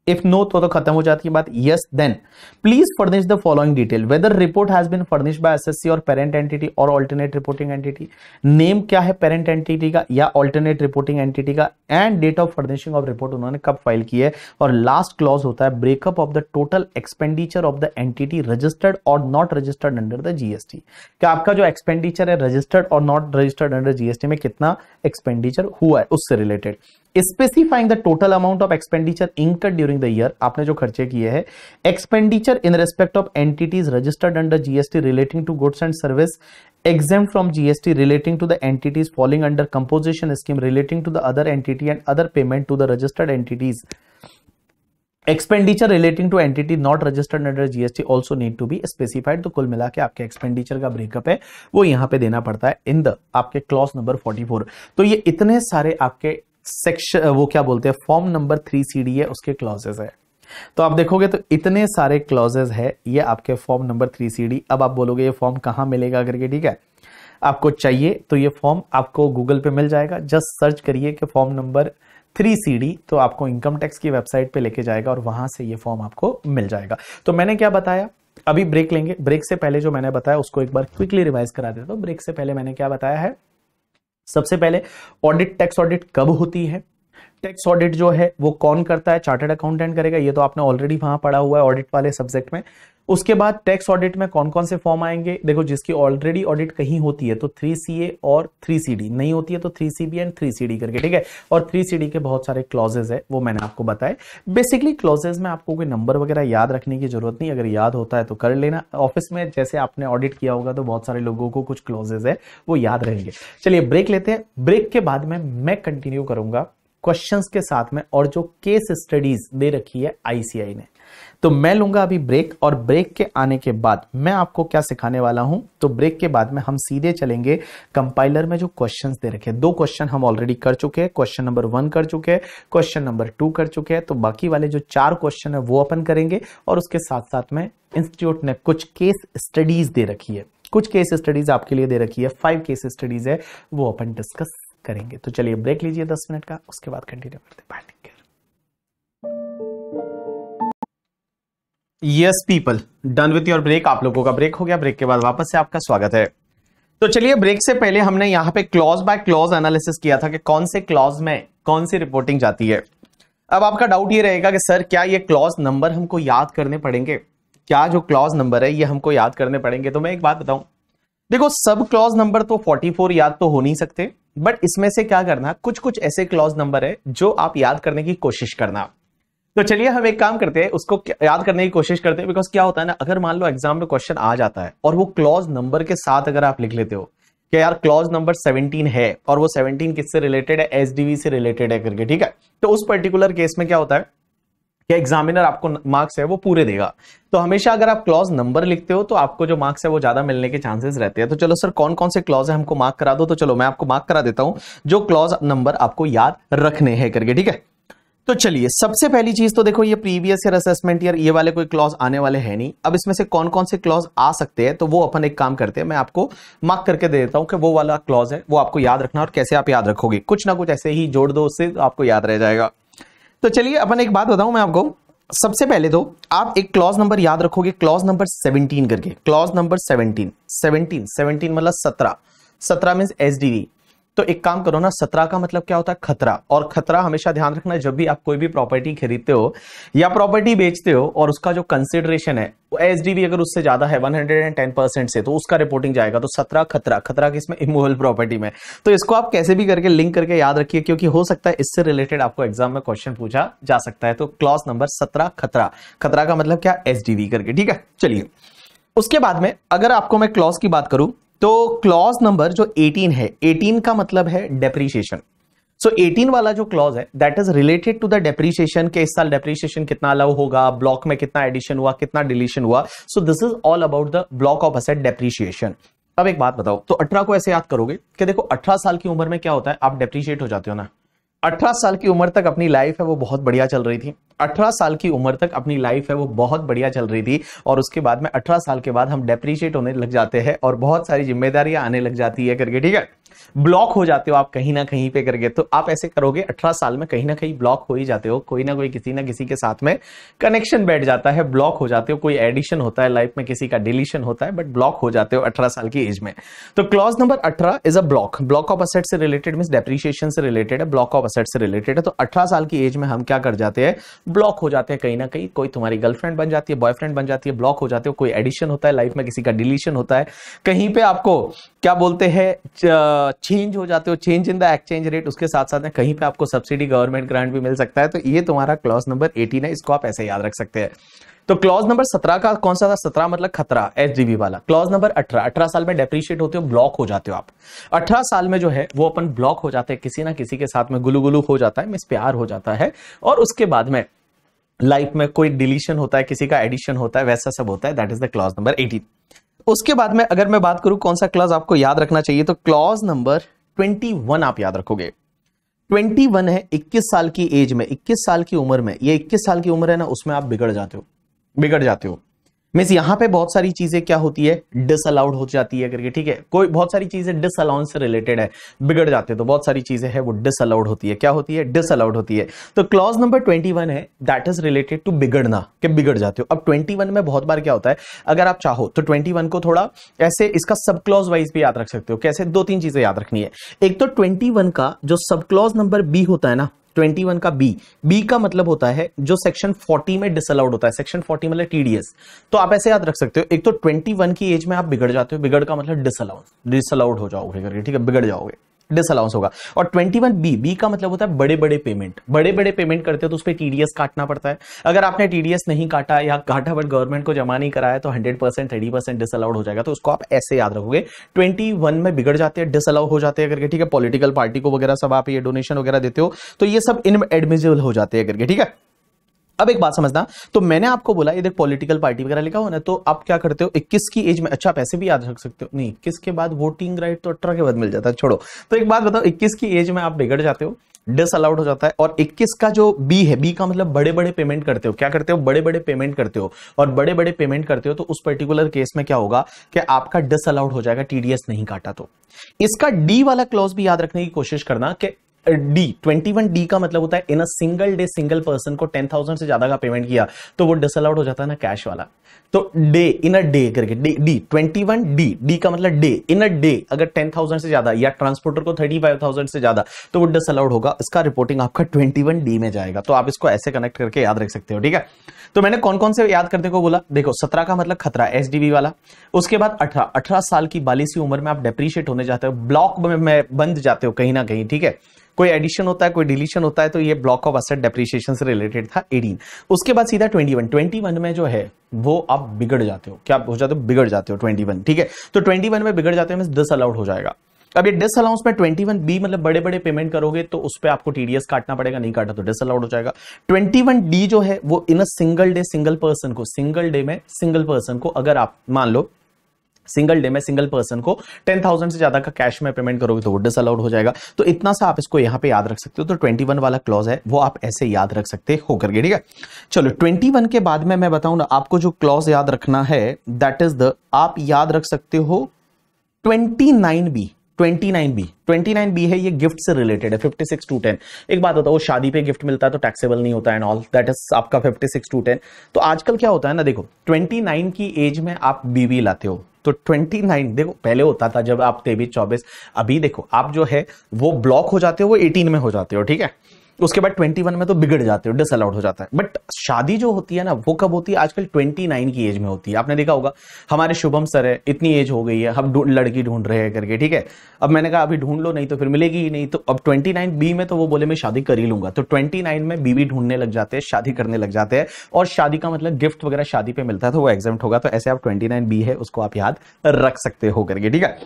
इफ नो तो, तो खत्म हो जाती है बात yes then please furnish the following detail whether report has been furnish by assessee और पेरेंट एंटिटी और अल्टरनेट रिपोर्टिंग एंटिटी नेम क्या है पेरेंट एंटिटी का या अल्टरनेट रिपोर्टिंग एंटिटी का and date of furnishing of report उन्होंने कब file की है और लास्ट क्लॉज होता है breakup of the total expenditure of the entity registered और not registered under the GST क्या आपका जो एक्सपेंडिचर है रजिस्टर्ड और नॉट रजिस्टर्ड अंडर जीएसटी में कितना एक्सपेंडिचर हुआ है उससे related specifying the total amount of expenditure incurred during the year आपने जो खर्चे किए हैं expenditure in respect of entities registered under GST relating to goods and service exempt from GST relating to the entities falling under composition scheme relating to the other entity and other payment to the registered entities expenditure relating to entity not registered under GST also need to be specified तो कुल मिला के आपके expenditure का breakup है वो यहाँ पे देना पड़ता है इन द आपके क्लॉस नंबर 44 तो ये इतने सारे आपके सेक्शन वो क्या बोलते हैं form number three C D है उसके क्लॉजेज है तो आप देखोगे तो इतने सारे क्लॉजेज है ये आपके form number three C D अब आप बोलोगे ये फॉर्म कहाँ मिलेगा करके ठीक है आपको चाहिए तो ये फॉर्म आपको गूगल पे मिल जाएगा जस्ट सर्च करिए कि form number three C D तो आपको इनकम टैक्स की वेबसाइट पे लेके जाएगा और वहां से ये फॉर्म आपको मिल जाएगा तो मैंने क्या बताया अभी ब्रेक लेंगे ब्रेक से पहले जो मैंने बताया उसको एक बार क्विकली रिवाइज करा देता हूँ ब्रेक से पहले मैंने क्या बताया है सबसे पहले ऑडिट टैक्स ऑडिट कब होती है टैक्स ऑडिट जो है वो कौन करता है चार्टर्ड अकाउंटेंट करेगा ये तो आपने ऑलरेडी वहां पढ़ा हुआ है ऑडिट वाले सब्जेक्ट में उसके बाद टैक्स ऑडिट में कौन कौन से फॉर्म आएंगे देखो जिसकी ऑलरेडी ऑडिट कहीं होती है तो थ्री सी ए और थ्री सी डी नहीं होती है तो three C B and three C D करके ठीक है और थ्री सी डी के बहुत सारे क्लॉजेज है वो मैंने आपको बताए बेसिकली क्लॉजेज में आपको कोई नंबर वगैरह याद रखने की जरूरत नहीं अगर याद होता है तो कर लेना ऑफिस में जैसे आपने ऑडिट किया होगा तो बहुत सारे लोगों को कुछ क्लॉजेज है वो याद रहेंगे चलिए ब्रेक लेते हैं ब्रेक के बाद में मैं कंटिन्यू करूंगा क्वेश्चंस के साथ में और जो केस स्टडीज दे रखी है आईसीआई ने तो मैं लूंगा अभी ब्रेक और ब्रेक के आने के बाद मैं आपको क्या सिखाने वाला हूं तो ब्रेक के बाद में हम सीधे चलेंगे कंपाइलर में जो क्वेश्चंस दे रखे दो क्वेश्चन हम ऑलरेडी कर चुके हैं क्वेश्चन नंबर वन कर चुके हैं क्वेश्चन नंबर टू कर चुके हैं तो बाकी वाले जो चार क्वेश्चन है वो अपन करेंगे और उसके साथ साथ में इंस्टीट्यूट ने कुछ केस स्टडीज दे रखी है कुछ केस स्टडीज आपके लिए दे रखी है फाइव केस स्टडीज है वो अपन डिस्कस करेंगे तो चलिए ब्रेक लीजिए दस मिनट का उसके बाद कंटिन्यू करते हैं take care yes people done with your break आप लोगों का ब्रेक हो गया ब्रेक के बाद वापस से आपका स्वागत है तो चलिए ब्रेक से पहले हमने यहां पे क्लॉज बाय क्लॉज एनालिसिस किया था कि कौन से क्लॉज में कौन सी रिपोर्टिंग जाती है अब आपका डाउट ये रहेगा कि सर क्या ये क्लॉज नंबर हमको याद करने पड़ेंगे क्या जो क्लॉज नंबर है ये हमको याद करने पड़ेंगे तो मैं एक बात बताऊं देखो सब क्लॉज नंबर तो 44 याद तो हो नहीं सकते बट इसमें से क्या करना कुछ कुछ ऐसे क्लॉज नंबर है जो आप याद करने की कोशिश करना तो चलिए हम एक काम करते हैं उसको याद करने की कोशिश करते हैं बिकॉज क्या होता है ना अगर मान लो एग्जाम में क्वेश्चन आ जाता है और वो क्लॉज नंबर के साथ अगर आप लिख लेते हो कि यार क्लॉज नंबर 17 है और वो 17 किससे रिलेटेड है एसडीवी से रिलेटेड है करके ठीक है तो उस पर्टिकुलर केस में क्या होता है कि एग्जामिनर आपको मार्क्स है वो पूरे देगा तो हमेशा अगर आप क्लॉज नंबर लिखते हो तो आपको जो मार्क्स है वो ज्यादा मिलने के चांसेस रहते हैं तो चलो सर कौन कौन से क्लॉज है हमको मार्क करा दो तो चलो मैं आपको मार्क करा देता हूं जो क्लॉज नंबर आपको याद रखने हैं करके ठीक है तो चलिए सबसे पहली चीज तो देखो ये प्रीवियस ईयर असेसमेंट ईयर ये वाले कोई क्लॉज आने वाले हैं नहीं अब इसमें से कौन कौन से क्लॉज आ सकते हैं तो वो अपन एक काम करते हैं मैं आपको मार्क करके दे देता हूँ कि वो वाला क्लॉज है वो आपको याद रखना और कैसे आप याद रखोगे कुछ ना कुछ ऐसे ही जोड़ दो उससे तो आपको याद रह जाएगा तो चलिए अपन एक बात बताऊं मैं आपको सबसे पहले तो आप एक क्लॉज नंबर याद रखोगे क्लॉज नंबर 17 करके क्लॉज नंबर 17 17 17 मतलब 17 17 मीन एस डी डी तो एक काम करो ना सत्रह का मतलब क्या होता है खतरा और खतरा हमेशा ध्यान रखना जब भी आप कोई भी प्रॉपर्टी खरीदते हो या प्रॉपर्टी बेचते हो और उसका जो कंसिडरेशन है एस डी अगर उससे ज्यादा है 110 परसेंट से तो उसका रिपोर्टिंग जाएगा तो सत्रह खतरा खतरा किसमें इमोवल प्रॉपर्टी में तो इसको आप कैसे भी करके लिंक करके याद रखिए क्योंकि हो सकता है इससे रिलेटेड आपको एग्जाम में क्वेश्चन पूछा जा सकता है तो क्लॉज नंबर सत्रह खतरा खतरा का मतलब क्या एस करके ठीक है चलिए उसके बाद में अगर आपको मैं क्लॉज की बात करूं तो क्लॉज नंबर जो 18 है 18 का मतलब है डेप्रीशिएशन सो so, 18 वाला जो क्लॉज है that is related to the depreciation के इस साल डेप्रीशिएशन कितना अलाउ होगा ब्लॉक में कितना एडिशन हुआ कितना डिलीशन हुआ so this is all about the block of asset depreciation अब एक बात बताओ तो 18 को ऐसे याद करोगे कि देखो 18 साल की उम्र में क्या होता है आप डेप्रीशिएट हो जाते हो ना 18 साल की उम्र तक अपनी लाइफ है वो बहुत बढ़िया चल रही थी 18 साल की उम्र तक अपनी लाइफ है वो बहुत बढ़िया चल रही थी और उसके बाद में 18 साल के बाद हम डेप्रीशिएट होने लग जाते हैं और बहुत सारी जिम्मेदारियां आने लग जाती है करके ठीक है ब्लॉक हो जाते हो आप कहीं ना कहीं पे करके तो आप ऐसे करोगे अठारह साल में कहीं ना कहीं ब्लॉक हो ही जाते हो कोई ना कोई किसी ना किसी के साथ में कनेक्शन बैठ जाता है ब्लॉक हो जाते हो कोई एडिशन होता है लाइफ में किसी का डिलीशन होता है बट ब्लॉक हो जाते हो अठारह साल की एज में तो क्लॉज नंबर अठारह is a block block of asset से रिलेटेड मीन डेप्रीशिएशन से रिलेटेड है ब्लॉक ऑफ असेट से रिलेटेड है तो अठारह साल की एज में हम क्या कर जाते हैं ब्लॉक हो जाते हैं कहीं ना कहीं कोई तुम्हारी गर्लफ्रेंड बन जाती है बॉयफ्रेंड बन जाती है ब्लॉक हो जाते हो कोई एडिशन होता है लाइफ में किसी का डिलीशन होता है कहीं पे आपको क्या बोलते हैं चेंज हो जाते हो change in the exchange rate उसके साथ साथ में कहीं पे आपको सब्सिडी गवर्नमेंट ग्रांट भी मिल सकता है तो ये तुम्हारा क्लॉज नंबर एटीन है इसको आप ऐसे याद रख सकते हैं तो क्लॉज नंबर सत्रह का कौन सा था सत्रह मतलब खतरा एच वाला क्लॉज नंबर अठारह अठारह साल में डेप्रीशिएट होते हो ब्लॉक हो जाते हो आप अठारह साल में जो है वो अपन ब्लॉक हो जाते हैं किसी ना किसी के साथ में गुलू गुलू हो जाता है मिस प्यार हो जाता है और उसके बाद में लाइफ में कोई डिलीशन होता है किसी का एडिशन होता है वैसा सब होता है that is the clause number eighteen उसके बाद में अगर मैं बात करूं कौन सा क्लॉज आपको याद रखना चाहिए तो क्लॉज नंबर ट्वेंटी वन आप याद रखोगे ट्वेंटी वन है इक्कीस साल की एज में इक्कीस साल की उम्र में ये इक्कीस साल की उम्र है ना उसमें आप बिगड़ जाते हो बिगड़ जाते हो मीन्स यहाँ पे बहुत सारी चीजें क्या होती है डिसअलाउड हो जाती है करके ठीक है कोई बहुत सारी चीजें डिसअलाउंस से रिलेटेड है बिगड़ जाते हैं तो बहुत सारी चीजें हैं वो डिसअलाउड होती है क्या होती है डिसअलाउड होती है तो क्लॉज नंबर 21 है दैट इज रिलेटेड टू बिगड़ना कि बिगड़ जाते हो अब 21 में बहुत बार क्या होता है अगर आप चाहो तो वन को थोड़ा ऐसे इसका सब क्लॉज वाइज भी याद रख सकते हो कैसे दो तीन चीजें याद रखनी है एक तो ट्वेंटी का जो सब क्लॉज नंबर बी होता है ना ट्वेंटी वन का बी बी का मतलब होता है जो सेक्शन फोर्टी में डिसअलाउड होता है सेक्शन फोर्टी मतलब टीडीएस तो आप ऐसे याद रख सकते हो एक तो ट्वेंटी वन की एज में आप बिगड़ जाते हो बिगड़ का मतलब डिसअलाउड डिसअलाउड हो जाओगे करके ठीक है बिगड़ जाओगे डिसअलाउंस होगा और 21 बी बी का मतलब होता है बड़े बड़े पेमेंट बड़े बड़े पेमेंट करते हो तो उस पर टीडीएस काटना पड़ता है अगर आपने टीडीएस नहीं काटा या काटा बट गवर्नमेंट को जमा नहीं कराया तो 100 परसेंट थर्टी परसेंट डिसअलाउड हो जाएगा तो उसको आप ऐसे याद रखोगे 21 में बिगड़ जाते हैं डिसअलाउ हो जाते हैं करके ठीक है पॉलिटिकल पार्टी को वगैरह सब आप ये डोनेशन वगैरह देते हो तो ये सब एडमिजिबल हो जाते हैं करके ठीक है अब एक बात समझना तो मैंने आपको बोला इधर पॉलिटिकल पार्टी वगैरह लिखा हो ना तो आप क्या करते हो 21 की एज में अच्छा पैसे भी याद रख सकते हो नहीं इक्कीस के बाद वोटिंग राइट तो अठारह के बाद मिल जाता है छोड़ो तो एक बात बताओ इक्कीस की एज में आप बिगड़ जाते हो डिस अलाउड हो जाता है और 21 का जो बी है बी का मतलब बड़े बड़े पेमेंट करते हो क्या करते हो बड़े बड़े पेमेंट करते हो और बड़े बड़े पेमेंट करते हो तो उस पर्टिकुलर केस में क्या होगा कि आपका डिस अलाउड हो जाएगा टीडीएस नहीं काटा तो इसका डी वाला क्लॉज भी याद रखने की कोशिश करना कि डी ट्वेंटी वन डी का मतलब होता है in a single day single person को टेन थाउजेंड से ज्यादा का पेमेंट किया तो वो डिस अलाउड हो जाता है ना कैश वाला तो डे इन अ डे करके D twenty one D D का मतलब डे इन अ डे अगर टेन थाउजेंड से ज्यादा या ट्रांसपोर्टर को थर्टी फाइव थाउजेंड से ज्यादा तो वो डिस अलाउड होगा इसका रिपोर्टिंग आपका ट्वेंटी वन डी में जाएगा तो आप इसको ऐसे कनेक्ट करके याद रख सकते हो ठीक है तो मैंने कौन कौन से याद करने को बोला देखो सत्रह का मतलब खतरा एस वाला उसके बाद अठारह अठारह साल की बालिश उम्र में आप डेप्रीशिएट होने जाते हो ब्लॉक में बंद जाते हो कहीं ना कहीं ठीक है कोई एडिशन होता है कोई डिलीशन होता है तो ये ब्लॉक ऑफ असेट डेप्रिशिएशन से रिलेटेड था एडीन उसके बाद सीधा ट्वेंटी वन ट्वेंटी वन में जो है वो आप बिगड़ जाते हो क्या हो जाते हो बिगड़ जाते हो ट्वेंटी वन ठीक है तो ट्वेंटी वन में बिगड़ जाते हो मीन अलाउड हो जाएगा अब ये अलाउंस में वन बी मतलब बड़े बड़े पेमेंट करोगे तो उस पर आपको टीडीएस काटना पड़ेगा नहीं काटा तो डिस अलाउड हो जाएगा ट्वेंटी वन डी जो है वो in a single day single person को सिंगल डे में सिंगल पर्सन को अगर आप मान लो सिंगल डे में सिंगल पर्सन को टेन थाउजेंड से ज्यादा का कैश में पेमेंट करोगे तो वो डिसअलाउड हो जाएगा तो इतना सा आप इसको यहाँ पे याद रख सकते हो तो ट्वेंटी वन वाला क्लॉज है वो आप ऐसे याद रख सकते हो करके ठीक है चलो ट्वेंटी वन के बाद में मैं बताऊं ना आपको जो क्लॉज याद रखना है दैट इज द आप याद रख सकते हो twenty nine B 29B 29B है ये गिफ्ट से रिलेटेड है 56 टू 10 एक बात होता है वो शादी पे गिफ्ट मिलता है तो टैक्सेबल नहीं होता एंड ऑल दैट इज आपका 56 टू 10 तो आजकल क्या होता है ना देखो 29 की एज में आप बीवी लाते हो तो 29 देखो पहले होता था जब आप तेईस चौबीस अभी देखो आप जो है वो ब्लॉक हो जाते हो वो एटीन में हो जाते हो ठीक है तो उसके बाद ट्वेंटी वन में तो बिगड़ जाते हो डिस अलाउड हो जाता है बट शादी जो होती है ना वो कब होती है आजकल ट्वेंटी नाइन की एज में होती है आपने देखा होगा हमारे शुभम सर है इतनी एज हो गई है हम लड़की ढूंढ रहे हैं करके ठीक है अब मैंने कहा अभी ढूंढ लो नहीं तो फिर मिलेगी ही नहीं तो अब ट्वेंटी नाइन बी में तो वो बोले मैं शादी कर ही लूंगा तो ट्वेंटी नाइन में बीवी ढूंढने लग जाते हैं शादी करने लग जाते हैं और शादी का मतलब गिफ्ट वगैरह शादी पे मिलता है तो वो एग्जाम होगा तो ऐसे आप ट्वेंटी नाइन बी है उसको आप याद रख सकते हो करके ठीक है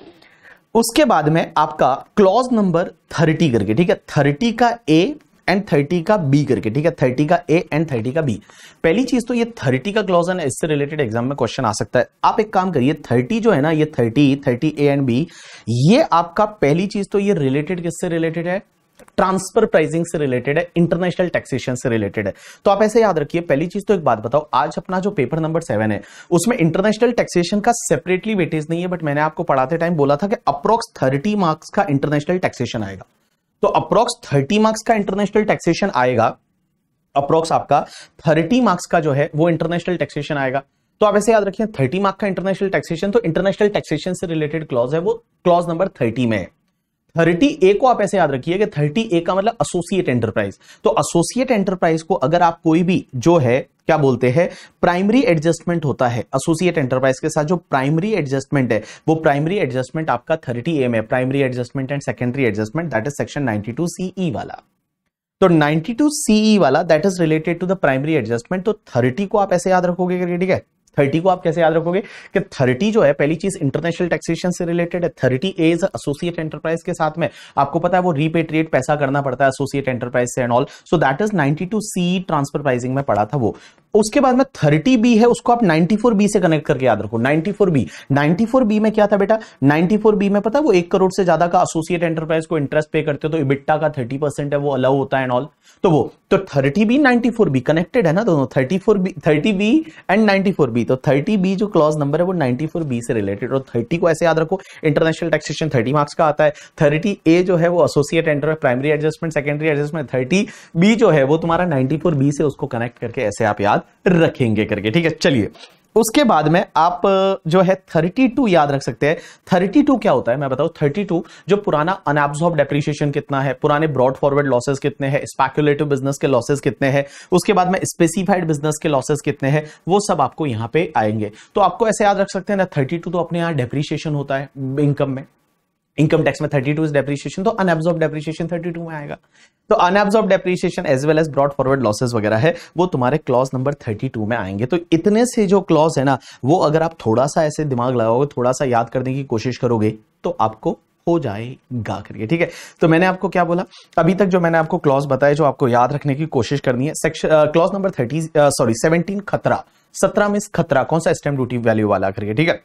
उसके बाद में आपका क्लॉज नंबर थर्टी करके ठीक है थर्टी का ए एंड थर्टी का बी करके ठीक है थर्टी का ए एंड थर्टी का बी पहली चीज तो ये थर्टी का क्लॉज है इससे रिलेटेड एग्जाम में क्वेश्चन आ सकता है आप एक काम करिए थर्टी जो है ना ये thirty thirty A and B ये आपका पहली चीज तो ये रिलेटेड किससे रिलेटेड है ट्रांसफर प्राइसिंग से रिलेटेड है इंटरनेशनल टैक्सेशन से रिलेटेड है तो आप ऐसे याद रखिए पहली चीज तो एक बात बताओ आज अपना जो पेपर नंबर सेवन है उसमें इंटरनेशनल टैक्सेशन का सेपरेटली वेटेज नहीं है बट मैंने आपको पढ़ाते टाइम बोला था कि अप्रोक्स थर्टी मार्क्स का इंटरनेशनल टैक्सेशन आएगा तो अप्रोक्स थर्टी मार्क्स का इंटरनेशनल टैक्सेशन आएगा अप्रोक्स आपका थर्टी मार्क्स का जो है वो इंटरनेशनल टैक्सेशन आएगा तो आप ऐसे याद रखिए थर्टी मार्क का इंटरनेशनल टैक्सेशन तो इंटरनेशनल टैक्सेशन से रिलेटेड क्लॉज है वो क्लॉज नंबर थर्टी में है थर्टी ए को आप ऐसे याद रखिए कि थर्टी ए का मतलब एसोसिएट एंटरप्राइज तो एसोसिएट एंटरप्राइज को अगर आप कोई भी जो है क्या बोलते हैं प्राइमरी एडजस्टमेंट होता है एसोसिएट एंटरप्राइज के साथ जो प्राइमरी एडजस्टमेंट है वो प्राइमरी एडजस्टमेंट आपका थर्टी एम है primary adjustment and secondary adjustment that is section ninety two CE वाला तो 92 सीई e वाला that is related to the primary adjustment तो 30 को आप ऐसे याद रखोगे ठीक है थर्टी को आप कैसे याद रखोगे कि थर्टी जो है पहली चीज इंटरनेशनल टैक्सेशन से रिलेटेड है थर्टी एज एसोसिएट एंटरप्राइज के साथ में आपको पता है वो रिपेट्रिएट पैसा करना पड़ता है एसोसिएट एंटरप्राइज से and also that is two C transfer pricing में पड़ा था वो उसके बाद में थर्टी बी है उसको आप बी से कनेक्ट करके याद रखो फोर बी में क्या था बेटा बी में पता वो एक करोड़ से ज्यादा का एसोसिएट एंटरप्राइज को इंटरेस्ट पे करते हो तो इबिट्टा का 30 परसेंट है वो अलाउ होता है एंड ऑल तो वो तो फोर बी कनेक्टेड है ना दोनों thirty four B thirty B and four B तो थर्टी बी जो क्लॉज नंबर है वो फोर बी से रिलेटेड और थर्टी को ऐसे याद रखो इंटरनेशनल टैक्सेशन थर्टी मार्क्स का आता है थर्टी ए जो है वो associate enterprise primary adjustment secondary adjustment thirty B जो है वो तुम्हारा बी से उसको कनेक्ट करके ऐसे आप याद याद रखेंगे करके ठीक है चलिए उसके बाद में आप जो है थर्टी टू याद रख सकते हैं थर्टी टू क्या होता है मैं बताऊं थर्टी टू जो पुराना अनएब्सॉर्ब डेप्रीशिएशन कितना है पुराने ब्रॉड फॉरवर्ड लॉसेस कितने हैं स्पेकुलेटिव बिजनेस के लॉसेस कितने हैं उसके बाद में स्पेसिफाइड बिजनेस के लॉसेस कितने हैं वो सब आपको यहां पे आएंगे तो आपको ऐसे याद रख सकते हैं ना थर्टी तो अपने यहां डेप्रीशिएशन होता है इनकम में इनकम टैक्स में थर्टी टू इज डेप्रिसिएशन तो अनएब्जॉर्ब थर्टी टू में आएगा तो unabsorbed depreciation as well as brought forward losses वगैरह है वो तुम्हारे क्लॉज नंबर थर्टी टू में आएंगे तो इतने से जो क्लॉज है ना वो अगर आप थोड़ा सा ऐसे दिमाग लगाओगे थोड़ा सा याद करने की कोशिश करोगे तो आपको हो जाएगा करिए ठीक है तो मैंने आपको क्या बोला अभी तक जो मैंने आपको क्लॉज बताए जो आपको याद रखने की कोशिश करनी है section clause number thirty sorry seventeen खतरा सत्रह में खतरा कौन सा स्टैम्प ड्यूटी वैल्यू वाला करिए ठीक है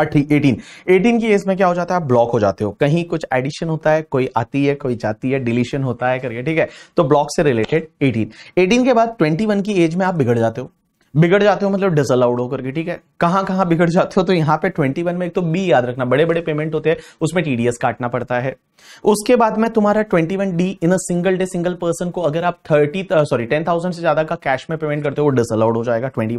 एटीन एटीन की एज में क्या हो जाता है ब्लॉक हो जाते हो कहीं कुछ एडिशन होता है कोई आती है कोई जाती है डिलीशन होता है करके ठीक है तो ब्लॉक से रिलेटेड एटीन एटीन के बाद ट्वेंटी वन की एज में आप बिगड़ जाते हो बिगड़ जाते हो मतलब डिसअलाउड होकर के ठीक है कहां कहां बिगड़ जाते हो तो यहां पे 21 में एक तो बी याद रखना बड़े बड़े पेमेंट होते हैं उसमें टीडीएस काटना पड़ता है उसके बाद में तुम्हारा 21 D in a single day single person को अगर आप 30 सॉरी 10,000 से ज्यादा का कैश में पेमेंट करते हो वो डिसअलाउड हो जाएगा ट्वेंटी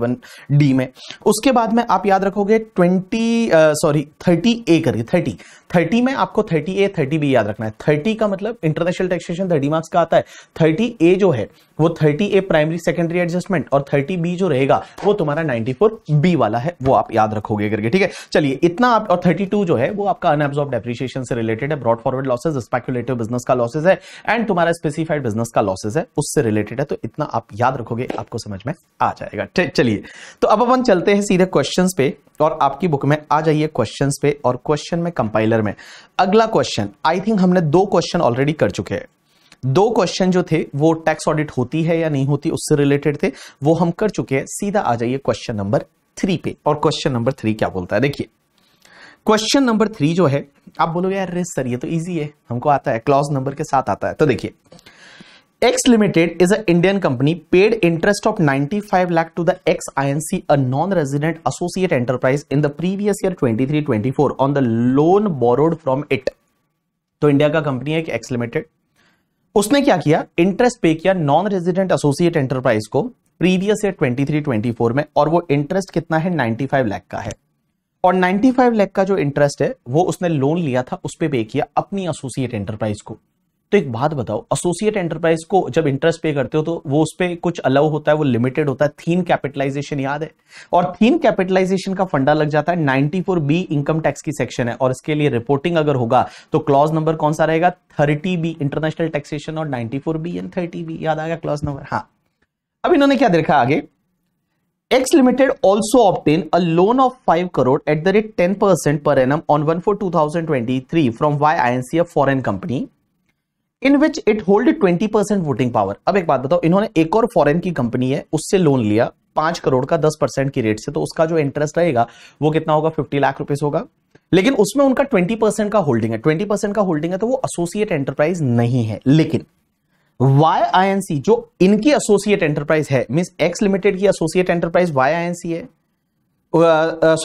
डी में उसके बाद में आप याद रखोगे ट्वेंटी सॉरी थर्टी ए करके थर्टी थर्टी में आपको थर्टी ए थर्टी बी याद रखना है थर्टी का मतलब इंटरनेशनल टैक्सेशन थर्टी मार्क्स का आता है थर्टी ए जो है वो thirty A primary secondary adjustment और थर्टी बी जो रहेगा वो तुम्हारा नाइनटी फोर बी वाला है वो आप याद रखोगे करके ठीक है चलिए इतना आप और थर्टी टू जो है वो आपका अनएब्जॉर्ब डेप्रिशिएशन से रिलेटेड है brought forward losses speculative business का लॉसेज है एंड तुम्हारा स्पेसिफाइड बिजनेस का लॉसेज है उससे रिलेटेड है तो इतना आप याद रखोगे आपको समझ में आ जाएगा चलिए तो अब अपन चलते हैं सीधे क्वेश्चन पे और आपकी बुक में आ जाइए क्वेश्चन पे और क्वेश्चन में कंपाइलर में अगला क्वेश्चन आई थिंक हमने दो क्वेश्चन ऑलरेडी कर चुके हैं दो क्वेश्चन जो थे वो टैक्स ऑडिट होती है या नहीं होती उससे रिलेटेड थे वो हम कर चुके हैं सीधा आ जाइए क्वेश्चन नंबर थ्री पे और क्वेश्चन नंबर थ्री क्या बोलता है देखिए क्वेश्चन नंबर थ्री जो है आप बोलोगे यार सर ये तो इजी है हमको आता है क्लॉज नंबर के साथ आता है तो देखिए X Limited is an Indian company paid interest of 95 lakh to the X INC, a non-resident associate enterprise in the previous year 23-24 on the loan borrowed from it. तो इंडिया का company है X limited उसने क्या किया interest pay किया non resident associate enterprise को previous year 23-24 में और वो इंटरेस्ट कितना है 95 लाख का है और 95 लाख का जो इंटरेस्ट है वो उसने लोन लिया था उस पर पे, पे किया अपनी एसोसिएट एंटरप्राइज को तो एक बात बताओ एसोसिएट एंटरप्राइज को जब इंटरेस्ट पे करते हो तो वो उस पर कुछ अलाउ होता है वो लिमिटेड होता है थीन कैपिटलाइजेशन याद है और थीन कैपिटलाइजेशन का फंडा लग जाता है 94 बी इनकम टैक्स की सेक्शन है और इसके लिए रिपोर्टिंग अगर होगा तो क्लॉज नंबर कौन सा रहेगा थर्टी बी इंटरनेशनल टैक्सेशन और ninety four B and thirty B याद आएगा क्लॉज नंबर हाँ अब इन्होंने क्या देखा आगे X Limited also obtained a loan of 5 crore at the rate 10% per annum on 1 for 2023 from YINC, a foreign company. In which it hold 20 percent voting power अब एक बात बताओ इन्होंने एक और फॉरेन की कंपनी है उससे लोन लिया पांच करोड़ का दस परसेंट की रेट से तो उसका जो इंटरेस्ट रहेगा वो कितना होगा फिफ्टी लाख रुपीज होगा लेकिन उसमें उनका ट्वेंटी परसेंट का होल्डिंग है ट्वेंटी परसेंट का होल्डिंग है तो वो एसोसिएट एंटरप्राइज नहीं है लेकिन वाई आई एन सी जो इनकी एसोसिएट एंटरप्राइज है मीन एक्स लिमिटेड की associate enterprise Y I N C है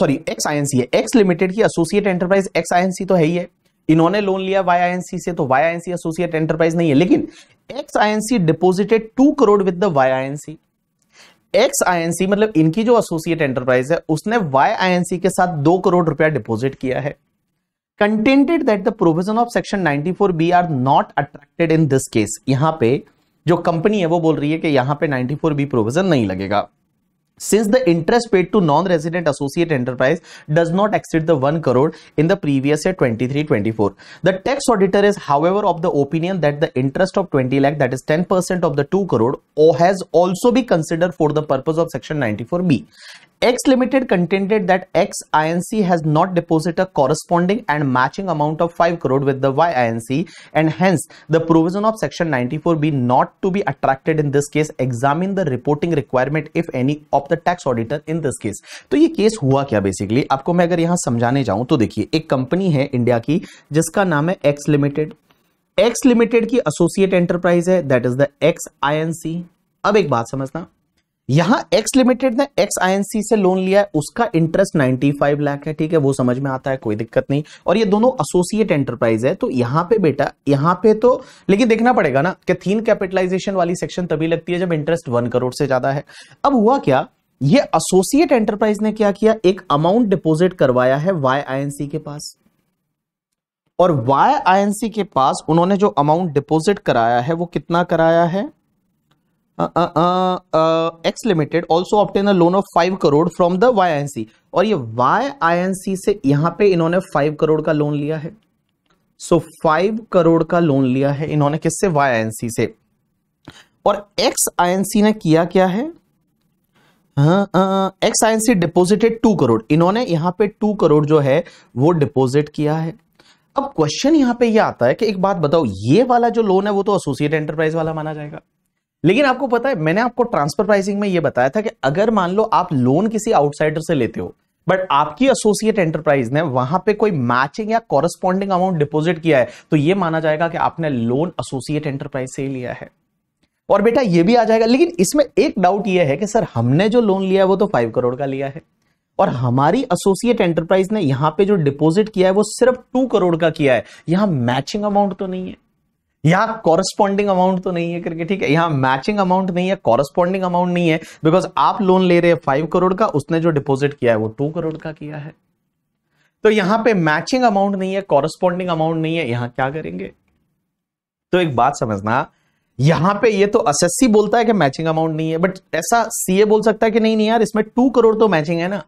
sorry X I N C है एक्स लिमिटेड की associate enterprise X I N C तो है ही है इन्होंने लोन लिया वाई आईएनसी से तो वाई आईएनसी एसोसिएट एंटरप्राइज नहीं है लेकिन X INC deposited two crore with the Y INC X INC मतलब इनकी जो एसोसिएट एंटरप्राइज है उसने वाई आईएनसी के साथ दो करोड़ रुपया डिपोजिट किया है contended that the provision of section ninety four B are not attracted in this case यहां पे जो कंपनी है वो बोल रही है कि यहां पे फोर बी प्रोविजन नहीं लगेगा since the interest paid to non-resident associate enterprise does not exceed the 1 crore in the previous year 23-24. The tax auditor is however of the opinion that the interest of 20 lakh that is 10% of the 2 crore or has also be considered for the purpose of section 94b X Limited contended that X INC has not deposited a corresponding and matching amount of 5 crore with the Y INC and hence the provision of section 94B not to be attracted in this case examine the reporting requirement if any of the tax auditor in this case तो ये case हुआ क्या basically आपको मैं अगर यहाँ समझाने जाऊं तो देखिए एक कंपनी है इंडिया की जिसका नाम है X Limited. X Limited की एसोसिएट एंटरप्राइज है that is the X INC. अब एक बात समझना यहां एक्स लिमिटेड ने एक्स INC से लोन लिया है उसका इंटरेस्ट 95 लाख है ठीक है वो समझ में आता है कोई दिक्कत नहीं और ये दोनों एसोसिएट एंटरप्राइज है तो यहां पे बेटा यहां पे तो लेकिन देखना पड़ेगा ना कि थीन कैपिटलाइजेशन वाली सेक्शन तभी लगती है जब इंटरेस्ट वन करोड़ से ज्यादा है अब हुआ क्या ये एसोसिएट एंटरप्राइज ने क्या किया एक अमाउंट डिपोजिट करवाया है वाई आईएनसी के पास और वाई आईएनसी के पास उन्होंने जो अमाउंट डिपोजिट कराया है वो कितना कराया है X limited also obtain a loan of five crore from the Y I N C और ये वाई आई एन सी से यहां पे इन्होंने फाइव करोड़ का लोन लिया है सो so, फाइव करोड़ का लोन लिया है इन्होंने किससे वाई आई एन सी से और एक्स आई एन सी ने किया क्या है X I N C deposited two crore इन्होंने यहां पे टू करोड़ जो है वो डिपोजिट किया है अब क्वेश्चन यहां पे ये यह आता है कि एक बात बताओ ये वाला जो लोन है वो तो एसोसिएट एंटरप्राइज वाला माना जाएगा लेकिन आपको पता है मैंने आपको ट्रांसफर प्राइसिंग में यह बताया था कि अगर मान लो आप लोन किसी आउटसाइडर से लेते हो बट आपकी एसोसिएट एंटरप्राइज ने वहां पे कोई मैचिंग या कॉरेस्पॉन्डिंग अमाउंट डिपॉजिट किया है तो यह माना जाएगा कि आपने लोन एसोसिएट एंटरप्राइज से लिया है और बेटा यह भी आ जाएगा लेकिन इसमें एक डाउट यह है कि सर हमने जो लोन लिया है वो तो फाइव करोड़ का लिया है और हमारी एसोसिएट एंटरप्राइज ने यहां पे जो डिपॉजिट किया है वो सिर्फ टू करोड़ का किया है यहां मैचिंग अमाउंट तो नहीं है यहाँ कॉरस्पॉन्डिंग अमाउंट तो नहीं है करके ठीक है यहाँ मैचिंग अमाउंट नहीं है कॉरस्पॉन्डिंग अमाउंट नहीं है बिकॉज आप लोन ले रहे हैं फाइव करोड़ का उसने जो डिपोजिट किया है वो टू करोड़ का किया है तो यहाँ पे मैचिंग अमाउंट नहीं है कॉरस्पॉन्डिंग अमाउंट नहीं है यहाँ क्या करेंगे तो एक बात समझना यहां पे ये तो एस बोलता है कि मैचिंग अमाउंट नहीं है बट ऐसा सीए बोल सकता है कि नहीं नहीं यार इसमें टू करोड़ तो मैचिंग है ना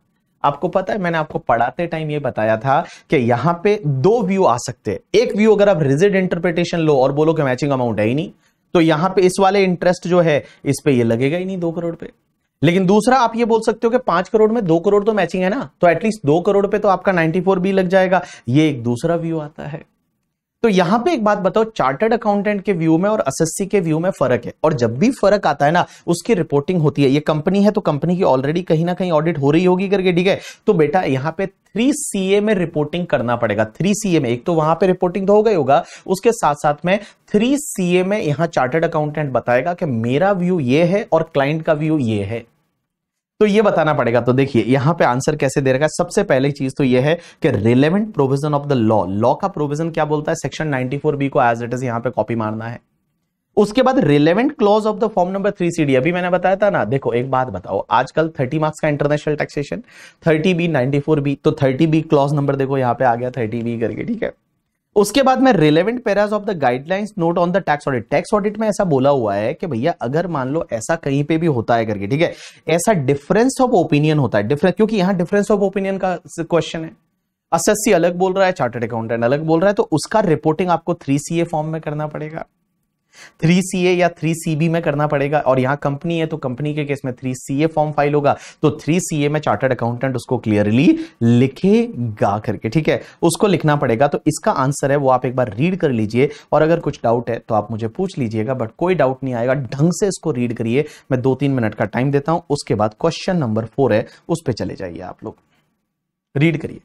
आपको पता है मैंने आपको पढ़ाते टाइम ये बताया था कि यहां पे दो व्यू आ सकते हैं एक व्यू अगर आप रिजिड इंटरप्रिटेशन लो और बोलो कि मैचिंग अमाउंट है ही नहीं तो यहां पे इस वाले इंटरेस्ट जो है इस पे ये लगेगा ही नहीं दो करोड़ पे लेकिन दूसरा आप ये बोल सकते हो कि पांच करोड़ में दो करोड़ तो मैचिंग है ना तो एटलीस्ट दो करोड़ पे तो आपका नाइनटी फोर बी लग जाएगा ये एक दूसरा व्यू आता है तो यहां पे एक बात बताओ चार्टर्ड अकाउंटेंट के व्यू में और एसएससी के व्यू में फर्क है और जब भी फर्क आता है ना उसकी रिपोर्टिंग होती है ये कंपनी है तो कंपनी की ऑलरेडी कहीं ना कहीं ऑडिट हो रही होगी करके ठीक है तो बेटा यहाँ पे थ्री ए में रिपोर्टिंग करना पड़ेगा थ्री ए में एक तो वहां पे रिपोर्टिंग तो हो गई होगा उसके साथ साथ में थ्री ए में यहां चार्टर्ड अकाउंटेंट बताएगा कि मेरा व्यू ये है और क्लाइंट का व्यू ये है तो ये बताना पड़ेगा तो देखिए यहां पे आंसर कैसे दे रखा है सबसे पहले चीज तो ये है कि relevant provision of the law law का प्रोविजन क्या बोलता है सेक्शन 94 बी को एज इट इज यहां पे कॉपी मारना है उसके बाद relevant clause of the form number three C अभी मैंने बताया था ना देखो एक बात बताओ आजकल थर्टी मार्क्स का international taxation thirty B ninety four B तो थर्टी बी क्लॉज नंबर देखो यहाँ पे आ गया थर्टी बी करके ठीक है उसके बाद में relevant paras of the guidelines note on the tax audit tax audit में ऐसा बोला हुआ है कि भैया अगर मान लो ऐसा कहीं पे भी होता है करके ठीक है ऐसा डिफरेंस ऑफ ओपिनियन होता है डिफरेंस क्योंकि यहां डिफरेंस ऑफ ओपिनियन का क्वेश्चन है एसएससी अलग बोल रहा है चार्टर्ड अकाउंटेंट अलग बोल रहा है तो उसका रिपोर्टिंग आपको थ्री सी फॉर्म में करना पड़ेगा थ्री सी ए या थ्री सी बी में करना पड़ेगा और यहां कंपनी है तो कंपनी के केस में three C A form file होगा तो थ्री सी ए में चार्टर्ड अकाउंटेंट उसको क्लियरली लिखेगा करके ठीक है उसको लिखना पड़ेगा तो इसका आंसर है वो आप एक बार रीड कर लीजिए और अगर कुछ डाउट है तो आप मुझे पूछ लीजिएगा बट कोई डाउट नहीं आएगा ढंग से इसको रीड करिए मैं दो तीन मिनट का टाइम देता हूं उसके बाद क्वेश्चन नंबर फोर है उस पर चले जाइए आप लोग रीड करिए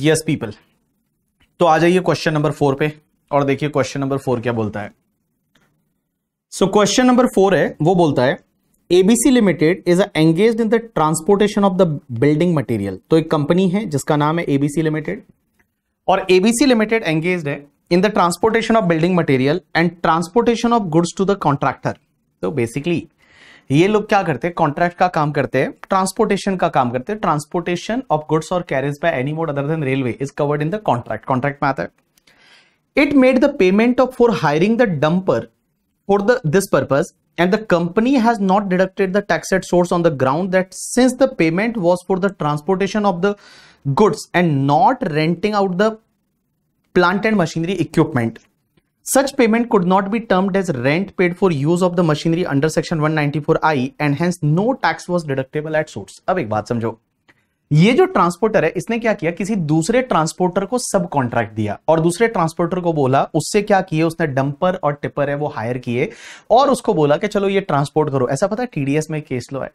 यस पीपल तो आ जाइए क्वेश्चन नंबर फोर पे और देखिए क्वेश्चन नंबर फोर क्या बोलता है सो क्वेश्चन नंबर फोर है वो बोलता है ABC limited is engage in the transportation of the building material तो एक कंपनी है जिसका नाम है एबीसी लिमिटेड और एबीसी लिमिटेड एंगेज है in the transportation of building material and transportation of goods to the contractor तो बेसिकली ये लोग क्या करते हैं कॉन्ट्रैक्ट का काम करते हैं ट्रांसपोर्टेशन का काम करते हैं ट्रांसपोर्टेशन ऑफ गुड्स और carriage by any mode other than railway is covered in the contract contract में आता है it made the payment of for hiring the dumper for the this purpose and the company has not deducted the tax at source on the ground that since the payment was for the transportation of the goods and not renting out the plant and machinery equipment Such payment could not be termed as rent paid for use of the machinery under section 194I and hence no tax was deductible at source. अब एक बात समझो ये जो transporter है इसने क्या किया किसी दूसरे ट्रांसपोर्टर को सब कॉन्ट्रैक्ट दिया और दूसरे ट्रांसपोर्टर को बोला उससे क्या किए उसने डंपर और टिपर है वो हायर किए और उसको बोला कि चलो ये ट्रांसपोर्ट करो ऐसा पता है टीडीएस में केस लो है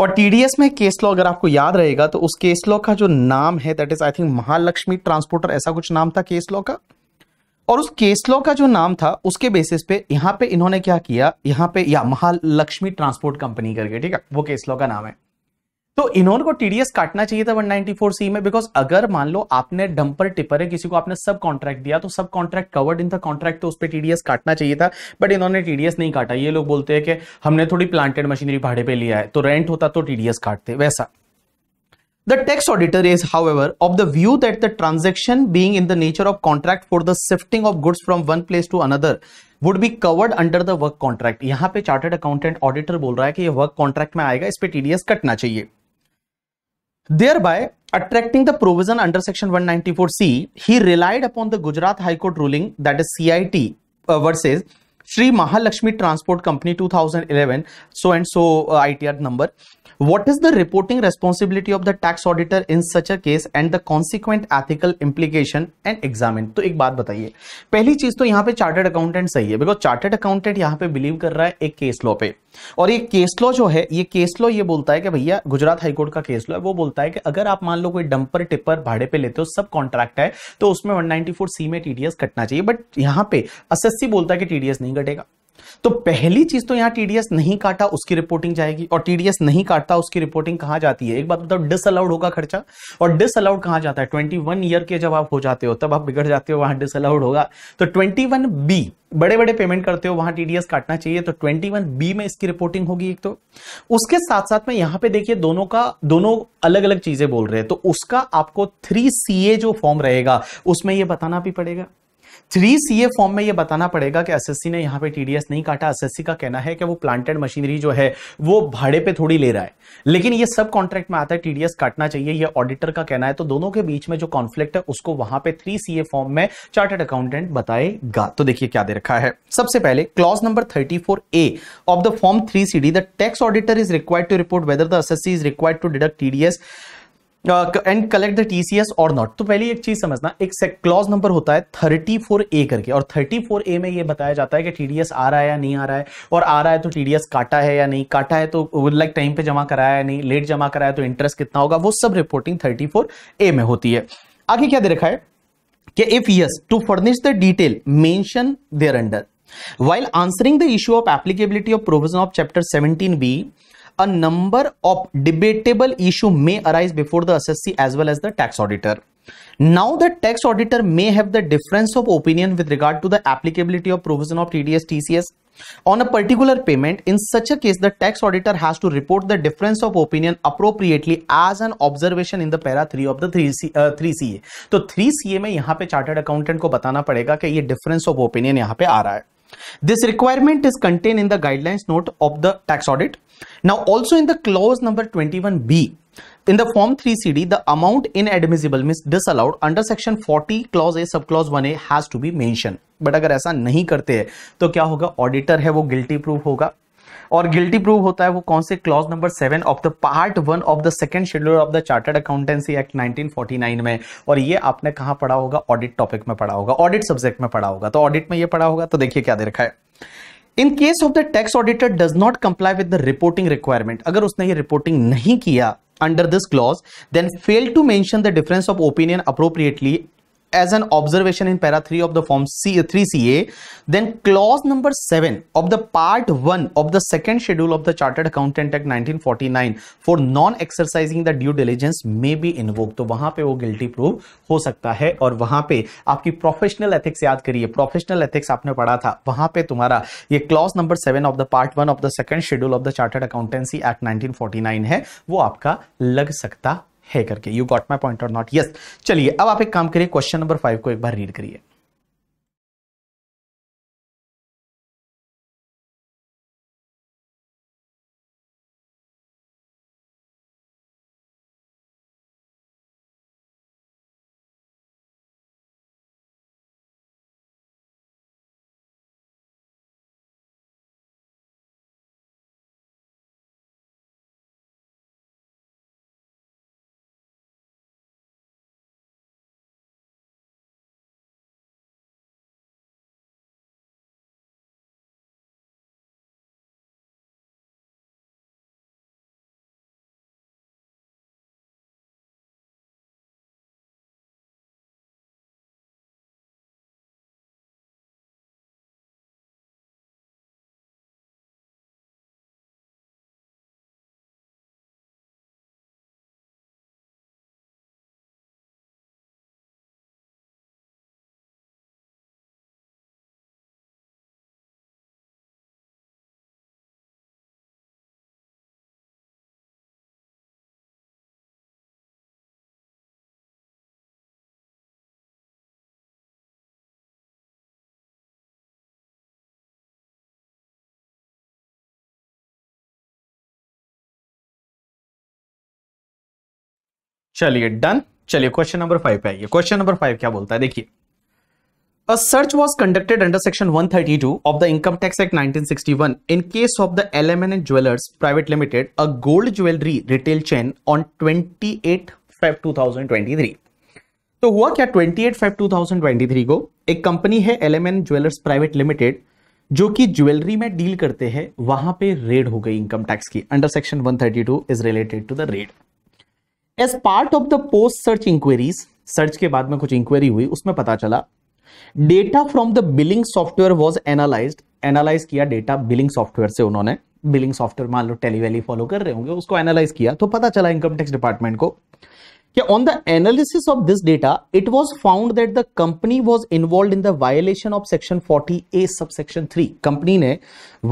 और टीडीएस में केस लॉ अगर आपको याद रहेगा तो उस केस लॉ का जो नाम है that is I think Mahalakshmi transporter ऐसा कुछ नाम था केस लॉ का और उस केसलॉ का जो नाम था उसके बेसिस पे यहां पे इन्होंने क्या किया यहां पे या महालक्ष्मी ट्रांसपोर्ट कंपनी करके ठीक है वो केसलो का नाम है तो इन्होंने को टीडीएस काटना चाहिए था 194 सी में बिकॉज अगर मान लो आपने डंपर टिपर है किसी को आपने सब कॉन्ट्रैक्ट दिया तो sub contract covered in the contract तो उस पर टीडीएस काटना चाहिए था बट इन्होंने टीडीएस नहीं काटा ये लोग बोलते हैं कि हमने थोड़ी प्लांटेड मशीनरी भाड़े पे लिया है तो रेंट होता तो टीडीएस काटते वैसा The tax auditor is, however, of the view that the transaction being in the nature of contract for the shifting of goods from one place to another would be covered under the work contract. यहाँ पे chartered accountant auditor बोल रहा है कि ये work contract में आएगा इस पर टीडीएस कटना चाहिए there attracting the provision under section 194c he relied upon the gujarat high court ruling that is cit uh, versus Sri mahalakshmi transport company 2011 so and so uh, itr number What is the reporting responsibility of the tax auditor in such a case and the consequent ethical implication and examine? तो एक बात बताइए पहली चीज तो यहाँ पे chartered accountant सही है बिकॉज चार्टर्ड अकाउंटेंट यहाँ पे बिलीव कर रहा है एक केस लॉ पे और ये केस लॉ जो है ये केस लॉ ये बोलता है कि भैया गुजरात हाईकोर्ट का केस लॉ है वो बोलता है कि अगर आप मान लो कोई डंपर टिप्पर भाड़े पे लेते हो सब कॉन्ट्रैक्ट है तो उसमें फोर सी में टीडीएस कटना चाहिए बट यहाँ पे एसएससी बोलता है कि टीडीएस नहीं कटेगा तो पहली चीज तो यहाँ टीडीएस नहीं काटा उसकी रिपोर्टिंग जाएगी और टीडीएस नहीं काटता उसकी रिपोर्टिंग कहां जाती है एक बात बताओ डिस अलाउड होगा खर्चा और डिस अलाउड कहां जाता है ट्वेंटी वन ईयर के जब आप हो जाते हो तब आप बिगड़ जाते हो वहां डिस अलाउड होगा तो ट्वेंटी वन बी बड़े बड़े पेमेंट करते हो वहां टीडीएस काटना चाहिए तो 21 बी में इसकी रिपोर्टिंग होगी एक तो उसके साथ साथ में यहां पे देखिए दोनों का दोनों अलग अलग चीजें बोल रहे हैं तो उसका आपको थ्री सी जो फॉर्म रहेगा उसमें यह बताना भी पड़ेगा थ्री सी ए फॉर्म में ये बताना पड़ेगा कि सी ने यहाँ पे टीडीएस नहीं काटा सी का कहना है कि वो प्लांटेड मशीनरी जो है वो भाड़े पे थोड़ी ले रहा है लेकिन ये सब कॉन्ट्रैक्ट में आता है टीडीएस काटना चाहिए ये ऑडिटर का कहना है तो दोनों के बीच में जो कॉन्फ्लिक्ट है उसको वहां पे थ्री सी फॉर्म में चार्टेड अकाउंटेंट बताएगा तो देखिए क्या दे रखा है सबसे पहले clause number thirty four A of the form three C D the tax auditor is required to report whether the S is required to deduct TDS and collect the TCS और नॉट तो पहले एक चीज समझना एक clause number होता है thirty four ए करके और थर्टी फोर ए में ये बताया जाता है कि टीडीएस आ रहा है या नहीं आ रहा है और आ रहा है तो टीडीएस काटा है या नहीं काटा है तो लाइक टाइम पे जमा कराया या नहीं लेट जमा कराया तो इंटरेस्ट कितना होगा वो सब रिपोर्टिंग फोर ए में होती है आगे क्या दे रखा है कि if yes to furnish the detail mention there under answering the issue of applicability of provision of chapter seventeen B a number of debatable issue may arise before the SSC as well as the tax auditor. Now the tax auditor may have the difference of opinion with regard to the applicability of provision of TDS TCS on a particular payment. In such a case, the tax auditor has to report the difference of opinion appropriately as an observation in the para 3 of the three uh, 3CA. तो 3CA में यहाँ पे chartered accountant को बताना पड़ेगा कि ये difference of opinion यहाँ पे आ रहा hai This requirement is contained in the guidelines note of the tax audit. Now also in the clause number 21B, in the form 3CD, the amount inadmissible means disallowed under section 40 clause A sub clause 1A has to be mentioned. But अगर ऐसा नहीं करते हैं तो क्या होगा auditor है वो guilty proof hoga और गिल्टी प्रूव होता है वो कौन से clause number seven of the part one of the second schedule of the chartered accountancy act 1949 में और ये आपने कहा पढ़ा होगा ऑडिट टॉपिक में पढ़ा होगा ऑडिट सब्जेक्ट में पढ़ा होगा तो ऑडिट में ये पढ़ा होगा तो देखिए क्या दे रखा है in case of the tax auditor does not comply with the reporting requirement अगर उसने ये रिपोर्टिंग नहीं किया under this clause then fail to mention the difference of opinion appropriately as an observation in para 3 of the form C, 3CA, then clause number 7 of the part 1 of the second schedule of the Chartered Accountant Act 1949 for non-exercising the due diligence may be invoked. तो वहां पे वो guilty proof हो सकता है और वहां पे आपकी प्रोफेशनल एथिक्स याद करिए प्रोफेशनल एथिक्स आपने पढ़ा था वहां पे तुम्हारा ये clause number 7 of the part 1 of the second schedule of the chartered accountancy act 1949 है वो आपका लग सकता है करके यू गॉट माई पॉइंट और नॉट यस चलिए अब आप एक काम करिए क्वेश्चन नंबर फाइव को एक बार रीड करिए चलिए डन चलिए क्वेश्चन नंबर फाइव पे आइए क्वेश्चन नंबर फाइव क्या बोलता है देखिए A search was conducted under Section 132 of the Income Tax Act 1961 in case of the LMN Jewelers Private Limited, a gold jewelry retail chain on 28 5 2023. तो हुआ क्या 28 5 2023 को एक कंपनी है एलएमएन ज्वेलर्स प्राइवेट लिमिटेड जो कि ज्वेलरी में deal करते हैं वहां पे रेड हो गई इनकम टैक्स की under section 132 is related to the raid as part of the post search inquiries search के बाद में कुछ इंक्वायरी हुई उसमें पता चला data from the billing software was analyse analyse किया डेटा बिलिंग सॉफ्टवेयर से उन्होंने बिलिंग सॉफ्टवेयर मान लो टेलीवैली फॉलो कर रहे होंगे उसको एनालाइज किया तो पता चला इनकम टैक्स डिपार्टमेंट को कि on the analysis of this data it was found that the company was involved in the violation of section 40 A sub section 3 company ने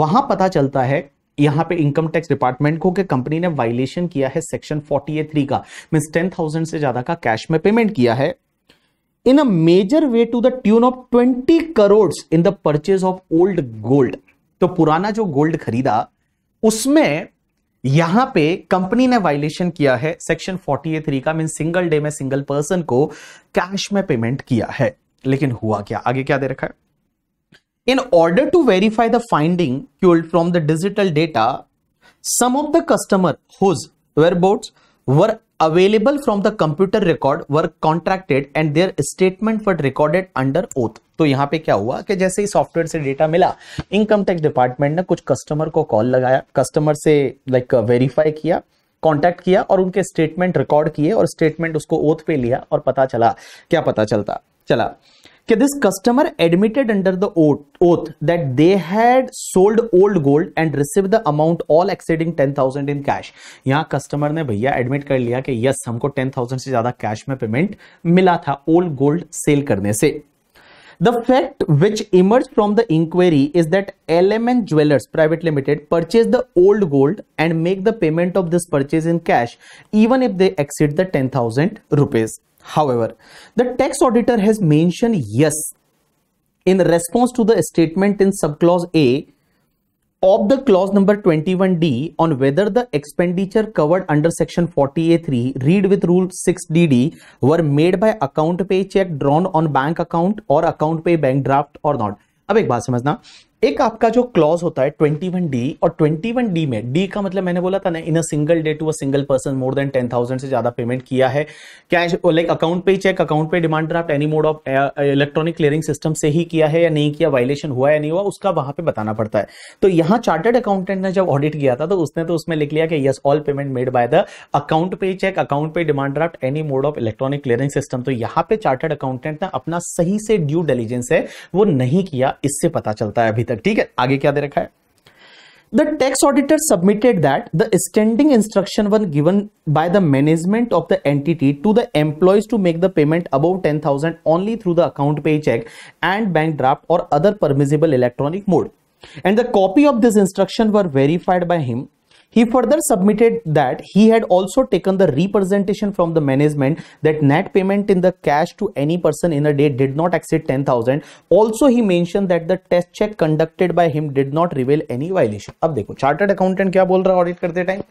वहां पता चलता है यहां पे इनकम टैक्स डिपार्टमेंट को कि कंपनी ने वायलेशन किया है सेक्शन फोर्टी ए थ्री का मीन टेन थाउजेंड से ज्यादा का कैश में पेमेंट किया है in a major way to the tune of twenty crore in the purchase of old gold तो पुराना जो गोल्ड खरीदा उसमें यहां पे कंपनी ने वायलेशन किया है सेक्शन फोर्टी ए थ्री का मीन सिंगल डे में सिंगल पर्सन को कैश में पेमेंट किया है लेकिन हुआ क्या आगे क्या दे रखा है In order to verify the finding culled from the digital data, some of the customer whose whereabouts were available from the computer record were contracted and their statement were recorded under oath. तो यहां पे क्या हुआ कि जैसे ही software से data मिला इनकम टैक्स डिपार्टमेंट ने कुछ कस्टमर को कॉल लगाया कस्टमर से लाइक like, वेरीफाई किया कांटेक्ट किया और उनके स्टेटमेंट रिकॉर्ड किए और स्टेटमेंट उसको ओथ पे लिया और पता चला क्या पता चलता चला कि this customer admitted under the oath that they had sold old gold and receive the amount all exceeding ten thousand in cash यहाँ कस्टमर ने भैया एडमिट कर लिया कि यस हमको टेन थाउजेंड से ज्यादा कैश में पेमेंट मिला था ओल्ड गोल्ड सेल करने से The fact which emerged from the inquiry is that LMN Jewelers Private Limited purchased the old gold and make the payment of this purchase in cash even if they exceed the 10,000 rupees. However, the tax auditor has mentioned yes in response to the statement in subclause A of the clause number 21D on whether the expenditure covered under section 40A3 read with rule 6DD were made by account pay check drawn on bank account or account pay bank draft or not. अब एक आपका जो clause होता है twenty one D और twenty one D में D का मतलब मैंने बोला था ना in a single day to a single person more than ten thousand से ज्यादा पेमेंट किया है कैश लाइक अकाउंट पे चेक अकाउंट पे demand draft any mode of electronic clearing system से ही किया है या नहीं किया वायलेशन हुआ या नहीं हुआ उसका वहां पर बताना पड़ता है तो यहाँ चार्टर्ड अकाउंटेंट ने जब ऑडिट किया था तो उसने तो उसमें लिख लिया कि yes all payment made by the account पे चेक अकाउंट पे demand draft any mode of electronic clearing system तो यहाँ पे चार्टेड अकाउंटेंट ने अपना सही से ड्यू डेलिजेंस है वो नहीं किया इससे पता चलता है अभी तक ठीक है आगे क्या दे रखा है the tax auditor submitted that the standing instruction one given by the management of the entity to the employees to make the payment about ten thousand only through the account पे चेक एंड बैंक ड्राफ्ट और other permissible electronic mode and the copy of this instruction were verified by him He further submitted that he had also taken the representation from the management that net payment in the cash to any person in a day did not exceed 10,000. Also, he mentioned that the test check conducted by him did not reveal any violation. अब देखो chartered accountant, क्या बोल रहा है audit करते time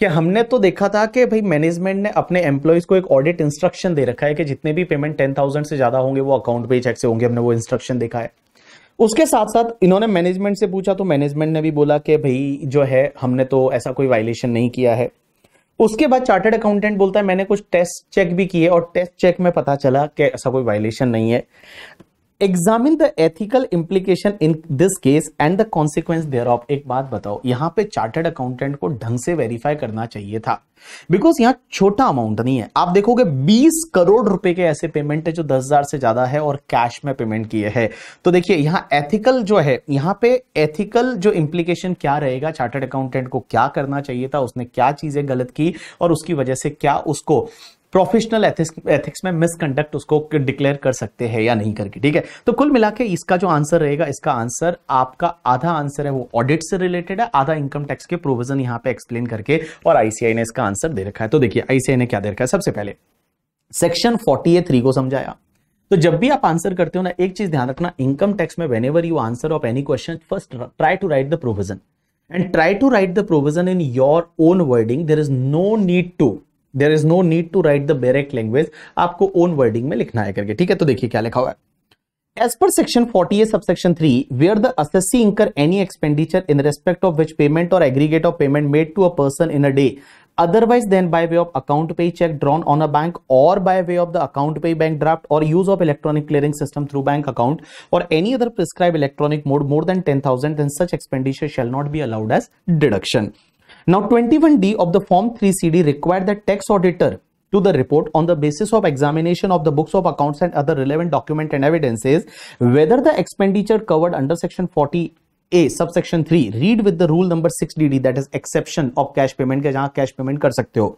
कि हमने तो देखा था कि भाई मैनेजमेंट ने अपने एम्प्लॉयज को एक ऑडिट इंस्ट्रक्शन दे रखा है कि जितने भी पेमेंट टेन थाउजेंड से ज्यादा होंगे वो अकाउंट पे चेक से होंगे हमने वो इंस्ट्रक्शन देखा है उसके साथ साथ इन्होंने मैनेजमेंट से पूछा तो मैनेजमेंट ने भी बोला कि भाई जो है हमने तो ऐसा कोई वायलेशन नहीं किया है उसके बाद चार्टर्ड अकाउंटेंट बोलता है मैंने कुछ टेस्ट चेक भी किए और टेस्ट चेक में पता चला कि ऐसा कोई वायलेशन नहीं है examine the ethical implication in this case and the consequence there of एक बात बताओ यहां पे चार्टर्ड अकाउंटेंट को ढंग से वेरीफाई करना चाहिए था बिकॉज यहां छोटा अमाउंट नहीं है आप देखोगे 20 करोड़ रुपए के ऐसे पेमेंट है जो 10,000 से ज्यादा है और कैश में पेमेंट किए हैं तो देखिए यहां एथिकल जो है यहां पे एथिकल जो इंप्लीकेशन क्या रहेगा चार्टर्ड अकाउंटेंट को क्या करना चाहिए था उसने क्या चीजें गलत की और उसकी वजह से क्या उसको प्रोफेशनल एथिक्स एथिक्स में मिसकंडक्ट उसको डिक्लेयर कर सकते हैं या नहीं करके ठीक है तो कुल मिला के इसका जो आंसर रहेगा इसका आंसर आपका आधा आंसर है वो ऑडिट से रिलेटेड है आधा इनकम टैक्स के प्रोविजन यहाँ पे एक्सप्लेन करके और आईसीआई ने इसका आंसर दे रखा है तो देखिए आईसीआई ने क्या दे रखा है सबसे पहले सेक्शन फोर्टी ए थ्री को समझाया तो जब भी आप आंसर करते हो ना एक चीज ध्यान रखना इनकम टैक्स में whenever you answer of any question first try to write the provision and try to write the provision in your own wording there is no need to there is no need to write the bare act language आपको own wording में लिखना है करके ठीक है तो देखिए क्या लिखा हुआ है As per section 48 subsection 3, where the assessee incur any expenditure in respect of which payment or aggregate of payment made to a person in a day, otherwise than by way of account pay check drawn on a bank or by way of the account pay bank draft or use of electronic clearing system through bank account or any other prescribed electronic mode more than 10,000, then such expenditure shall not be allowed as deduction. Now 21D of the Form 3CD required that tax auditor to the report on the basis of examination of the books of accounts and other relevant document and evidences whether the expenditure covered under section 40 a subsection 3 read with the rule number 6dd that is exception of cash payment ke cash payment kar sakte ho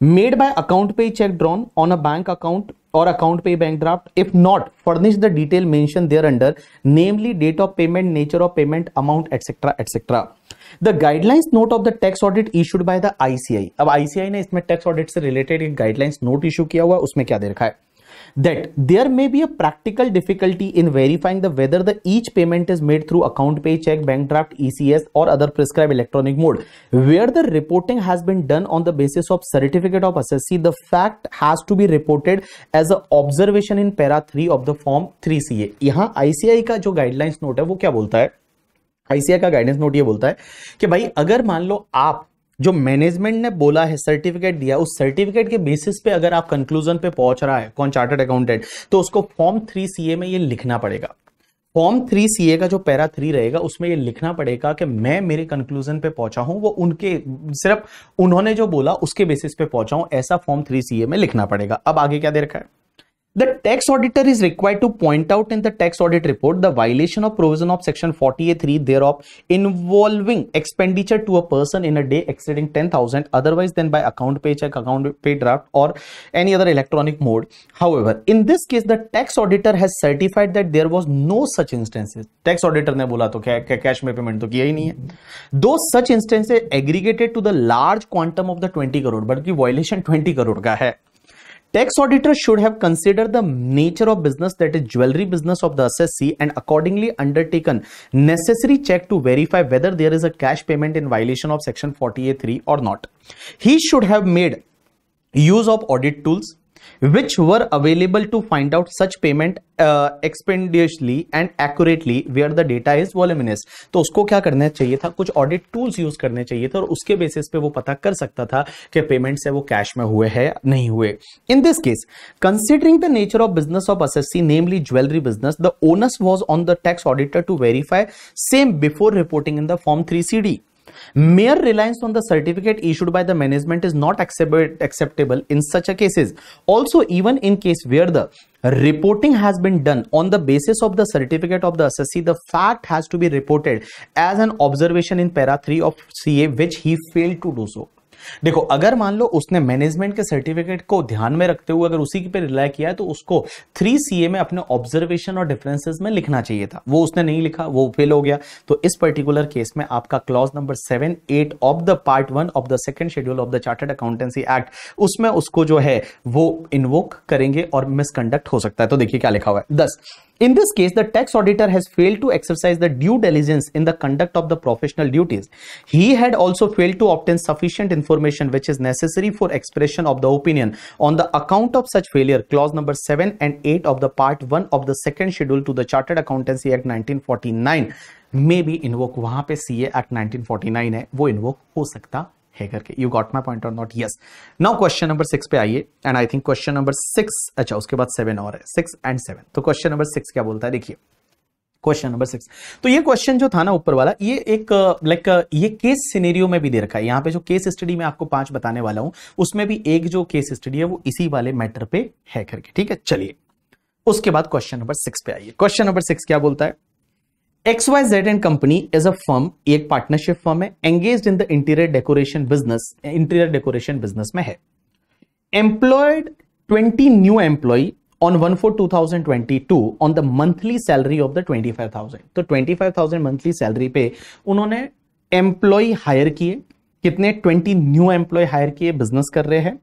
made by account pay check drawn on a bank account or account pay bank draft if not furnish the detail mentioned thereunder namely date of payment nature of payment amount etc etc the guidelines note of the tax audit issued by the ICI अब ICI ने इसमें tax audit से related एक guidelines note issue किया हुआ उसमें क्या दे रखा है that there may be a practical difficulty in verifying the whether the each payment is made through account pay check bank draft ecs or other prescribed electronic mode where the reporting has been done on the basis of certificate of assessee the fact has to be reported as a observation in para 3 of the form 3ca yahan ici ka jo guidelines note hai wo kya bolta hai ICI का guidance note ये बोलता है कि भाई अगर मान लो आप जो मैनेजमेंट ने बोला है सर्टिफिकेट दिया उस सर्टिफिकेट के बेसिस पे अगर आप कंक्लूजन पे पहुंच रहा है कौन चार्टर्ड अकाउंटेंट तो उसको फॉर्म थ्री सी में ये लिखना पड़ेगा फॉर्म थ्री सी का जो पैरा थ्री रहेगा उसमें ये लिखना पड़ेगा कि मैं मेरे कंक्लूजन पे पहुंचा हूं वो उनके सिर्फ उन्होंने जो बोला उसके बेसिस पे पहुंचा हूं ऐसा फॉर्म थ्री सी में लिखना पड़ेगा अब आगे क्या दे रखा है The tax auditor is required to point out in the tax audit report the violation of provision of section 40A3 thereof involving expenditure to a person in a day exceeding 10,000 otherwise than by account pay check, account pay draft or any other electronic mode. However, in this case, the tax auditor has certified that there was no such instances. Tax auditor ne ने बोला तो cash mein payment to kiya hi nahi hai those such instances aggregated to the large quantum of the 20 crore but बल्कि violation 20 crore ka hai Tax auditor should have considered the nature of business that is jewelry business of the assessee and accordingly undertaken necessary check to verify whether there is a cash payment in violation of section 48.3 or not. He should have made use of audit tools which were available to find out such payment uh, expeditiously and accurately where the data is तो उसको क्या करना चाहिए था कुछ audit tools use करने चाहिए थे और उसके बेसिस पे वो पता कर सकता था कि पेमेंट से वो कैश में हुए है नहीं हुए in this case considering the nature of business of SSC namely jewellery business the onus was on the tax auditor to verify same before reporting in the form three C D Mere reliance on the certificate issued by the management is not acceptable in such a cases. Also, even in case where the reporting has been done on the basis of the certificate of the SSC, the fact has to be reported as an observation in para 3 of CA which he failed to do so. देखो अगर मान लो उसने management के certificate को ध्यान में रखते हुए अगर उसी पे रिलाय किया है तो उसको थ्री सी में अपने ऑब्जर्वेशन और डिफरेंसेस में लिखना चाहिए था वो उसने नहीं लिखा वो फेल हो गया तो इस पर्टिकुलर केस में आपका clause number seven eight of the part one of the second schedule of the chartered accountancy act उसमें उसको जो है वो इन्वोक करेंगे और मिसकंडक्ट हो सकता है तो देखिए क्या लिखा हुआ है दस In this case, the tax auditor has failed to exercise the due diligence in the conduct of the professional duties. He had also failed to obtain sufficient information which is necessary for expression of the opinion. On the account of such failure, clause number 7 and 8 of the part 1 of the second schedule to the Chartered Accountancy Act 1949 may be invoked. वहां पे 1949 है वो invoke हो सकता है करके you got my point और not yes now question number six पे आइए and I think question number six अच्छा उसके बाद सेवन और है सिक्स एंड सेवन तो क्वेश्चन नंबर सिक्स क्या बोलता है देखिए क्वेश्चन नंबर सिक्स तो ये क्वेश्चन जो था ना ऊपर वाला ये एक लाइक ये केस सिनेरियो में भी दे रखा है यहाँ पे जो केस स्टडी में आपको पांच बताने वाला हूं उसमें भी एक जो केस स्टडी है वो इसी वाले मैटर पे है करके ठीक है चलिए उसके बाद क्वेश्चन नंबर सिक्स पे आइए क्वेश्चन नंबर सिक्स क्या बोलता है XYZ and Company is a firm, एक पार्टनरशिप फर्म है engaged in the interior decoration business, interior decoration business में है employed 20 new employee on 1-4-2022 on the monthly salary of the 25,000. तो 25,000 monthly salary पे उन्होंने एम्प्लॉय हायर किए कितने 20 new employee hire किए बिजनेस कर रहे हैं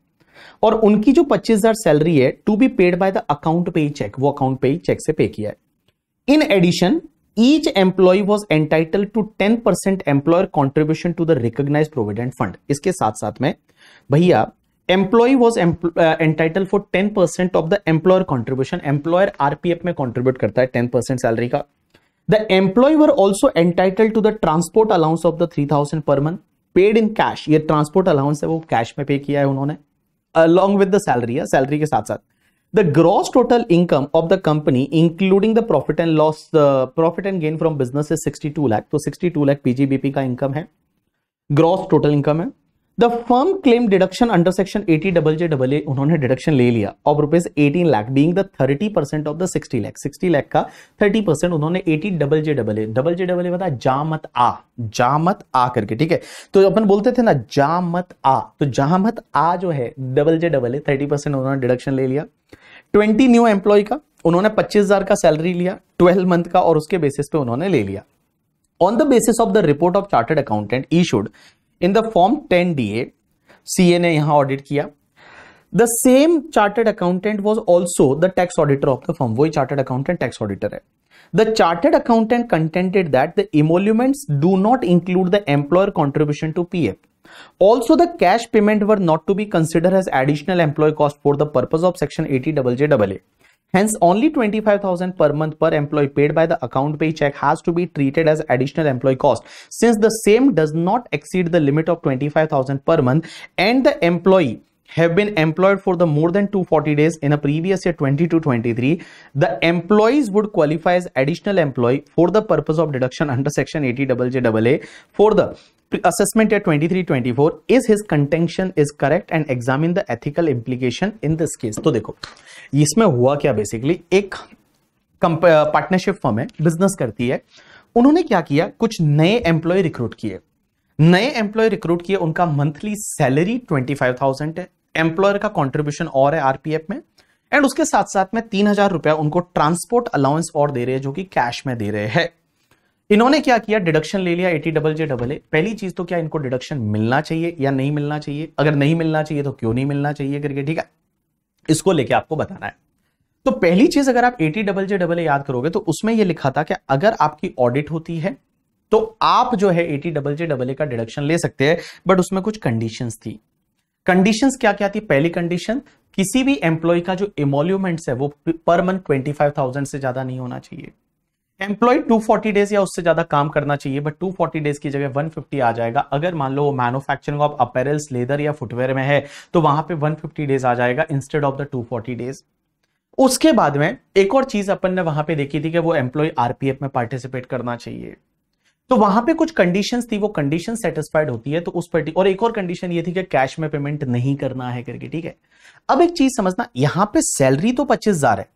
और उनकी जो 25,000 सैलरी है to be paid by the account पे चेक वो अकाउंट पे चेक से पे किया है in addition each employee was entitle to ten percent employer contribution to the recognise provident fund इसके साथ साथ में भैया employee was entitle for ten percent of the employer contribution employer RPF में कॉन्ट्रीब्यूट करता है टेन परसेंट सैलरी का the employee were also entitle to the transport allowance of the three thousand per month paid in cash ये transport allowance है वो cash में pay किया है उन्होंने अलॉन्ग विद द सैलरी है सैलरी के साथ साथ The gross total income of the company, including the profit and loss, uh, profit and gain from business is 62 lakh so 62 lakh pgbp ka income hai gross total income hai the firm claim deduction under section eighty double J double A उन्होंने deduction ले लिया of rupees eighteen lakh being the thirty percent of the sixty lakh sixty lakh का thirty percent उन्होंने eighty double J double A double J double A बता जामत आ जामत आ करके ठीक है तो अपन बोलते थे ना जामत आ तो जामत आ जो है double J double A thirty percent उन्होंने डिडक्शन ले लिया ट्वेंटी न्यू एम्प्लॉय का उन्होंने पच्चीस हजार का सैलरी लिया ट्वेल्व मंथ का और उसके बेसिस पे उन्होंने ले लिया on the basis of the report of chartered accountant issued in the form ten D A C A ने यहां ऑडिट किया the same chartered accountant was also the tax auditor of the form वही chartered accountant tax auditor है The chartered accountant contended that the emoluments do not include the employer contribution to PF. Also, the cash payment were not to be considered as additional employee cost for the purpose of section 80 JJAA. Hence, only 25,000 per month per employee paid by the account paycheck has to be treated as additional employee cost. Since the same does not exceed the limit of 25,000 per month and the employee have been employed for the more than 240 days in a previous year 22 23 the employees would qualify as additional employee for the purpose of deduction under section 80 JJAA for the assessment year 23-24 is his contention is correct and examine the ethical implication in this case तो देखो इसमें हुआ क्या basically एक partnership firm है business करती है उन्होंने क्या किया कुछ नए एम्प्लॉय रिक्रूट किए नए एम्प्लॉय रिक्रूट किए उनका मंथली सैलरी 25,000 है एम्प्लॉयर का कंट्रीब्यूशन और है आरपीएफ में एंड उसके साथ साथ में तीन हजार रुपया उनको ट्रांसपोर्ट अलाउंस और दे रहे हैं जो कि कैश में दे रहे हैं इन्होंने क्या किया डिडक्शन ले लिया eighty double J double A पहली चीज तो क्या इनको डिडक्शन मिलना चाहिए या नहीं मिलना चाहिए अगर नहीं मिलना चाहिए तो क्यों नहीं मिलना चाहिए करके ठीक है इसको लेके आपको बताना है तो पहली चीज अगर आप eighty double J double A याद करोगे तो उसमें यह लिखा था कि अगर आपकी ऑडिट होती है तो आप जो है eighty double J double A का डिडक्शन ले सकते हैं बट उसमें कुछ कंडीशन थी कंडीशन क्या क्या थी पहली कंडीशन किसी भी एम्प्लॉय का जो इमोल्यूमेंट्स है वो per month twenty five thousand से ज्यादा नहीं होना चाहिए एम्प्लॉय 240 डेज या उससे ज्यादा काम करना चाहिए बट 240 डेज की जगह 150 आ जाएगा अगर मान लो वो मैन्युफैक्चरिंग ऑफ अपेरल्स लेदर या फुटवेयर में है तो वहां पे 150 डेज आ जाएगा इंस्टेड ऑफ द 240 डेज उसके बाद में एक और चीज अपन ने वहां पे देखी थी कि वो एम्प्लॉय आरपीएफ में पार्टिसिपेट करना चाहिए तो वहां पे कुछ कंडीशंस थी वो कंडीशन सेटिस्फाइड होती है तो उस पर और एक और कंडीशन ये थी कि कैश में पेमेंट नहीं करना है करके ठीक है अब एक चीज समझना यहां पे सैलरी तो पच्चीस हजार है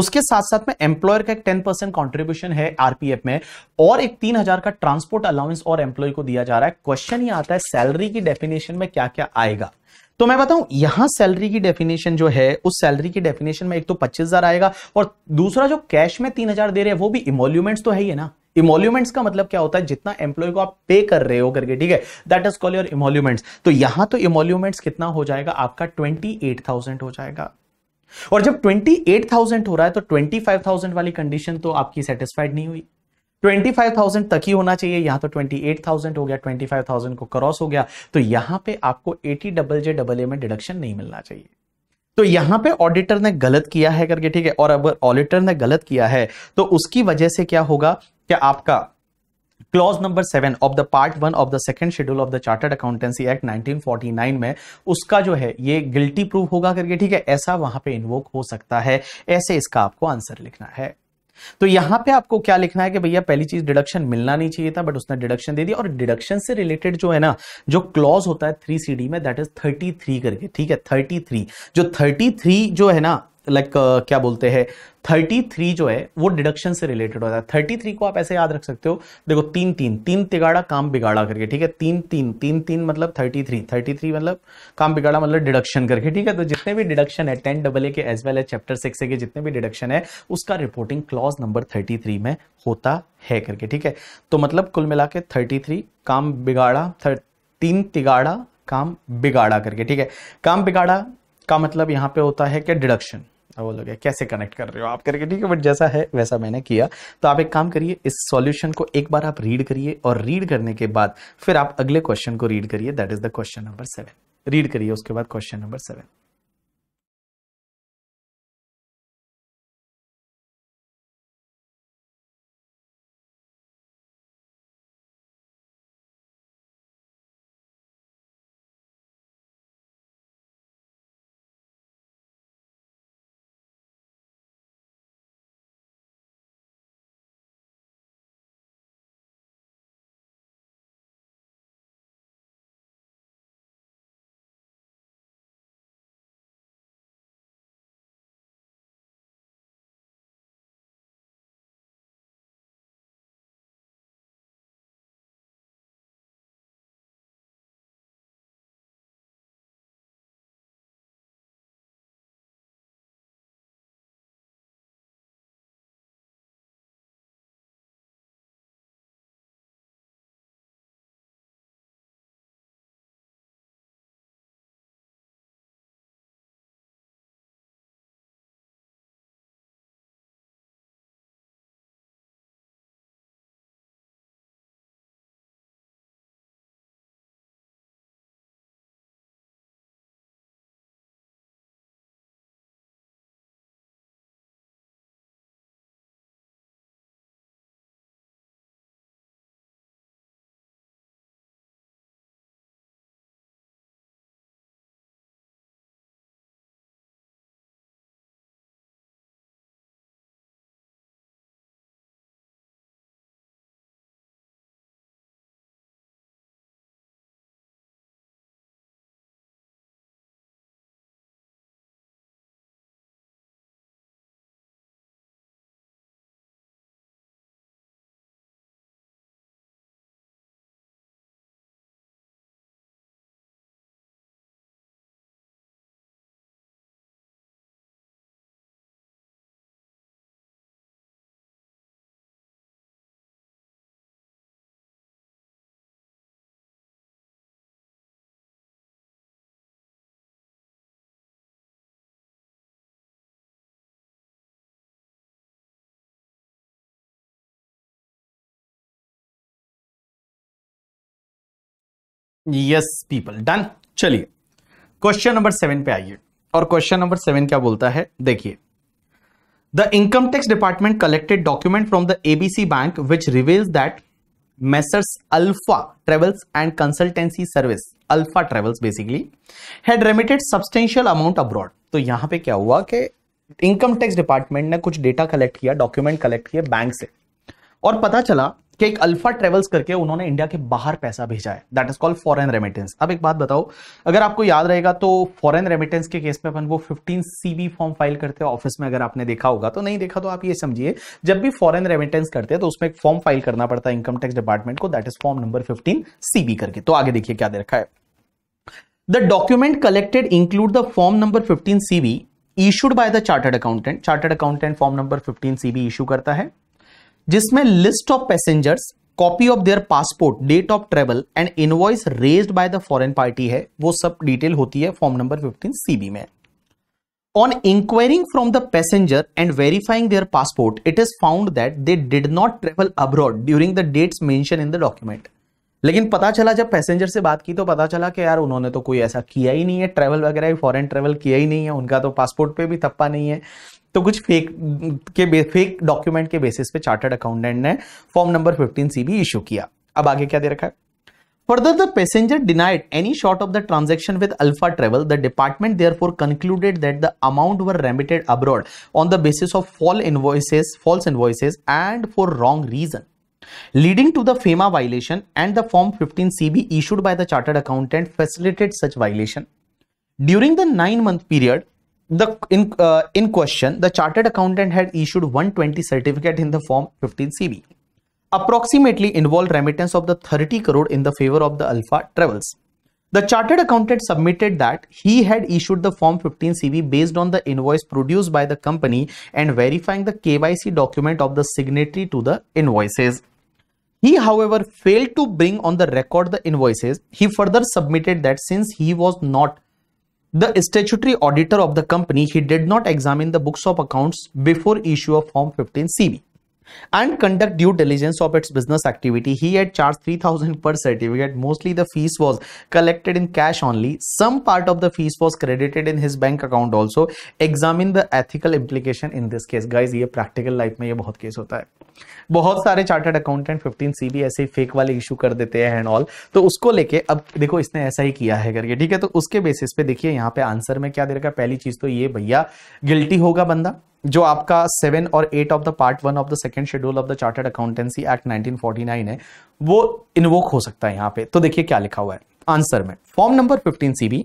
उसके साथ साथ में एम्प्लॉयर का एक टेन परसेंट कॉन्ट्रीब्यूशन है आरपीएफ में और एक तीन हजार का ट्रांसपोर्ट अलाउंस और एम्प्लॉय को दिया जा रहा है क्वेश्चन ये आता है सैलरी की डेफिनेशन में क्या क्या आएगा तो मैं बताऊं यहां सैलरी की डेफिनेशन जो है उस सैलरी की डेफिनेशन में एक तो पच्चीस आएगा और दूसरा जो कैश में तीन दे रहे हैं वो भी इमोल्यूमेंट्स तो है ही ना इमोल्यूमेंट्स का मतलब क्या होता है जितना एम्प्लॉय को आप पे कर रहे हो करके ठीक है that is call your emoluments तो यहां तो इमोल्यूमेंट्स कितना हो जाएगा आपका ट्वेंटी एट थाउजेंड हो जाएगा और जब 28,000 हो रहा है तो 25,000 वाली कंडीशन तो आपकी सेटिस्फाइड नहीं हुई 25,000 तक ही होना चाहिए यहां तो 28,000 हो गया 25,000 को क्रॉस हो गया तो यहां पे आपको eighty double J double A में डिडक्शन नहीं मिलना चाहिए तो यहां पे ऑडिटर ने गलत किया है करके ठीक है और अगर ऑडिटर ने गलत किया है तो उसकी वजह से क्या होगा क्या आपका clause number seven of the part one of the second schedule of the chartered accountancy act 1949 में उसका जो है ये गिल्टी प्रूव होगा करके ठीक है ऐसा वहां पे इन्वोक हो सकता है ऐसे इसका आपको आंसर लिखना है तो यहां पे आपको क्या लिखना है कि भैया पहली चीज डिडक्शन मिलना नहीं चाहिए था बट उसने डिडक्शन दे दी और डिडक्शन से रिलेटेड जो है ना जो क्लॉज होता है थ्री सी में दैट इज थर्टी थ्री करके ठीक है थर्टी थ्री जो थर्टी थ्री जो है ना लाइक uh, क्या बोलते हैं थर्टी थ्री जो है वो डिडक्शन से रिलेटेड होता है थर्टी थ्री को आप ऐसे याद रख सकते हो देखो तीन तीन तीन तिगाड़ा काम बिगाड़ा करके ठीक है तीन तीन तीन तीन मतलब थर्टी थ्री थर्टी थ्री मतलब काम बिगाड़ा मतलब डिडक्शन करके ठीक है तो जितने भी डिडक्शन है टेन डबल ए के as well as chapter six के जितने भी डिडक्शन है उसका reporting clause number thirty three में होता है करके ठीक है तो मतलब कुल मिला के थर्टी थ्री काम बिगाड़ा तीन तिगाड़ा काम बिगाड़ा करके ठीक है काम बिगाड़ा का मतलब यहाँ पे होता है क्या डिडक्शन बोलोगे कैसे कनेक्ट कर रहे हो आप करके ठीक है बट जैसा है वैसा मैंने किया तो आप एक काम करिए इस सॉल्यूशन को एक बार आप रीड करिए और रीड करने के बाद फिर आप अगले क्वेश्चन को रीड करिए that is the question number seven read करिए उसके बाद question number seven yes people done चलिए क्वेश्चन नंबर सेवन पे आइए और क्वेश्चन नंबर सेवन क्या बोलता है देखिए the income tax department collected document from the ABC bank which reveals that Messrs. Alpha travels and consultancy service alpha travels basically had remitted substantial amount abroad तो यहां पे क्या हुआ कि इनकम टैक्स डिपार्टमेंट ने कुछ डेटा कलेक्ट किया document collect किया बैंक से और पता चला कि एक अल्फा ट्रेवल्स करके उन्होंने इंडिया के बाहर पैसा भेजा है that is called foreign remittance अब एक बात बताओ अगर आपको याद रहेगा तो फॉरेन रेमिटेंस के केस में अपन वो 15 सीबी फॉर्म फाइल करते हैं ऑफिस में अगर आपने देखा होगा तो नहीं देखा तो आप ये समझिए जब भी फॉरन रेमिटेंस करते हैं तो उसमें एक फॉर्म फाइल करना पड़ता है इनकम टैक्स डिपार्टमेंट को that is form number fifteen CB करके तो आगे देखिए क्या दे रखा है the document collected include the form number fifteen CB issued by the chartered accountant chartered accountant form number fifteen CB issue करता है जिसमें list of passengers copy of their passport date of travel and invoice raise by the foreign party है वो सब detail होती है form number fifteen CB में on inquiring from the passenger and verifying their passport it is found that they did not travel abroad during the dates mention in the document लेकिन पता चला जब पैसेंजर से बात की तो पता चला कि यार उन्होंने तो कोई ऐसा किया ही नहीं है ट्रैवल वगैरह फॉरेन ट्रैवल किया ही नहीं है उनका तो पासपोर्ट पे भी थप्पा नहीं है तो कुछ फेक के फेक डॉक्यूमेंट के बेसिस पे चार्टर्ड अकाउंटेंट ने फॉर्म नंबर 15 सी भी इशू किया अब आगे क्या दे रखा है Further, the passenger denied any short of the transaction with Alpha Travel. The department therefore concluded that the amount were remitted abroad on the basis of false invoices, false invoices and for wrong reason. Leading to the FEMA violation and the Form 15 CB issued by the Chartered Accountant facilitated such violation. During the 9-month period, the in uh, in question the chartered accountant had issued 120 certificate in the form 15 cb approximately involved remittance of the 30 crore in the favor of the alpha travels the chartered accountant submitted that he had issued the form 15 cb based on the invoice produced by the company and verifying the kyc document of the signatory to the invoices he, however, failed to bring on the record the invoices. He further submitted that since he was not the statutory auditor of the company, he did not examine the books of accounts before issue of Form 15 CB. and conduct due diligence of its business activity. He had charged 3000 per certificate. Mostly the fees was collected in cash only. Some part of the fees was credited in his bank account also. Examine the ethical implication in this case. Guys, ye practical life mein ye bahut case hota hai बहुत सारे chartered accountant 15 C B ऐसे fake वाले issue कर देते हैं and all तो उसको लेके अब देखो इसने ऐसा ही किया है करके ठीक है तो उसके बेसिस पे देखिए यहाँ पे आंसर में क्या दे रखा पहली चीज तो ये भैया गिल्टी होगा बंदा जो आपका सेवन और eight of the part one of the second schedule of the chartered accountancy act 1949 है वो इनवोक हो सकता है यहां पे तो देखिए क्या लिखा हुआ है आंसर में form number 15 CB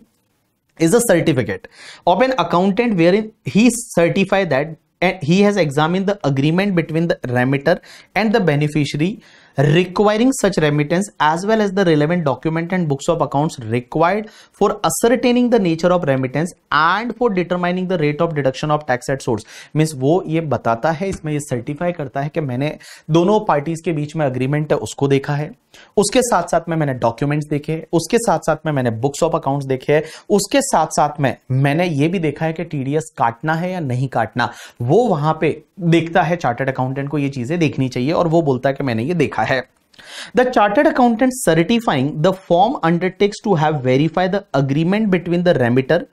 is a certificate of an accountant wherein he certify that he has examine the agreement between the remitter and the beneficiary requiring such remittance as well as the relevant document and books of accounts required for ascertaining the nature of remittance and for determining the rate of deduction of tax at source means वो ये बताता है इसमें ये certify करता है कि मैंने दोनों पार्टीज के बीच में अग्रीमेंट है उसको देखा है उसके साथ साथ में मैंने डॉक्यूमेंट्स देखे उसके साथ साथ में मैंने बुक्स ऑफ अकाउंट्स देखे है उसके साथ साथ में मैंने ये भी देखा है कि टीडीएस काटना है या नहीं काटना वो वहां पे देखता है चार्टर्ड अकाउंटेंट को ये चीजें देखनी चाहिए और वो बोलता है कि मैंने ये देखा है the chartered accountant certifying the form undertakes to have verify the agreement between the remitter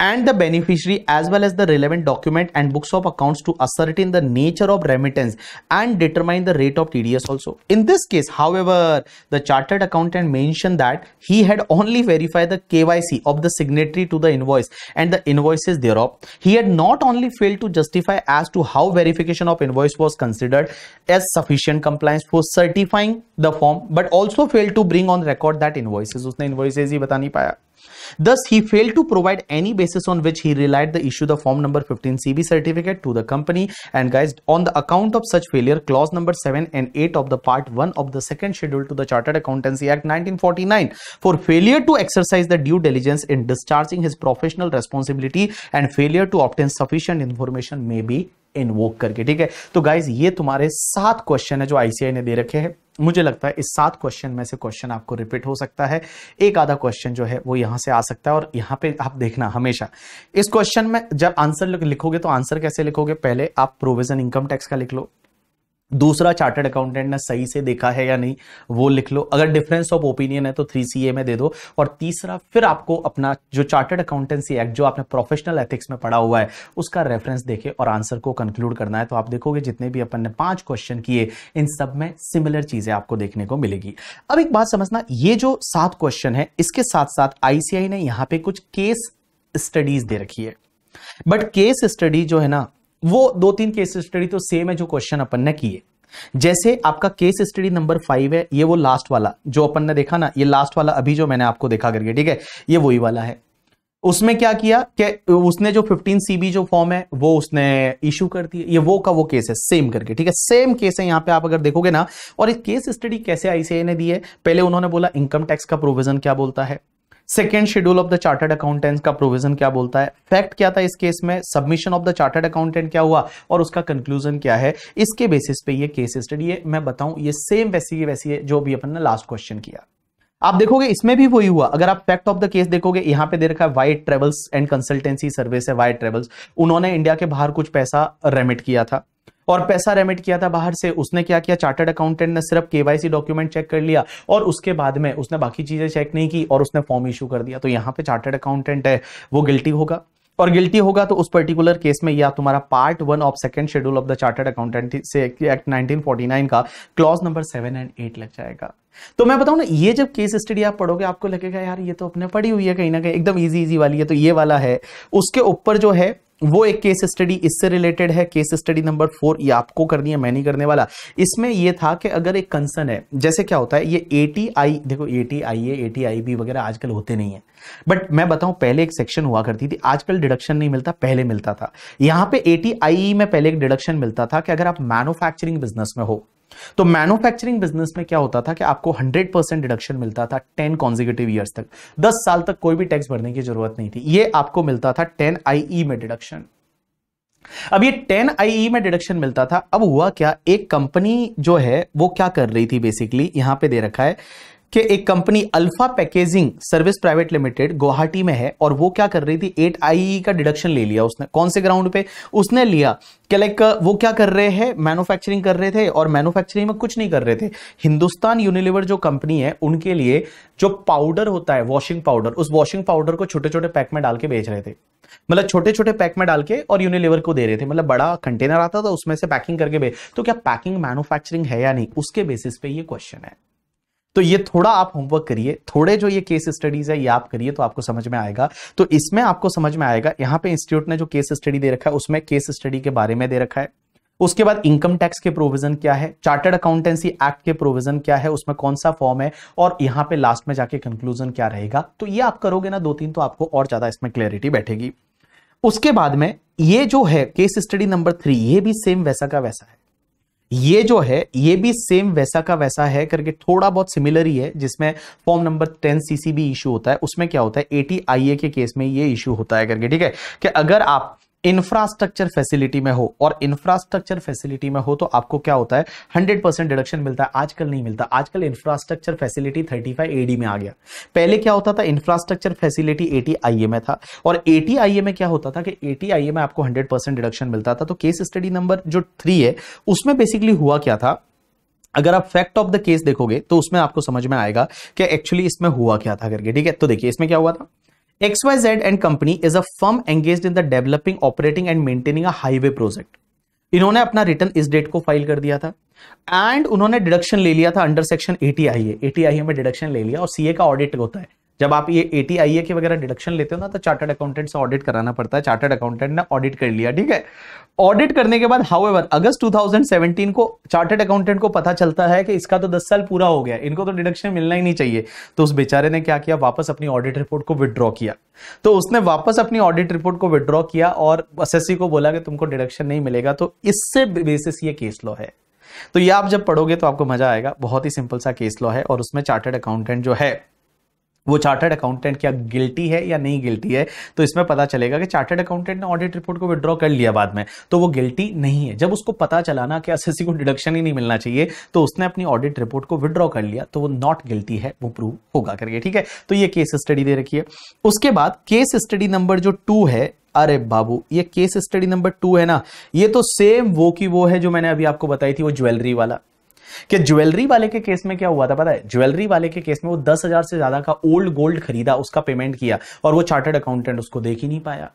and the beneficiary as well as the relevant document and books of accounts to ascertain the nature of remittance and determine the rate of TDS also. In this case, however, the chartered accountant mentioned that he had only verified the KYC of the signatory to the invoice and the invoices thereof. He had not only failed to justify as to how verification of invoice was considered as sufficient compliance for certifying the form but also failed to bring on record that invoices. उसने invoices ही बता नहीं पाया Thus, he failed to provide any basis on which he relied the issue the form number 15 CB certificate to the company. And guys, on the account of such failure, clause number 7 and 8 of the part 1 of the second schedule to the Chartered Accountancy Act 1949 for failure to exercise the due diligence in discharging his professional responsibility and failure to obtain sufficient information may be invoke करके ठीक है तो guys ये तुम्हारे सात question है जो ICI ने दे रखे हैं मुझे लगता है इस सात क्वेश्चन में से क्वेश्चन आपको रिपीट हो सकता है एक आधा क्वेश्चन जो है वो यहां से आ सकता है और यहां पे आप देखना हमेशा इस क्वेश्चन में जब आंसर लिखोगे तो आंसर कैसे लिखोगे पहले आप प्रोविजन इनकम टैक्स का लिख लो दूसरा चार्टर्ड अकाउंटेंट ने सही से देखा है या नहीं वो लिख लो अगर डिफरेंस ऑफ ओपिनियन है तो थ्री सी में दे दो और तीसरा फिर आपको अपना जो चार्टर्ड अकाउंटेंसी एक्ट जो आपने प्रोफेशनल एथिक्स में पढ़ा हुआ है उसका रेफरेंस देखे और आंसर को कंक्लूड करना है तो आप देखोगे जितने भी अपन ने पांच क्वेश्चन किए इन सब में सिमिलर चीजें आपको देखने को मिलेगी अब एक बात समझना ये जो सात क्वेश्चन है इसके साथ साथ आईसीआई ने यहाँ पे कुछ केस स्टडीज दे रखी है बट केस स्टडी जो है ना वो दो तीन केस स्टडी तो सेम है जो क्वेश्चन अपन ने किए जैसे आपका केस स्टडी नंबर फाइव है ये वो लास्ट वाला जो अपन ने देखा ना ये लास्ट वाला अभी जो मैंने आपको देखा करके ठीक है ये वही वाला है उसमें क्या किया कि उसने जो 15 सीबी जो फॉर्म है वो उसने इशू कर दिया ये वो का वो केस है सेम करके ठीक है सेम केस है यहां पे आप अगर देखोगे ना और इस केस स्टडी कैसे आईसीए ने दी है पहले उन्होंने बोला इनकम टैक्स का प्रोविजन क्या बोलता है second schedule of the chartered accountants का प्रोविजन क्या बोलता है फैक्ट क्या था इस केस में submission of the chartered accountant क्या हुआ और उसका कंक्लूजन क्या है इसके बेसिस पे ये केस स्टडी है मैं बताऊं ये सेम वैसी की वैसी है जो भी अपन ने लास्ट क्वेश्चन किया आप देखोगे इसमें भी वही हुआ अगर आप फैक्ट ऑफ द केस देखोगे यहाँ पे दे रखा है white travels and consultancy service है वाइट ट्रेवल्स उन्होंने इंडिया के बाहर कुछ पैसा रेमिट किया था और पैसा रेमिट किया था बाहर से उसने क्या किया चार्टर्ड अकाउंटेंट ने सिर्फ केवाईसी डॉक्यूमेंट चेक कर लिया और उसके बाद में उसने बाकी चीजें चेक नहीं की और उसने फॉर्म इशू कर दिया तो यहां पे चार्टर्ड अकाउंटेंट है वो गिल्टी होगा और गिल्टी होगा तो उस पर्टिकुलर केस में या तुम्हारा part one of second schedule of the chartered accountant से एक्ट नाइनटीन का clause number seven and eight लग जाएगा तो मैं बताऊं ना ये जब केस स्टडी आप पढ़ोगे आपको लगेगा यार ये तो अपने पढ़ी हुई है कहीं ना कहीं एकदम इजी इजी वाली है तो ये वाला है उसके ऊपर जो है वो एक केस स्टडी इससे रिलेटेड है केस स्टडी नंबर फोर ये आपको करनी है मैं नहीं करने वाला इसमें ये था कि अगर एक कंसर्न है जैसे क्या होता है ये ए टी आई देखो A T I A T I B वगैरह आजकल होते नहीं है बट मैं बताऊं पहले एक सेक्शन हुआ करती थी आजकल डिडक्शन नहीं मिलता पहले मिलता था यहाँ पे ए टी आई में पहले एक डिडक्शन मिलता था कि अगर आप मैनुफैक्चरिंग बिजनेस में हो तो मैन्युफैक्चरिंग बिजनेस में क्या होता था कि आपको 100 परसेंट डिडक्शन मिलता था 10 कॉन्जिक्यूटिव ईयर्स तक 10 साल तक कोई भी टैक्स भरने की जरूरत नहीं थी ये आपको मिलता था 10 आईई e में डिडक्शन अब ये 10 आईई e में डिडक्शन मिलता था अब हुआ क्या एक कंपनी जो है वो क्या कर रही थी बेसिकली यहां पे दे रखा है कि एक company alpha packaging service private limited Guwahati में है और वो क्या कर रही थी एट आई का डिडक्शन ले लिया उसने कौन से ग्राउंड पे उसने लिया कि लाइक वो क्या कर रहे हैं मैन्युफैक्चरिंग कर रहे थे और मैन्युफैक्चरिंग में कुछ नहीं कर रहे थे हिंदुस्तान यूनिलिवर जो कंपनी है उनके लिए जो पाउडर होता है वॉशिंग पाउडर उस वॉशिंग पाउडर को छोटे छोटे पैक में डाल के बेच रहे थे मतलब छोटे छोटे पैक में डाल के और यूनिलिवर को दे रहे थे मतलब बड़ा कंटेनर आता था उसमें से पैकिंग करके बेच तो क्या पैकिंग मैन्युफैक्चरिंग है या नहीं उसके बेसिस पे ये क्वेश्चन है तो ये थोड़ा आप होमवर्क करिए थोड़े जो ये केस स्टडीज है ये आप करिए तो आपको समझ में आएगा तो इसमें आपको समझ में आएगा यहाँ पे इंस्टीट्यूट ने जो केस स्टडी दे रखा है उसमें केस स्टडी के बारे में दे रखा है उसके बाद इनकम टैक्स के प्रोविजन क्या है चार्टर्ड अकाउंटेंसी एक्ट के प्रोविजन क्या है उसमें कौन सा फॉर्म है और यहां पे लास्ट में जाके कंक्लूजन क्या रहेगा तो ये आप करोगे ना दो तीन तो आपको और ज्यादा इसमें क्लैरिटी बैठेगी उसके बाद में ये जो है केस स्टडी नंबर थ्री ये भी सेम वैसा का वैसा है ये जो है ये भी सेम वैसा का वैसा है करके थोड़ा बहुत सिमिलर ही है जिसमें फॉर्म नंबर टेन सीसी भी इशू होता है उसमें क्या होता है एटीआईए के केस में ये इशू होता है करके ठीक है कि अगर आप इंफ्रास्ट्रक्चर फैसिलिटी में हो और इंफ्रास्ट्रक्चर फैसिलिटी में हो तो आपको क्या होता है हंड्रेड परसेंट डिडक्शन मिलता है आजकल नहीं मिलता आजकल infrastructure facility thirty five AD में आ गया पहले क्या होता था इंफ्रास्ट्रक्चर फैसिलिटी एटी आई में था और एटी आई में क्या होता था कि एटी आई में आपको हंड्रेड परसेंट डिडक्शन मिलता था तो केस स्टडी नंबर जो थ्री है उसमें बेसिकली हुआ क्या था अगर आप फैक्ट ऑफ द केस देखोगे तो उसमें आपको समझ में आएगा कि एक्चुअली इसमें हुआ क्या था करके ठीक है तो देखिए इसमें क्या हुआ था XYZ and company is a firm engaged in the developing, operating and maintaining a highway project. इन्होंने अपना रिटर्न इस डेट को फाइल कर दिया था एंड उन्होंने डिडक्शन ले लिया था अंडर सेक्शन एटीआईए एटीआईए में डिडक्शन ले लिया और सीए का ऑडिट होता है जब आप ये एटीआईए के वगैरह डिडक्शन लेते हो ना तो चार्टर्ड अकाउंटेंट से ऑडिट कराना पड़ता है चार्टर्ड अकाउंटेंट ने ऑडिट कर लिया ठीक है ऑडिट करने के बाद हाउएवर अगस्त 2017 को चार्टेड अकाउंटेंट को पता चलता है कि इसका तो 10 साल पूरा हो गया इनको तो डिडक्शन मिलना ही नहीं चाहिए तो उस बेचारे ने क्या किया वापस अपनी ऑडिट रिपोर्ट को विद्रॉ किया तो उसने वापस अपनी ऑडिट रिपोर्ट को विड्रॉ किया और एस को बोला कि तुमको डिडक्शन नहीं मिलेगा तो इससे बेसिस ये केस लॉ है तो ये आप जब पढ़ोगे तो आपको मजा आएगा बहुत ही सिंपल सा केस लॉ है और उसमें चार्टेड अकाउंटेंट जो है वो चार्टर्ड अकाउंटेंट क्या गिल्टी है या नहीं गिल्टी है तो इसमें पता चलेगा कि चार्टर्ड अकाउंटेंट ने ऑडिट रिपोर्ट को विड्रॉ कर लिया बाद में तो वो गिल्टी नहीं है जब उसको पता चला ना कि एस को डिडक्शन ही नहीं मिलना चाहिए तो उसने अपनी ऑडिट रिपोर्ट को विड्रॉ कर लिया तो वो नॉट गिल्टी है वो प्रूव होगा करके ठीक है तो ये केस स्टडी दे रखिए उसके बाद केस स्टडी नंबर जो टू है अरे बाबू ये केस स्टडी नंबर टू है ना ये तो सेम वो की वो है जो मैंने अभी आपको बताई थी वो ज्वेलरी वाला कि ज्वेलरी वाले के केस में क्या हुआ था पता है ज्वेलरी वाले के केस में वो दस हजार से ज्यादा का ओल्ड गोल्ड खरीदा उसका पेमेंट किया और वो चार्टर्ड अकाउंटेंट उसको देख ही नहीं पाया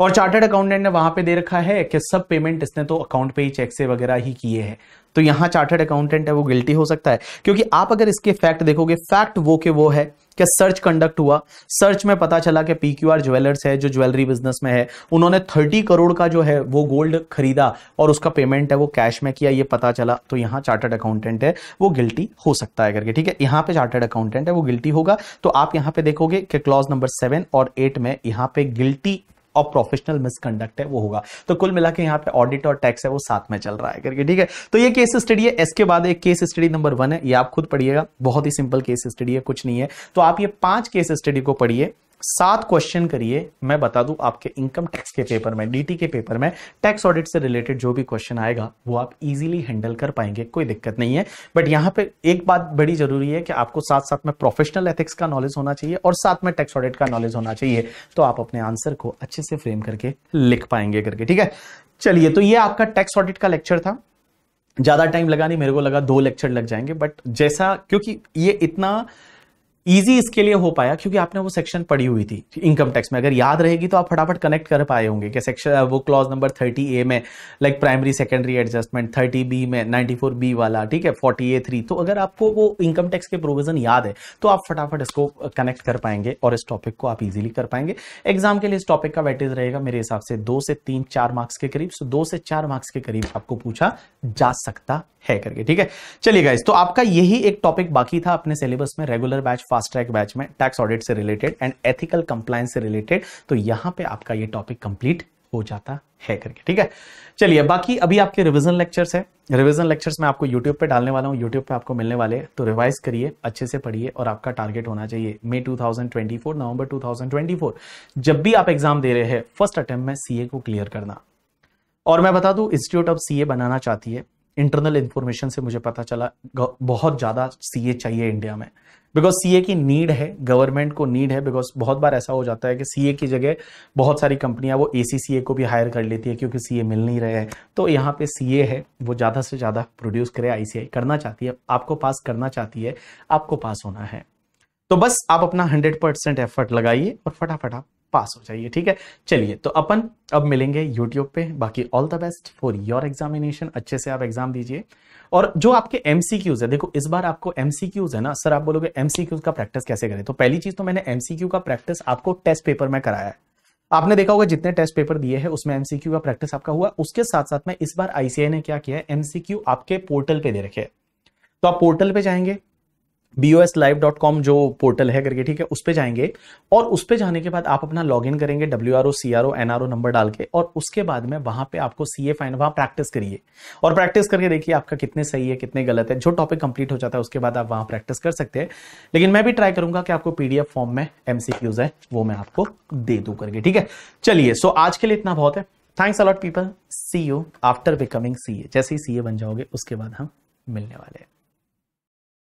और चार्टर्ड अकाउंटेंट ने वहां पे दे रखा है कि सब पेमेंट इसने तो अकाउंट पे ही चेक से वगैरह ही किए हैं तो यहां चार्टर्ड अकाउंटेंट है वो गिल्टी हो सकता है क्योंकि आप अगर इसके फैक्ट देखोगे फैक्ट वो के वो है क्या सर्च कंडक्ट हुआ सर्च में पता चला कि पी क्यू आर ज्वेलर्स है जो ज्वेलरी बिजनेस में है उन्होंने थर्टी करोड़ का जो है वो गोल्ड खरीदा और उसका पेमेंट है वो कैश में किया ये पता चला तो यहाँ चार्टर्ड अकाउंटेंट है वो गिल्टी हो सकता है करके ठीक है यहाँ पे चार्टर्ड अकाउंटेंट है वो गिल्टी होगा तो आप यहाँ पे देखोगे कि क्लॉज नंबर सेवन और एट में यहाँ पे गिल्टी ऑफ प्रोफेशनल मिसकंडक्ट है वो होगा तो कुल मिला के यहाँ पे ऑडिट और टैक्स है वो साथ में चल रहा है करके ठीक है तो ये केस स्टडी है इसके बाद एक केस स्टडी नंबर वन है ये आप खुद पढ़िएगा बहुत ही सिंपल केस स्टडी है कुछ नहीं है तो आप ये पांच केस स्टडी को पढ़िए सात क्वेश्चन करिए मैं बता दूं आपके इनकम टैक्स के पेपर में डीटी के पेपर में टैक्स ऑडिट से रिलेटेड जो भी क्वेश्चन आएगा वो आप इजीली हैंडल कर पाएंगे कोई दिक्कत नहीं है बट यहाँ पे एक बात बड़ी जरूरी है कि आपको साथ साथ में प्रोफेशनल एथिक्स का नॉलेज होना चाहिए और साथ में टैक्स ऑडिट का नॉलेज होना चाहिए तो आप अपने आंसर को अच्छे से फ्रेम करके लिख पाएंगे करके ठीक है चलिए तो ये आपका टैक्स ऑडिट का लेक्चर था ज्यादा टाइम लगा नहीं मेरे को लगा दो लेक्चर लग जाएंगे बट जैसा क्योंकि ये इतना इजी इसके लिए हो पाया क्योंकि आपने वो सेक्शन पढ़ी हुई थी इनकम टैक्स में अगर याद रहेगी तो आप फटाफट कनेक्ट कर पाए होंगे कि सेक्शन वो क्लॉज नंबर थर्टी ए में like primary secondary adjustment thirty B में नाइन्टी फोर बी वाला ठीक है फोर्टी ए थ्री तो अगर आपको वो इनकम टैक्स के प्रोविजन याद है तो आप फटाफट इसको कनेक्ट कर पाएंगे और इस टॉपिक को आप इजिली कर पाएंगे एग्जाम के लिए इस टॉपिक का वेटेज रहेगा मेरे हिसाब से दो से तीन चार मार्क्स के करीब सो दो से चार मार्क्स के करीब आपको पूछा जा सकता है करके ठीक है चलिए गाइज तो आपका यही एक टॉपिक बाकी था अपने सिलेबस में regular batch fast fast track batch में टैक्स ऑडिट से रिलेटेड एंड एथिकल कंप्लायंस से रिलेटेड तो यहां पे आपका ये टॉपिक कंप्लीट हो जाता है करके ठीक है चलिए बाकी अभी आपके रिविजन लेक्चर्स है रिविजन लेक्चर्स में आपको यूट्यूब पे डालने वाला हूँ यूट्यूब पे आपको मिलने वाले तो रिवाइज करिए अच्छे से पढ़िए और आपका टारगेट होना चाहिए मई 2024 नवंबर 2024 जब भी आप एग्जाम दे रहे हैं फर्स्ट अटेम्प्ट में सीए को क्लियर करना और मैं बता दूं इंस्टीट्यूट ऑफ सीए बनाना चाहती है इंटरनल इन्फॉर्मेशन से मुझे पता चला बहुत ज़्यादा सीए चाहिए इंडिया में बिकॉज ए की नीड है गवर्नमेंट को नीड है बिकॉज बहुत बार ऐसा हो जाता है कि ए की जगह बहुत सारी कंपनियां वो ए को भी हायर कर लेती है क्योंकि ए मिल नहीं रहे हैं तो यहाँ पे ए है वो ज़्यादा से ज़्यादा प्रोड्यूस करे आईसीआई करना चाहती है आपको पास करना चाहती है आपको पास होना है तो बस आप अपना हंड्रेड परसेंट एफर्ट लगाइए और फटाफट आप पास हो जाइए ठीक है चलिए तो अपन अब मिलेंगे यूट्यूब पे बाकी all the best for your examination अच्छे से आप एग्जाम दीजिए और जो आपके एमसीक्यूज है देखो इस बार आपको एमसीक्यूज है ना सर आप बोलोगे एमसीक्यूज का प्रैक्टिस कैसे करें तो पहली चीज तो मैंने एमसीक्यू का प्रैक्टिस आपको टेस्ट पेपर में कराया है आपने देखा होगा जितने टेस्ट पेपर दिए हैं उसमें एमसीक्यू का प्रैक्टिस आपका हुआ उसके साथ साथ में इस बार आईसीआई ने क्या किया है एमसीक्यू आपके पोर्टल पे दे रखे तो आप पोर्टल पे जाएंगे BOSLive.com S live dot com जो पोर्टल है करके ठीक है उस पर जाएंगे और उस पर जाने के बाद आप अपना लॉग इन करेंगे W R O C R O N R O number डाल के और उसके बाद में वहां पे आपको सी ए फाइन वहां प्रैक्टिस करिए और प्रैक्टिस करके देखिए आपका कितने सही है कितने गलत है जो टॉपिक कंप्लीट हो जाता है उसके बाद आप वहां प्रैक्टिस कर सकते हैं लेकिन मैं भी ट्राई करूंगा कि आपको पीडीएफ फॉर्म में क्यूज है वो मैं आपको दे दू करके ठीक है चलिए सो आज के लिए इतना बहुत है thanks a lot people see you after becoming C A जैसे ही सी ए बन जाओगे उसके बाद हम मिलने वाले हैं